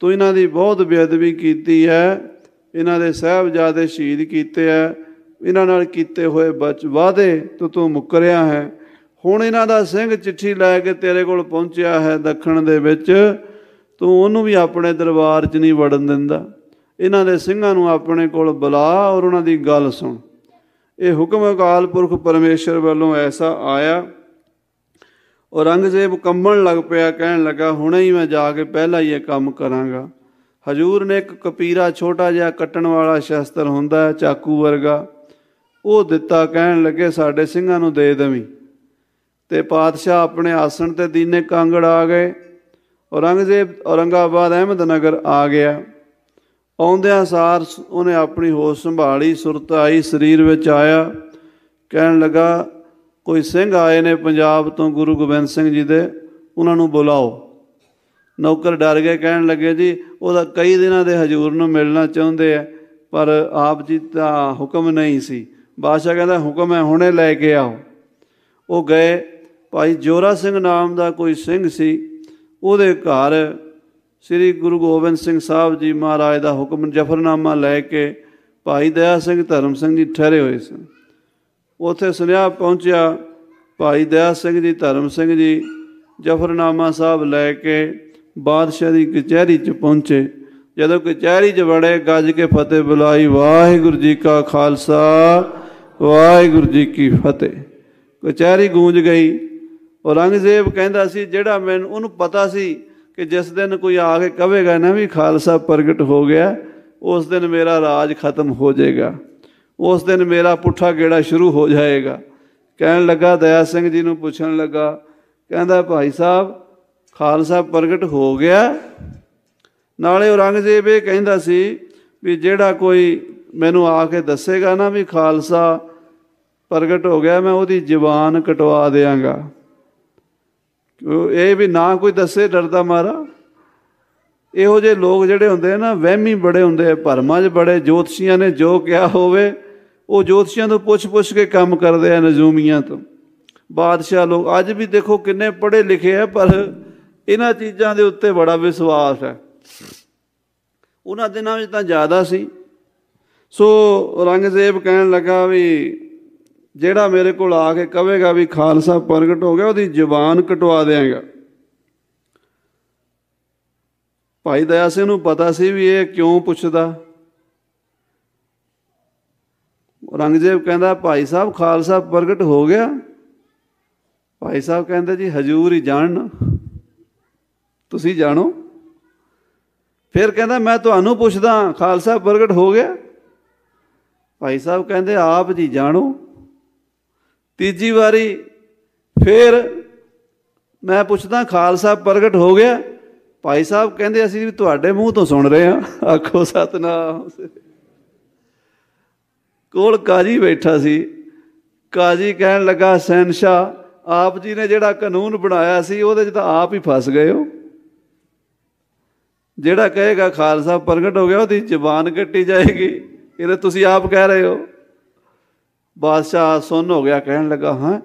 ਤੂੰ ਇਹਨਾਂ ਦੀ ਬਹੁਤ ਬੇਅਦਬੀ ਕੀਤੀ ਹੈ ਇਹਨਾਂ ਦੇ ਸਹਬਜ਼ਾਦੇ ਸ਼ਹੀਦ ਕੀਤੇ ਆ ਇਹਨਾਂ ਨਾਲ ਕੀਤੇ ਹੋਏ ਬਚ ਵਾਅਦੇ ਤੋਂ ਤੂੰ ਮੁਕਰਿਆ ਹੈ ਹੁਣ ਇਹਨਾਂ ਦਾ ਸਿੰਘ ਚਿੱਠੀ ਲੈ ਕੇ ਤੇਰੇ ਕੋਲ ਪਹੁੰਚਿਆ ਹੈ ਦੱਖਣ ਦੇ ਵਿੱਚ ਤੂੰ ਉਹਨੂੰ ਵੀ ਆਪਣੇ ਦਰਬਾਰ 'ਚ ਨਹੀਂ ਵੜਨ ਦਿੰਦਾ ਇਹਨਾਂ ਦੇ ਸਿੰਘਾਂ ਨੂੰ ਆਪਣੇ ਕੋਲ ਬੁਲਾ ਔਰ ਉਹਨਾਂ ਦੀ ਗੱਲ ਸੁਣ ਇਹ ਹੁਕਮ ਅਕਾਲ ਪੁਰਖ ਪਰਮੇਸ਼ਰ ਵੱਲੋਂ ਐਸਾ ਆਇਆ ਔਰੰਗਜ਼ੇਬ ਕੰਮਣ ਲੱਗ ਪਿਆ ਕਹਿਣ ਲੱਗਾ ਹੁਣੇ ਹੀ ਮੈਂ ਜਾ ਕੇ ਪਹਿਲਾ ਹੀ ਇਹ ਕੰਮ ਕਰਾਂਗਾ ਹਜੂਰ ਨੇ ਇੱਕ ਕਪੀਰਾ ਛੋਟਾ ਜਿਹਾ ਕੱਟਣ ਵਾਲਾ ਸ਼ਸਤਰ ਹੁੰਦਾ ਹੈ ਚਾਕੂ ਵਰਗਾ ਉਹ ਦਿੱਤਾ ਕਹਿਣ ਲੱਗੇ ਸਾਡੇ ਸਿੰਘਾਂ ਨੂੰ ਦੇ ਦੇਵੀਂ ਤੇ ਪਾਤਸ਼ਾਹ ਆਪਣੇ ਆਸਣ ਤੇ ਦੀਨੇ ਕਾਂਗੜ ਆ ਗਏ ਔਰੰਗਜ਼ੇਬ ਔਰੰਗਾਬਾਦ ਅਹਿਮਦਨਗਰ ਆ ਗਿਆ ਆਉਂਦਿਆਂ ਸਾਰ ਉਹਨੇ ਆਪਣੀ ਹੋਸ਼ ਸੰਭਾਲੀ ਸੁਰਤ ਆਈ ਸਰੀਰ ਵਿੱਚ ਆਇਆ ਕਹਿਣ ਲੱਗਾ ਕੋਈ ਸਿੰਘ ਆਏ ਨੇ ਪੰਜਾਬ ਤੋਂ ਗੁਰੂ ਗੋਬਿੰਦ ਸਿੰਘ ਜੀ ਦੇ ਉਹਨਾਂ ਨੂੰ ਬੁਲਾਓ ਨੌਕਰ ਡਰ ਗਏ ਕਹਿਣ ਲੱਗੇ ਜੀ ਉਹਦਾ ਕਈ ਦਿਨਾਂ ਦੇ ਹਜ਼ੂਰ ਨੂੰ ਮਿਲਣਾ ਚਾਹੁੰਦੇ ਆ ਪਰ ਆਪ ਜੀ ਦਾ ਹੁਕਮ ਨਹੀਂ ਸੀ ਬਾਦਸ਼ਾਹ ਕਹਿੰਦਾ ਹੁਕਮ ਹੈ ਹੁਣੇ ਲੈ ਕੇ ਆਓ ਉਹ ਗਏ ਭਾਈ ਜੋਰਾ ਸਿੰਘ ਨਾਮ ਦਾ ਕੋਈ ਸਿੰਘ ਸੀ ਉਹਦੇ ਘਰ ਸ੍ਰੀ ਗੁਰੂ ਗੋਬਿੰਦ ਸਿੰਘ ਸਾਹਿਬ ਜੀ ਮਹਾਰਾਜ ਦਾ ਹੁਕਮ ਜਫਰਨਾਮਾ ਲੈ ਕੇ ਭਾਈ ਦਇਆ ਸਿੰਘ ਧਰਮ ਸਿੰਘ ਜੀ ਠਹਿਰੇ ਹੋਏ ਸਨ ਉੱਥੇ ਸੁਨੇਹਾ ਪਹੁੰਚਿਆ ਭਾਈ ਦਇਆ ਸਿੰਘ ਜੀ ਧਰਮ ਸਿੰਘ ਜੀ ਜਫਰਨਾਮਾ ਸਾਹਿਬ ਲੈ ਕੇ ਬਾਦਸ਼ਾਹ ਦੀ ਕਚਹਿਰੀ 'ਚ ਪਹੁੰਚੇ ਜਦੋਂ ਕਚਹਿਰੀ 'ਚ ਵੜੇ ਗੱਜ ਕੇ ਫਤਿਹ ਬੁਲਾਈ ਵਾਹਿਗੁਰੂ ਜੀ ਕਾ ਖਾਲਸਾ ਵਾਹਿਗੁਰੂ ਜੀ ਕੀ ਫਤਿਹ ਕਚਹਿਰੀ ਗੂੰਜ ਗਈ ਔਰੰਗਜ਼ੇਬ ਕਹਿੰਦਾ ਸੀ ਜਿਹੜਾ ਮੈਨੂੰ ਉਹਨੂੰ ਪਤਾ ਸੀ ਕਿ ਜਿਸ ਦਿਨ ਕੋਈ ਆ ਕੇ ਕਹੇਗਾ ਨਾ ਵੀ ਖਾਲਸਾ ਪ੍ਰਗਟ ਹੋ ਗਿਆ ਉਸ ਦਿਨ ਮੇਰਾ ਰਾਜ ਖਤਮ ਹੋ ਜਾਏਗਾ ਉਸ ਦਿਨ ਮੇਰਾ ਪੁੱਠਾ ਗੇੜਾ ਸ਼ੁਰੂ ਹੋ ਜਾਏਗਾ ਕਹਿਣ ਲੱਗਾ ਦਇਆ ਸਿੰਘ ਜੀ ਨੂੰ ਪੁੱਛਣ ਲੱਗਾ ਕਹਿੰਦਾ ਭਾਈ ਸਾਹਿਬ ਖਾਲਸਾ ਪ੍ਰਗਟ ਹੋ ਗਿਆ ਨਾਲੇ ਔਰੰਗਜ਼ੇਬ ਇਹ ਕਹਿੰਦਾ ਸੀ ਵੀ ਜਿਹੜਾ ਕੋਈ ਮੈਨੂੰ ਆ ਕੇ ਦੱਸੇਗਾ ਨਾ ਵੀ ਖਾਲਸਾ ਪ੍ਰਗਟ ਹੋ ਗਿਆ ਮੈਂ ਉਹਦੀ ਜ਼ੁਬਾਨ ਕਟਵਾ ਦੇਵਾਂਗਾ ਇਹ ਵੀ ਨਾ ਕੋਈ ਦੱਸੇ ਡਰਦਾ ਮਾਰਾ ਇਹੋ ਜਿਹੇ ਲੋਕ ਜਿਹੜੇ ਹੁੰਦੇ ਆ ਨਾ ਵਹਿਮੀ ਬੜੇ ਹੁੰਦੇ ਆ ਭਰਮਾਂ 'ਚ ਬੜੇ ਜੋਤਸ਼ੀਆਂ ਨੇ ਜੋ ਕਿਹਾ ਹੋਵੇ ਉਹ ਜੋਤਸ਼ੀਆਂ ਤੋਂ ਪੁੱਛ-ਪੁੱਛ ਕੇ ਕੰਮ ਕਰਦੇ ਆ ਨਜ਼ੂਮੀਆਂ ਤੋਂ ਬਾਦਸ਼ਾਹ ਲੋਕ ਅੱਜ ਵੀ ਦੇਖੋ ਕਿੰਨੇ ਪੜ੍ਹੇ ਲਿਖੇ ਆ ਪਰ ਇਹਨਾਂ ਚੀਜ਼ਾਂ ਦੇ ਉੱਤੇ ਬੜਾ ਵਿਸ਼ਵਾਸ ਹੈ ਉਹਨਾਂ ਦਿਨਾਂ ਵਿੱਚ ਤਾਂ ਜ਼ਿਆਦਾ ਸੀ ਸੋ ਰੰਗਜ਼ੇਬ ਕਹਿਣ ਲੱਗਾ ਵੀ ਜਿਹੜਾ ਮੇਰੇ ਕੋਲ ਆ ਕੇ ਕਹੇਗਾ ਵੀ ਖਾਲਸਾ ਪ੍ਰਗਟ ਹੋ ਗਿਆ ਉਹਦੀ ਜ਼ੁਬਾਨ ਕਟਵਾ ਦੇਵਾਂਗਾ ਭਾਈ ਦਇਆ ਸਿੰਘ ਨੂੰ ਪਤਾ ਸੀ ਵੀ ਇਹ ਕਿਉਂ ਪੁੱਛਦਾ ਔਰੰਗਜ਼ੇਬ ਕਹਿੰਦਾ ਭਾਈ ਸਾਹਿਬ ਖਾਲਸਾ ਪ੍ਰਗਟ ਹੋ ਗਿਆ ਭਾਈ ਸਾਹਿਬ ਕਹਿੰਦੇ ਜੀ ਹਜੂਰ ਹੀ ਜਾਣਨ ਤੁਸੀਂ ਜਾਣੋ ਫਿਰ ਕਹਿੰਦਾ ਮੈਂ ਤੁਹਾਨੂੰ ਪੁੱਛਦਾ ਖਾਲਸਾ ਪ੍ਰਗਟ ਹੋ ਗਿਆ ਭਾਈ ਸਾਹਿਬ ਕਹਿੰਦੇ ਆਪ ਜੀ ਜਾਣੋ ਤੀਜੀ ਵਾਰੀ ਫਿਰ ਮੈਂ ਪੁੱਛਦਾ ਖਾਲਸਾ ਪ੍ਰਗਟ ਹੋ ਗਿਆ ਭਾਈ ਸਾਹਿਬ ਕਹਿੰਦੇ ਅਸੀਂ ਵੀ ਤੁਹਾਡੇ ਮੂੰਹ ਤੋਂ ਸੁਣ ਰਹੇ ਹਾਂ ਆਖੋ ਸਤਨਾਮ ਕੋਲ ਕਾਜੀ ਬੈਠਾ ਸੀ ਕਾਜੀ ਕਹਿਣ ਲੱਗਾ ਸੈਨਸ਼ਾ ਆਪ ਜੀ ਨੇ ਜਿਹੜਾ ਕਾਨੂੰਨ ਬਣਾਇਆ ਸੀ ਉਹਦੇ 'ਚ ਤਾਂ ਆਪ ਹੀ ਫਸ ਗਏ ਹੋ ਜਿਹੜਾ ਕਹੇਗਾ ਖਾਲਸਾ ਪ੍ਰਗਟ ਹੋ ਗਿਆ ਉਹਦੀ ਜ਼ਬਾਨ ਕੱਟੀ ਜਾਏਗੀ ਇਹਨੇ ਤੁਸੀਂ ਆਪ ਕਹਿ ਰਹੇ ਹੋ ਬਾਦਸ਼ਾਹ ਸੁਣ ਹੋ ਗਿਆ ਕਹਿਣ ਲੱਗਾ ਹਾਂ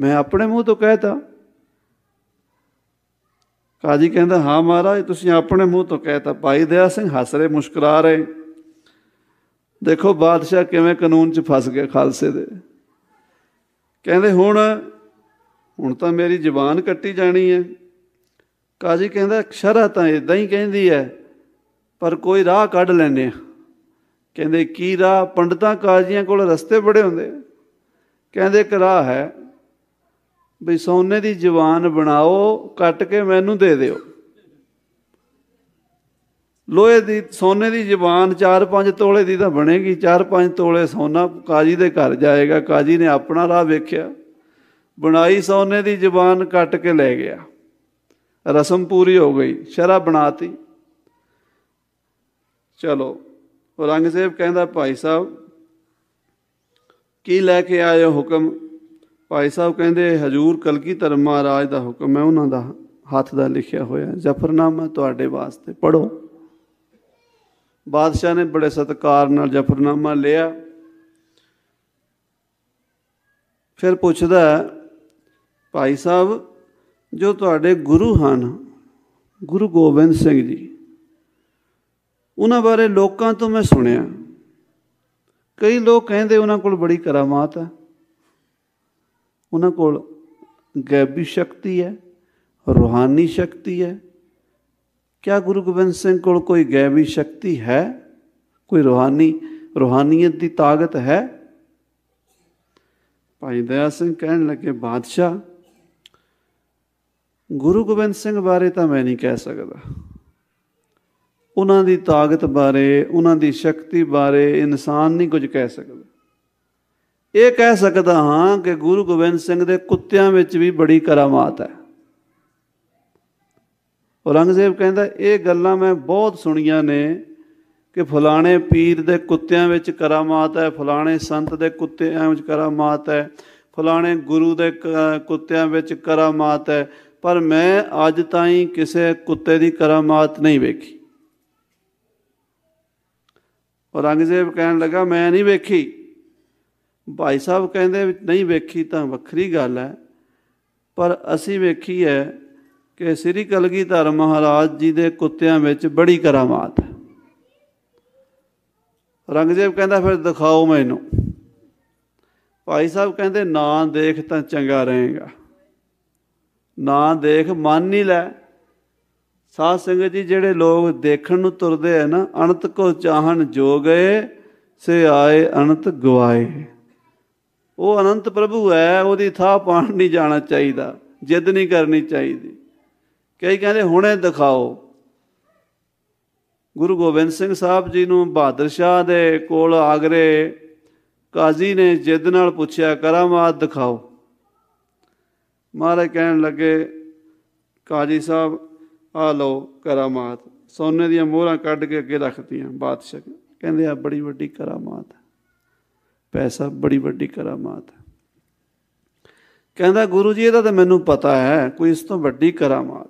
ਮੈਂ ਆਪਣੇ ਮੂੰਹ ਤੋਂ ਕਹਿਤਾ ਕਾਜੀ ਕਹਿੰਦਾ ਹਾਂ ਮਹਾਰਾਜ ਤੁਸੀਂ ਆਪਣੇ ਮੂੰਹ ਤੋਂ ਕਹਿਤਾ ਭਾਈ ਦਇਆ ਸਿੰਘ ਹੱਸ ਰਹੇ ਮੁਸਕਰਾ ਰਹੇ ਦੇਖੋ ਬਾਦਸ਼ਾਹ ਕਿਵੇਂ ਕਾਨੂੰਨ 'ਚ ਫਸ ਗਿਆ ਖਾਲਸੇ ਦੇ ਕਹਿੰਦੇ ਹੁਣ ਹੁਣ ਤਾਂ ਮੇਰੀ ਜ਼ਬਾਨ ਕੱਟੀ ਜਾਣੀ ਹੈ ਕਾਜੀ ਕਹਿੰਦਾ ਸ਼ਰਾ ਤਾਂ ਇਦਾਂ ਹੀ ਕਹਿੰਦੀ ਹੈ ਪਰ ਕੋਈ ਰਾਹ ਕੱਢ ਲੈਨੇ ਆ ਕਹਿੰਦੇ ਕੀ ਰਾਹ ਪੰਡਤਾਂ ਕਾਜ਼ੀਆਂ ਕੋਲ ਰਸਤੇ ਬੜੇ ਹੁੰਦੇ ਕਹਿੰਦੇ ਇੱਕ ਰਾਹ ਹੈ ਵੀ ਸੋਨੇ ਦੀ ਜਵਾਨ ਬਣਾਓ ਕੱਟ ਕੇ ਮੈਨੂੰ ਦੇ ਦਿਓ ਲੋਹੇ ਦੀ ਸੋਨੇ ਦੀ ਜਵਾਨ 4-5 ਤੋਲੇ ਦੀ ਤਾਂ ਬਣੇਗੀ 4-5 ਤੋਲੇ ਸੋਨਾ ਕਾਜੀ ਦੇ ਘਰ ਜਾਏਗਾ ਕਾਜੀ ਨੇ ਆਪਣਾ ਰਾਹ ਵੇਖਿਆ ਬਣਾਈ ਸੋਨੇ ਦੀ ਜਵਾਨ ਕੱਟ ਕੇ ਲੈ ਗਿਆ ਰਸਮ ਪੂਰੀ ਹੋ ਗਈ ਸ਼ਰਾ ਬਣਾਤੀ ਚਲੋ ਔਰੰਗਜ਼ੇਬ ਕਹਿੰਦਾ ਭਾਈ ਸਾਹਿਬ ਕੀ ਲੈ ਕੇ ਆਏ ਹੁਕਮ ਭਾਈ ਸਾਹਿਬ ਕਹਿੰਦੇ ਹਜੂਰ ਕਲਕੀ ਧਰਮ ਮਹਾਰਾਜ ਦਾ ਹੁਕਮ ਹੈ ਉਹਨਾਂ ਦਾ ਹੱਥ ਦਾ ਲਿਖਿਆ ਹੋਇਆ ਜ਼ਫਰਨਾਮਾ ਤੁਹਾਡੇ ਵਾਸਤੇ ਪੜੋ ਬਾਦਸ਼ਾਹ ਨੇ ਬੜੇ ਸਤਕਾਰ ਨਾਲ ਜ਼ਫਰਨਾਮਾ ਲਿਆ ਫਿਰ ਪੁੱਛਦਾ ਭਾਈ ਸਾਹਿਬ ਜੋ ਤੁਹਾਡੇ ਗੁਰੂ ਹਨ ਗੁਰੂ ਗੋਬਿੰਦ ਸਿੰਘ ਜੀ ਉਹਨਾਂ ਬਾਰੇ ਲੋਕਾਂ ਤੋਂ ਮੈਂ ਸੁਣਿਆ ਕਈ ਲੋਕ ਕਹਿੰਦੇ ਉਹਨਾਂ ਕੋਲ ਬੜੀ ਕਰਾਮਾਤ ਹੈ ਉਹਨਾਂ ਕੋਲ ਗੈਬੀ ਸ਼ਕਤੀ ਹੈ ਰੂਹਾਨੀ ਸ਼ਕਤੀ ਹੈ ਕਿਆ ਗੁਰੂ ਗੋਬਿੰਦ ਸਿੰਘ ਕੋਲ ਕੋਈ ਗੈਬੀ ਸ਼ਕਤੀ ਹੈ ਕੋਈ ਰੂਹਾਨੀ ਰੂਹਾਨੀਅਤ ਦੀ ਤਾਕਤ ਹੈ ਭਾਈ ਦਇਆ ਸਿੰਘ ਕਹਿਣ ਲੱਗੇ ਬਾਦਸ਼ਾਹ ਗੁਰੂ ਗੋਬਿੰਦ ਸਿੰਘ ਬਾਰੇ ਤਾਂ ਮੈਂ ਨਹੀਂ ਕਹਿ ਸਕਦਾ ਉਹਨਾਂ ਦੀ ਤਾਕਤ ਬਾਰੇ ਉਹਨਾਂ ਦੀ ਸ਼ਕਤੀ ਬਾਰੇ ਇਨਸਾਨ ਨਹੀਂ ਕੁਝ ਕਹਿ ਸਕਦਾ ਇਹ ਕਹਿ ਸਕਦਾ ਹਾਂ ਕਿ ਗੁਰੂ ਗੋਬਿੰਦ ਸਿੰਘ ਦੇ ਕੁੱਤਿਆਂ ਵਿੱਚ ਵੀ ਬੜੀ ਕਰਾਮਾਤ ਹੈ ਔਰੰਗਜ਼ੇਬ ਕਹਿੰਦਾ ਇਹ ਗੱਲਾਂ ਮੈਂ ਬਹੁਤ ਸੁਣੀਆਂ ਨੇ ਕਿ ਫਲਾਣੇ ਪੀਰ ਦੇ ਕੁੱਤਿਆਂ ਵਿੱਚ ਕਰਾਮਾਤ ਹੈ ਫਲਾਣੇ ਸੰਤ ਦੇ ਕੁੱਤਿਆਂ ਵਿੱਚ ਕਰਾਮਾਤ ਹੈ ਫਲਾਣੇ ਗੁਰੂ ਦੇ ਕੁੱਤਿਆਂ ਵਿੱਚ ਕਰਾਮਾਤ ਹੈ ਪਰ ਮੈਂ ਅੱਜ ਤਾਈਂ ਕਿਸੇ ਕੁੱਤੇ ਦੀ ਕਰਾਮਾਤ ਨਹੀਂ ਵੇਖੀ ਔਰੰਗਜ਼ੇਬ ਕਹਿਣ ਲੱਗਾ ਮੈਂ ਨਹੀਂ ਵੇਖੀ ਭਾਈ ਸਾਹਿਬ ਕਹਿੰਦੇ ਨਹੀਂ ਵੇਖੀ ਤਾਂ ਵੱਖਰੀ ਗੱਲ ਹੈ ਪਰ ਅਸੀਂ ਵੇਖੀ ਹੈ ਕਿ ਸ੍ਰੀ ਕਲਗੀਧਰ ਮਹਾਰਾਜ ਜੀ ਦੇ ਕੁੱਤਿਆਂ ਵਿੱਚ ਬੜੀ ਕਰਾਮਾਤ ਹੈ ਰੰਗਜੀਤ ਕਹਿੰਦਾ ਫਿਰ ਦਿਖਾਓ ਮੈਨੂੰ ਭਾਈ ਸਾਹਿਬ ਕਹਿੰਦੇ ਨਾ ਦੇਖ ਤਾਂ ਚੰਗਾ ਰਹੇਗਾ ਨਾ ਦੇਖ ਮੰਨ ਹੀ ਲੈ ਸਾਧ ਸੰਗਤ ਜੀ ਜਿਹੜੇ ਲੋਕ ਦੇਖਣ ਨੂੰ ਤੁਰਦੇ ਆ ਨਾ ਅਨੰਤ ਕੋ ਚਾਹਨ ਜੋ ਗਏ ਸੇ ਆਏ ਅਨੰਤ ਗਵਾਏ ਉਹ ਅਨੰਤ ਪ੍ਰਭੂ ਹੈ ਉਹਦੀ ਥਾਂ ਪਾਣ ਨਹੀਂ ਜਾਣਾ ਚਾਹੀਦਾ ਜਿੱਦ ਨਹੀਂ ਕਰਨੀ ਚਾਹੀਦੀ ਕਈ ਕਹਿੰਦੇ ਹੁਣੇ ਦਿਖਾਓ ਗੁਰੂ ਗੋਬਿੰਦ ਸਿੰਘ ਸਾਹਿਬ ਜੀ ਨੂੰ ਬਹਾਦਰ ਸ਼ਾਹ ਦੇ ਕੋਲ ਆਗਰੇ ਕਾਜ਼ੀ ਨੇ ਜਿੱਦ ਨਾਲ ਪੁੱਛਿਆ ਕਰਾਮਾਤ ਦਿਖਾਓ ਮਹਾਰਾਜ ਕਹਿਣ ਲੱਗੇ ਕਾਜ਼ੀ ਸਾਹਿਬ ਆ ਲਓ ਕਰਾਮਾਤ ਸੋਨੇ ਦੀਆਂ ਮੋਹਰਾਂ ਕੱਢ ਕੇ ਅੱਗੇ ਰੱਖਤੀਆਂ ਬਾਦਸ਼ਾਹ ਕਹਿੰਦੇ ਆ ਬੜੀ ਵੱਡੀ ਕਰਾਮਾਤ ਪੈਸਾ ਬੜੀ ਵੱਡੀ ਕਰਾਮਾਤ ਹੈ ਕਹਿੰਦਾ ਗੁਰੂ ਜੀ ਇਹਦਾ ਤਾਂ ਮੈਨੂੰ ਪਤਾ ਹੈ ਕੋਈ ਇਸ ਤੋਂ ਵੱਡੀ ਕਰਾਮਾਤ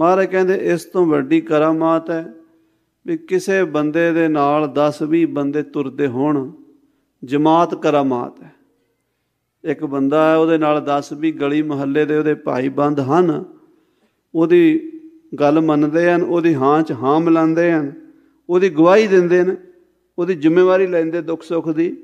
ਮਹਾਰਾਜ ਕਹਿੰਦੇ ਇਸ ਤੋਂ ਵੱਡੀ ਕਰਾਮਾਤ ਹੈ ਵੀ ਕਿਸੇ ਬੰਦੇ ਦੇ ਨਾਲ 10-20 ਬੰਦੇ ਤੁਰਦੇ ਹੋਣ ਜਮਾਤ ਕਰਾਮਾਤ ਹੈ ਇੱਕ ਬੰਦਾ ਹੈ ਉਹਦੇ ਨਾਲ 10-20 ਗਲੀ ਮੁਹੱਲੇ ਦੇ ਉਹਦੇ ਭਾਈ ਬੰਦ ਹਨ ਉਹਦੀ ਗੱਲ ਮੰਨਦੇ ਹਨ ਉਹਦੀ ਹਾਂ 'ਚ ਹਾਂ ਮਿਲਾਉਂਦੇ ਹਨ ਉਹਦੀ ਗਵਾਹੀ ਦਿੰਦੇ ਨੇ ਉਹਦੀ ਜ਼ਿੰਮੇਵਾਰੀ ਲੈਂਦੇ ਦੁੱਖ ਸੁੱਖ ਦੀ